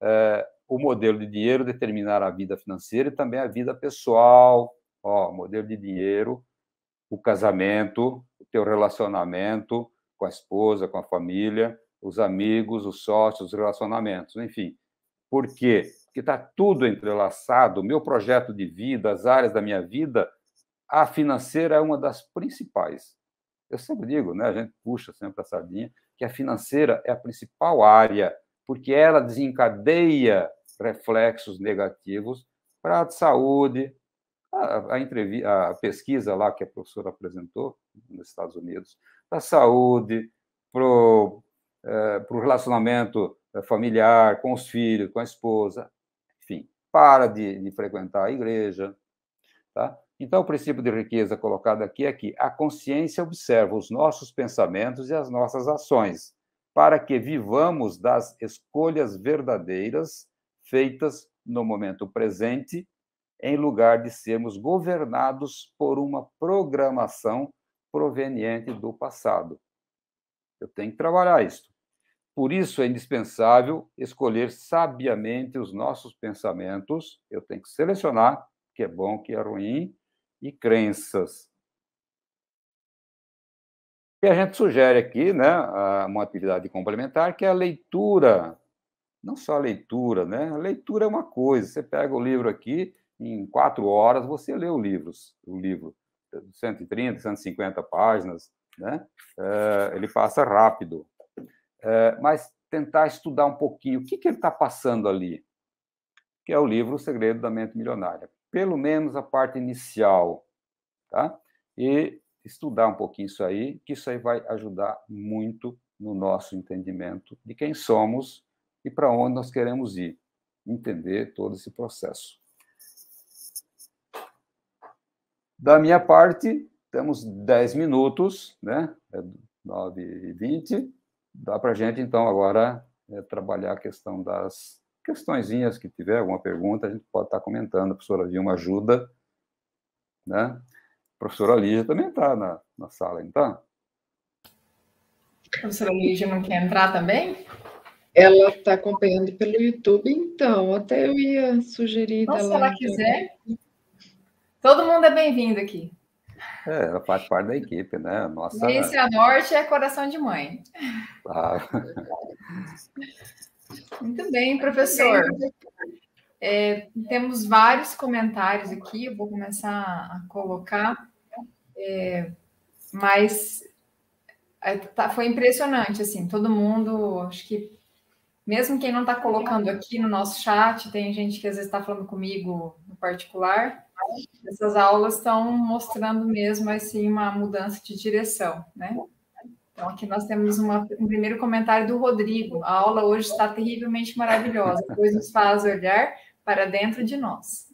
é, o modelo de dinheiro determinar a vida financeira e também a vida pessoal. Ó, modelo de dinheiro, o casamento, o teu relacionamento com a esposa, com a família, os amigos, os sócios, os relacionamentos, enfim. Por quê? Porque está tudo entrelaçado, o meu projeto de vida, as áreas da minha vida, a financeira é uma das principais. Eu sempre digo, né, a gente puxa sempre a sardinha, que a financeira é a principal área porque ela desencadeia reflexos negativos para a saúde. A, a, entrevista, a pesquisa lá que a professora apresentou nos Estados Unidos, para a saúde, para o é, relacionamento é, familiar, com os filhos, com a esposa, enfim, para de, de frequentar a igreja. Tá? Então, o princípio de riqueza colocado aqui é que a consciência observa os nossos pensamentos e as nossas ações, para que vivamos das escolhas verdadeiras feitas no momento presente, em lugar de sermos governados por uma programação proveniente do passado. Eu tenho que trabalhar isso. Por isso é indispensável escolher sabiamente os nossos pensamentos, eu tenho que selecionar o que é bom, o que é ruim, e crenças. E a gente sugere aqui né, uma atividade complementar, que é a leitura. Não só a leitura, né? A leitura é uma coisa. Você pega o livro aqui, em quatro horas você lê o livro, o livro 130, 150 páginas, né? Eh, ele passa rápido. Eh, mas tentar estudar um pouquinho o que, que ele está passando ali, que é o livro O Segredo da Mente Milionária. Pelo menos a parte inicial, tá? E estudar um pouquinho isso aí, que isso aí vai ajudar muito no nosso entendimento de quem somos e para onde nós queremos ir. Entender todo esse processo. Da minha parte, temos 10 minutos, né? É 9 e 20. Dá para a gente, então, agora é, trabalhar a questão das questõezinhas que tiver, alguma pergunta, a gente pode estar tá comentando. A professora Vilma ajuda, né? professora Lígia também está na, na sala, não está? A professora Lígia não quer entrar também? Ela está acompanhando pelo YouTube, então, até eu ia sugerir. Então, ela. se ela quiser. Todo mundo é bem-vindo aqui. É, ela faz parte da equipe, né? Nossa. Ciência né? Norte é coração de mãe. Ah. Muito bem, professor. Muito bem. É, temos vários comentários aqui, eu vou começar a colocar, é, mas é, tá, foi impressionante, assim, todo mundo, acho que mesmo quem não está colocando aqui no nosso chat, tem gente que às vezes está falando comigo no particular, essas aulas estão mostrando mesmo assim uma mudança de direção, né? Então aqui nós temos uma, um primeiro comentário do Rodrigo. A aula hoje está terrivelmente maravilhosa, pois nos faz olhar para dentro de nós.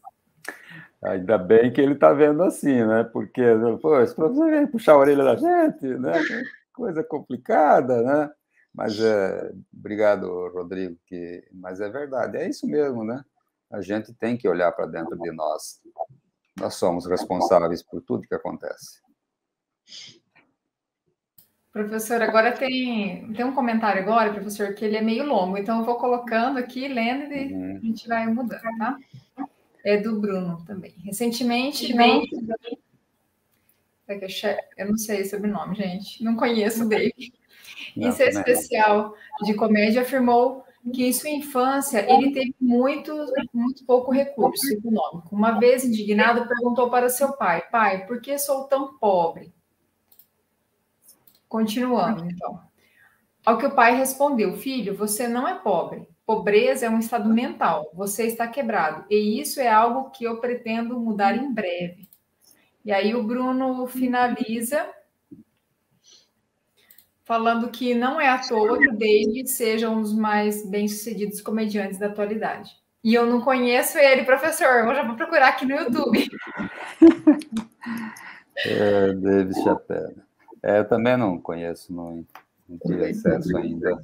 Ainda bem que ele está vendo assim, né? Porque, pô, esse professor vem puxar a orelha da gente, né? Coisa complicada, né? Mas é, obrigado, Rodrigo, que, mas é verdade, é isso mesmo, né? A gente tem que olhar para dentro de nós. Nós somos responsáveis por tudo que acontece. Professor, agora tem, tem um comentário agora, professor, que ele é meio longo, então eu vou colocando aqui, lendo e uhum. a gente vai mudando, tá? É do Bruno também. Recentemente, Recentemente não... É eu não sei o sobrenome, gente, não conheço dele. em seu especial de comédia, afirmou que em sua infância ele teve muito, muito pouco recurso econômico. Uma vez indignado, perguntou para seu pai: pai, por que sou tão pobre? Continuando, então. Ao que o pai respondeu: Filho, você não é pobre. Pobreza é um estado mental. Você está quebrado. E isso é algo que eu pretendo mudar em breve. E aí o Bruno finaliza falando que não é à toa que David seja um dos mais bem-sucedidos comediantes da atualidade. E eu não conheço ele, professor. Eu já vou procurar aqui no YouTube. É, David Chapelle. É, eu também não conheço, não, não tive acesso ainda. É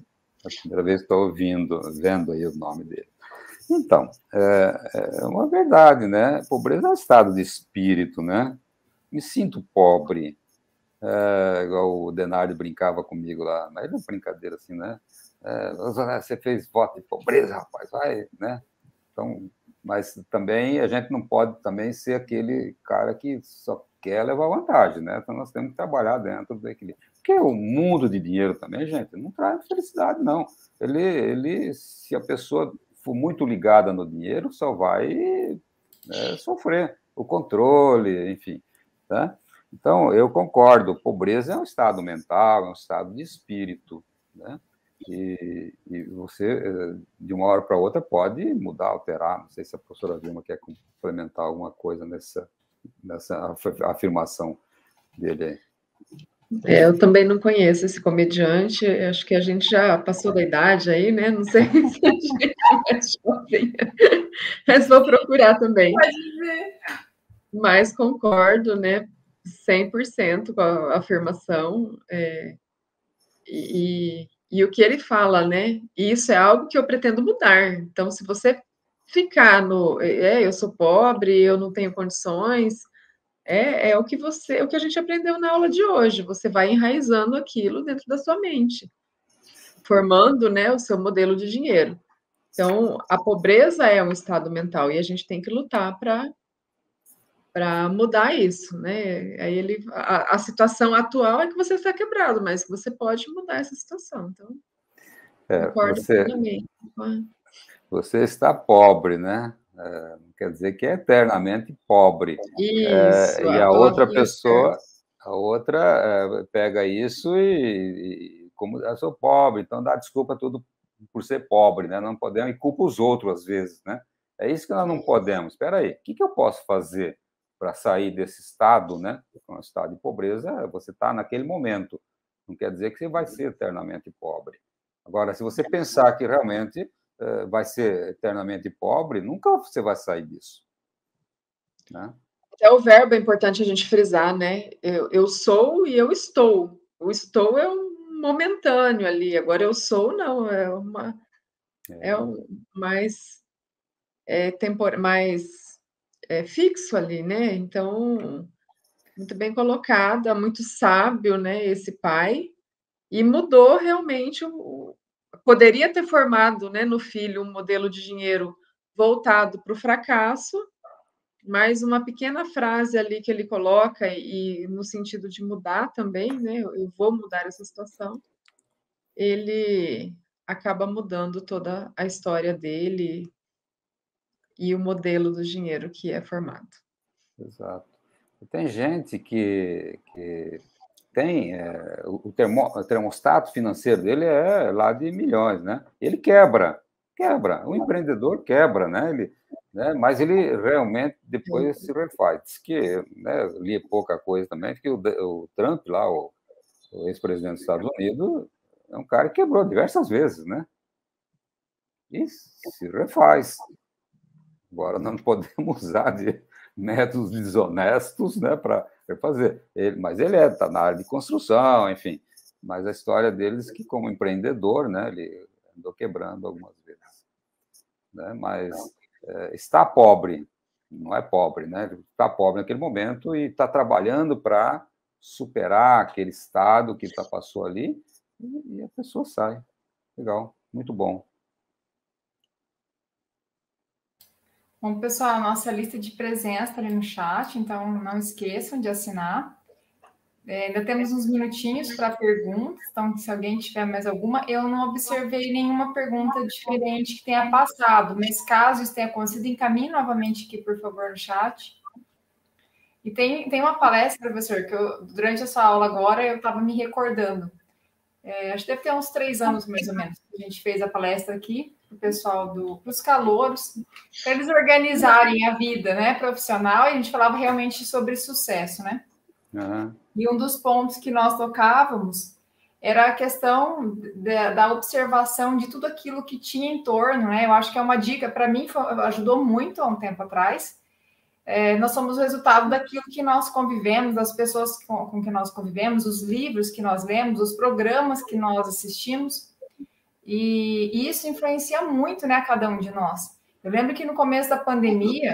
a primeira vez estou ouvindo, vendo aí o nome dele. Então, é, é uma verdade, né? Pobreza é um estado de espírito, né? Me sinto pobre. É, igual o Denário brincava comigo lá, mas é uma brincadeira assim, né? É, você fez voto de pobreza, rapaz, vai, né? Então, mas também a gente não pode também ser aquele cara que só quer é levar vantagem, né? Então nós temos que trabalhar dentro do equilíbrio. Porque o mundo de dinheiro também, gente, não traz felicidade, não. Ele, ele se a pessoa for muito ligada no dinheiro, só vai né, sofrer o controle, enfim. Tá? Então, eu concordo, pobreza é um estado mental, é um estado de espírito, né? E, e, você, eh, de uma hora para outra, pode mudar, alterar. Não sei se a professora Vilma quer complementar alguma coisa nessa, nessa afirmação dele É, eu também não conheço esse comediante, acho que a gente já passou da idade aí, né? Não sei se a gente é jovem, mas vou procurar também. Pode ver. Mas concordo, né? 100% com a afirmação. É, e, e o que ele fala, né? E isso é algo que eu pretendo mudar. Então, se você ficar no é, é, eu sou pobre, eu não tenho condições. É, é o que você, é o que a gente aprendeu na aula de hoje. Você vai enraizando aquilo dentro da sua mente, formando né, o seu modelo de dinheiro. Então, a pobreza é um estado mental e a gente tem que lutar para para mudar isso, né? Aí ele, a, a, situação atual é que você está quebrado, mas você pode mudar essa situação. Então, é, concordo você... plenamente você está pobre, né? É, quer dizer que é eternamente pobre. Isso, é, e a outra pessoa, a outra é, pega isso e, e, como eu ah, sou pobre, então dá desculpa tudo por ser pobre, né? Não podemos e culpa os outros às vezes, né? É isso que nós não podemos. Espera aí, o que, que eu posso fazer para sair desse estado, né? É um estado de pobreza, você está naquele momento. Não quer dizer que você vai ser eternamente pobre. Agora, se você pensar que realmente eh, vai ser eternamente pobre, nunca você vai sair disso. Né? Até o verbo é importante a gente frisar, né? Eu, eu sou e eu estou. O estou é um momentâneo ali, agora eu sou, não, é uma. É, é um, mais. É, tempor, mais é, fixo ali, né? Então, muito bem colocada, muito sábio, né? Esse pai. E mudou realmente o, poderia ter formado né, no filho um modelo de dinheiro voltado para o fracasso, mas uma pequena frase ali que ele coloca, e, no sentido de mudar também, né, eu vou mudar essa situação, ele acaba mudando toda a história dele e o modelo do dinheiro que é formado. Exato. tem gente que, que tem, é, o, termo, o termostato financeiro dele é lá de milhões, né? Ele quebra, quebra. O empreendedor quebra, né? Ele, né? Mas ele realmente depois se refaz. Diz que né, li pouca coisa também, que o, o Trump lá, o, o ex-presidente dos Estados Unidos, é um cara que quebrou diversas vezes, né? E se refaz. Agora não podemos usar de métodos desonestos, né, para foi fazer. Ele, mas ele está é, tá na área de construção, enfim. Mas a história deles é que, como empreendedor, né, ele andou quebrando algumas vezes. Né? Mas é, está pobre, não é pobre, né? está pobre naquele momento e está trabalhando para superar aquele estado que tá, passou ali e, e a pessoa sai. Legal, muito bom. Bom, pessoal, a nossa lista de presença está ali no chat, então não esqueçam de assinar. É, ainda temos uns minutinhos para perguntas, então se alguém tiver mais alguma, eu não observei nenhuma pergunta diferente que tenha passado, mas caso isso tenha acontecido, encaminhe novamente aqui, por favor, no chat. E tem, tem uma palestra, professor, que eu, durante essa aula agora eu estava me recordando. É, acho que deve ter uns três anos, mais ou menos, que a gente fez a palestra aqui, para o pessoal do, para os calouros, para eles organizarem a vida, né, profissional. E a gente falava realmente sobre sucesso, né? Uhum. E um dos pontos que nós tocávamos era a questão da, da, observação de tudo aquilo que tinha em torno, né? Eu acho que é uma dica para mim foi, ajudou muito há um tempo atrás. É, nós somos o resultado daquilo que nós convivemos, das pessoas com, com que nós convivemos, os livros que nós lemos, os programas que nós assistimos. E, isso influencia muito, né, cada um de nós. Eu lembro que no começo da pandemia,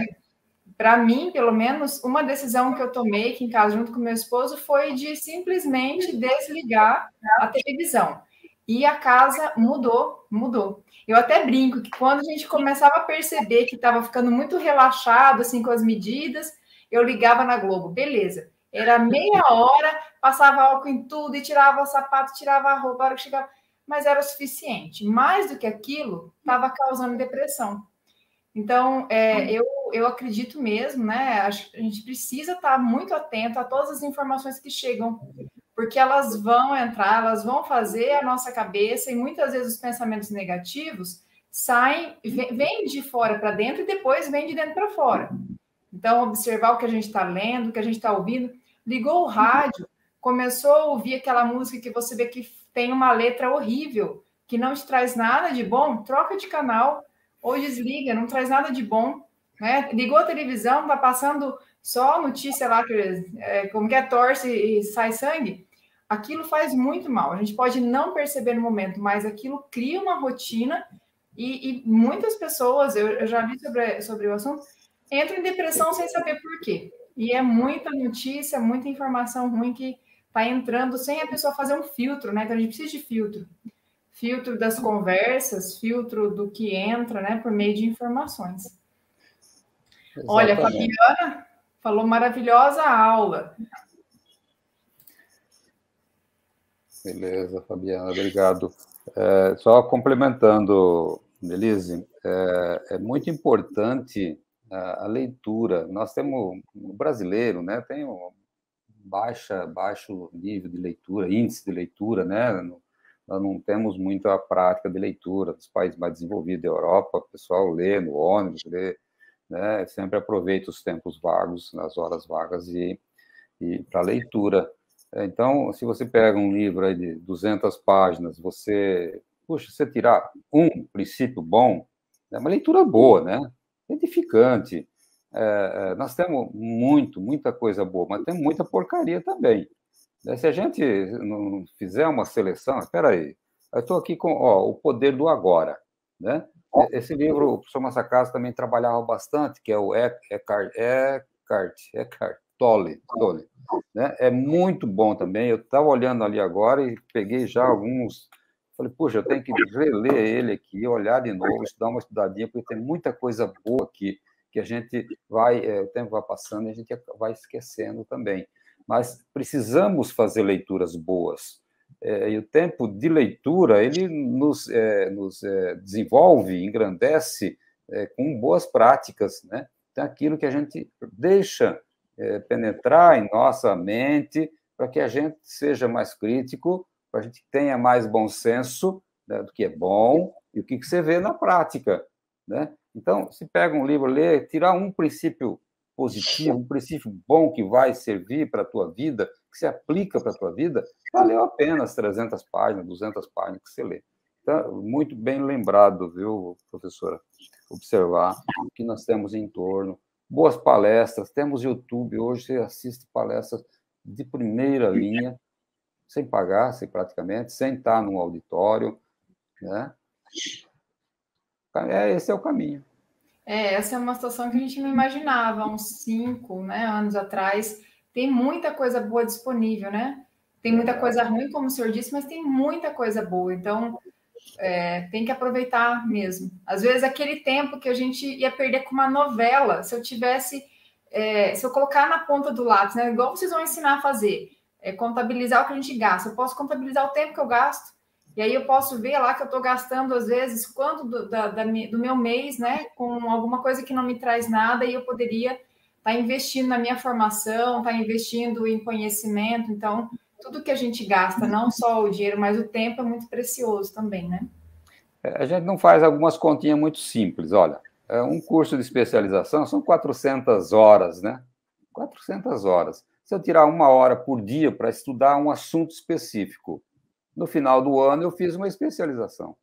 para mim, pelo menos, uma decisão que eu tomei aqui em casa junto com meu esposo foi de simplesmente desligar a televisão. E a casa mudou, mudou. Eu até brinco que quando a gente começava a perceber que estava ficando muito relaxado assim com as medidas, eu ligava na Globo, beleza. Era meia hora, passava álcool em tudo e tirava o sapato, tirava a roupa, a hora que chegava mas era o suficiente. Mais do que aquilo, estava causando depressão. Então, é, eu, eu acredito mesmo, né? Acho que a gente precisa estar tá muito atento a todas as informações que chegam, porque elas vão entrar, elas vão fazer a nossa cabeça e muitas vezes os pensamentos negativos saem, vêm de fora para dentro e depois vêm de dentro para fora. Então, observar o que a gente está lendo, o que a gente está ouvindo. Ligou o rádio, começou a ouvir aquela música que você vê que tem uma letra horrível, que não te traz nada de bom, troca de canal ou desliga, não traz nada de bom. Né? Ligou a televisão, está passando só notícia lá, que, é, como que é, torce e sai sangue. Aquilo faz muito mal. A gente pode não perceber no momento, mas aquilo cria uma rotina e, e muitas pessoas, eu, eu já vi sobre, sobre o assunto, entram em depressão sem saber por quê. E é muita notícia, muita informação ruim que está entrando sem a pessoa fazer um filtro, né? Então a gente precisa de filtro. Filtro das conversas, filtro do que entra, né? Por meio de informações. Exatamente. Olha, a Fabiana falou maravilhosa aula. Beleza, Fabiana, obrigado. É, só complementando, Elise, é, é muito importante a, a, leitura. Nós temos, o brasileiro, né, tem um, baixa, baixo nível de leitura, índice de leitura, né? Nós não temos muito a prática de leitura dos países mais desenvolvidos da Europa, o pessoal lê no ônibus, lê, né? Sempre aproveita os tempos vagos, nas horas vagas e, e para leitura. É, então, se você pega um livro aí de 200 páginas, você, puxa, você tirar um princípio bom, é uma leitura boa, né? Edificante, é, é, nós temos muito, muita coisa boa, mas tem muita porcaria também. Se a gente não fizer uma seleção, espera aí, eu estou aqui com ó, O Poder do Agora. Né? Esse livro, o professor Massacasa também trabalhava bastante, que é o Eckhart, Eckhart, Eckhart Tolle. Tolle né? É muito bom também. Eu estava olhando ali agora e peguei já alguns. Falei, puxa, eu tenho que reler ele aqui, olhar de novo, dar uma estudadinha, porque tem muita coisa boa aqui que a gente vai, é, o tempo vai passando e a gente vai esquecendo também. Mas precisamos fazer leituras boas. É, e o tempo de leitura, ele nos, eh, nos desenvolve, engrandece com boas práticas, né? Então, aquilo que a gente deixa penetrar em nossa mente, para que a gente seja mais crítico, para a gente tenha mais bom senso né, do que é bom e o que, que você vê na prática. Né? Então, se pega um livro, lê, tirar um princípio positivo, um princípio bom que vai servir para a tua vida, que se aplica para a tua vida, valeu a pena as 300 páginas, 200 páginas que você lê. Então, muito bem lembrado, viu, professora? Observar o que nós temos em torno. Boas palestras, temos YouTube, hoje você assiste palestras de primeira linha, sem pagar, praticamente, sem estar num auditório, né? É, esse é o caminho. É, essa é uma situação que a gente não imaginava uns cinco né, anos atrás. Tem muita coisa boa disponível, né? Tem muita coisa ruim, como o senhor disse, mas tem muita coisa boa. Então, é, tem que aproveitar mesmo. Às vezes, aquele tempo que a gente ia perder com uma novela, se eu tivesse, é, se eu colocar na ponta do lápis, né? Igual vocês vão ensinar a fazer, é, contabilizar o que a gente gasta. Eu posso contabilizar o tempo que eu gasto, e aí eu posso ver lá que eu estou gastando, às vezes, quanto do, da, da, do meu mês, né? Com alguma coisa que não me traz nada e eu poderia estar tá investindo na minha formação, estar tá investindo em conhecimento. Então, tudo que a gente gasta, não só o dinheiro, mas o tempo é muito precioso também, né? É, a gente não faz algumas continhas muito simples, olha. É, um curso de especialização são 400 horas, né? 400 horas. Se eu tirar uma hora por dia para estudar um assunto específico, no final do ano, eu fiz uma especialização.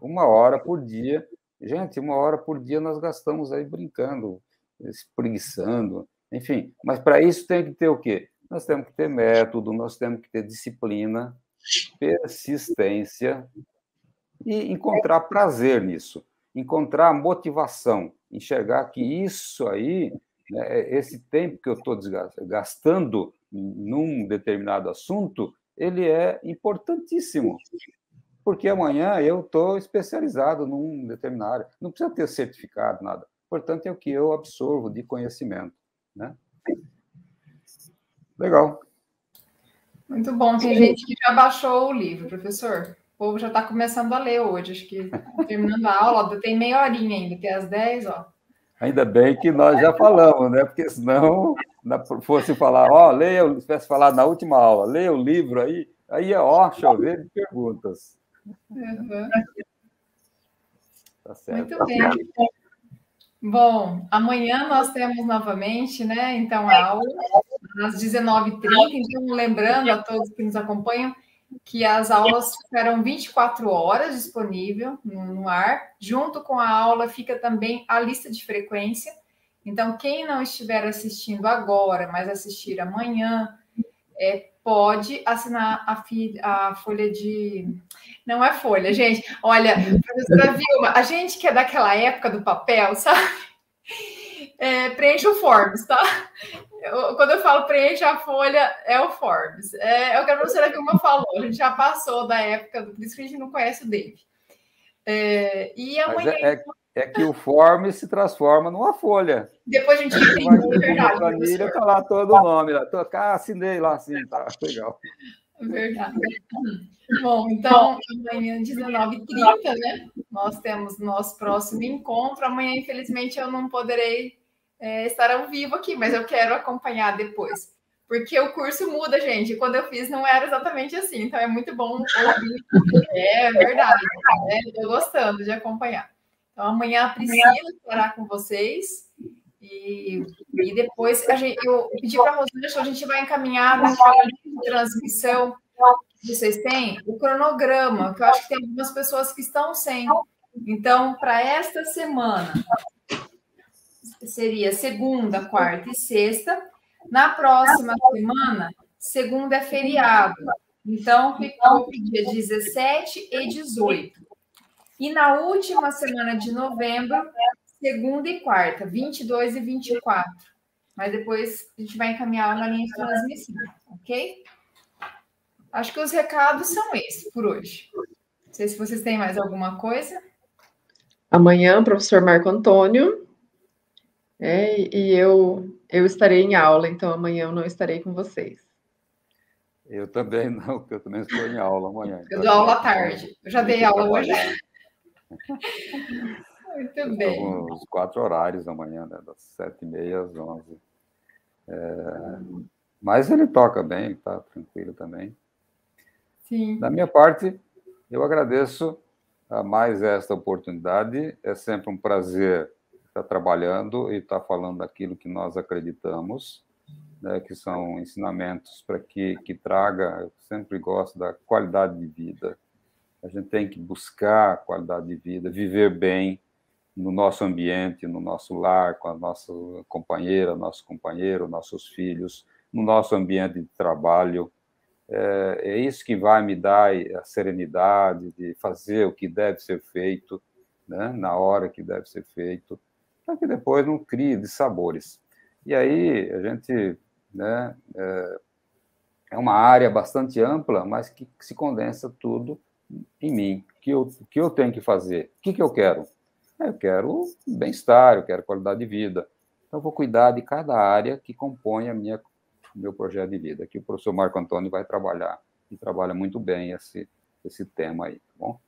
Uma hora por dia. Gente, uma hora por dia nós gastamos aí brincando, espreguiçando, enfim. Mas para isso tem que ter o quê? Nós temos que ter método, nós temos que ter disciplina, persistência e encontrar prazer nisso, encontrar motivação, enxergar que isso aí, né, é esse tempo que eu estou gastando num determinado assunto, ele é importantíssimo, porque amanhã eu estou especializado num determinado área, não precisa ter certificado, nada. Portanto, é o que eu absorvo de conhecimento, né? Legal. Muito bom. Tem gente que já baixou o livro, professor. O povo já está começando a ler hoje. Acho que terminando a aula, tem meia horinha ainda, até às 10, ó. Ainda bem que nós já falamos, né? Porque senão fosse falar, ó, leia, se tivesse falado na última aula, leia o livro aí, aí é ó, chover de perguntas. Uhum. Tá certo. Muito tá bem. Bom, amanhã nós temos novamente, né? Então, a aula às 19h30. Então, lembrando a todos que nos acompanham, que as aulas ficaram 24 horas disponível no ar. Junto com a aula fica também a lista de frequência. Então, quem não estiver assistindo agora, mas assistir amanhã, é, pode assinar a, fi, a, folha de. Não é folha, gente. Olha, professora Vilma, a gente que é daquela época do papel, sabe? É, preenche o Forms, tá? Eu, quando eu falo preencha a folha, é o Forbes. É, o que a professora uma falou, a gente já passou da época, por isso que a gente não conhece o Dave. É, e amanhã. É, é, é, que o Forbes se transforma numa folha. Depois a gente entende, é a verdade. Planilha, está lá todo o nome, lá. Tô, ah, assinei lá, sim, tá legal. É verdade. Bom, então, amanhã, 19h30, né? Nós temos nosso próximo encontro. Amanhã, infelizmente, eu não poderei é, ao vivo aqui, mas eu quero acompanhar depois. Porque o curso muda, gente. Quando eu fiz, não era exatamente assim. Então, é muito bom ouvir. É verdade. Né? Estou gostando de acompanhar. Então, amanhã a Priscila estará com vocês. E, e depois, a gente, eu pedi para a Rosângela, a gente vai encaminhar na transmissão que vocês têm, o cronograma, que eu acho que tem algumas pessoas que estão sem. Então, para esta semana, seria segunda, quarta e sexta. Na próxima semana, segunda é feriado. Então, ficou então, dia 17 e 18. E na última semana de novembro, segunda e quarta, 22 e 24. Mas depois a gente vai encaminhar na linha de transmissão, ok? Acho que os recados são esses por hoje. Não sei se vocês têm mais alguma coisa. Amanhã, professor Marco Antônio. É, e eu, eu estarei em aula, então amanhã eu não estarei com vocês. Eu também não, porque eu também estou em aula amanhã. Então eu dou assim, aula à tarde. Então, eu já dei aula hoje. Muito bem. Os quatro horários amanhã, né? das sete e meia às onze. É, mas ele toca bem, está tranquilo também. Sim. Da minha parte, eu agradeço a mais esta oportunidade. É sempre um prazer está trabalhando e está falando daquilo que nós acreditamos, né, que são ensinamentos para que, que traga, eu sempre gosto da qualidade de vida. A gente tem que buscar qualidade de vida, viver bem no nosso ambiente, no nosso lar, com a nossa companheira, nosso companheiro, nossos filhos, no nosso ambiente de trabalho. É, é isso que vai me dar a serenidade de fazer o que deve ser feito, né, na hora que deve ser feito para que depois não crie dissabores. E aí a gente né, é, é uma área bastante ampla, mas que se condensa tudo em mim. O que eu, que eu tenho que fazer? O que, que eu quero? É, eu quero bem-estar, eu quero qualidade de vida. Então, eu vou cuidar de cada área que compõe a minha meu projeto de vida, que o professor Marco Antônio vai trabalhar e trabalha muito bem esse, esse tema aí, tá bom?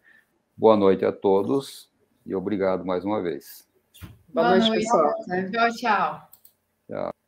Boa noite a todos e obrigado mais uma vez. Boa, Boa noite, noite, pessoal. Tchau, tchau. Tchau.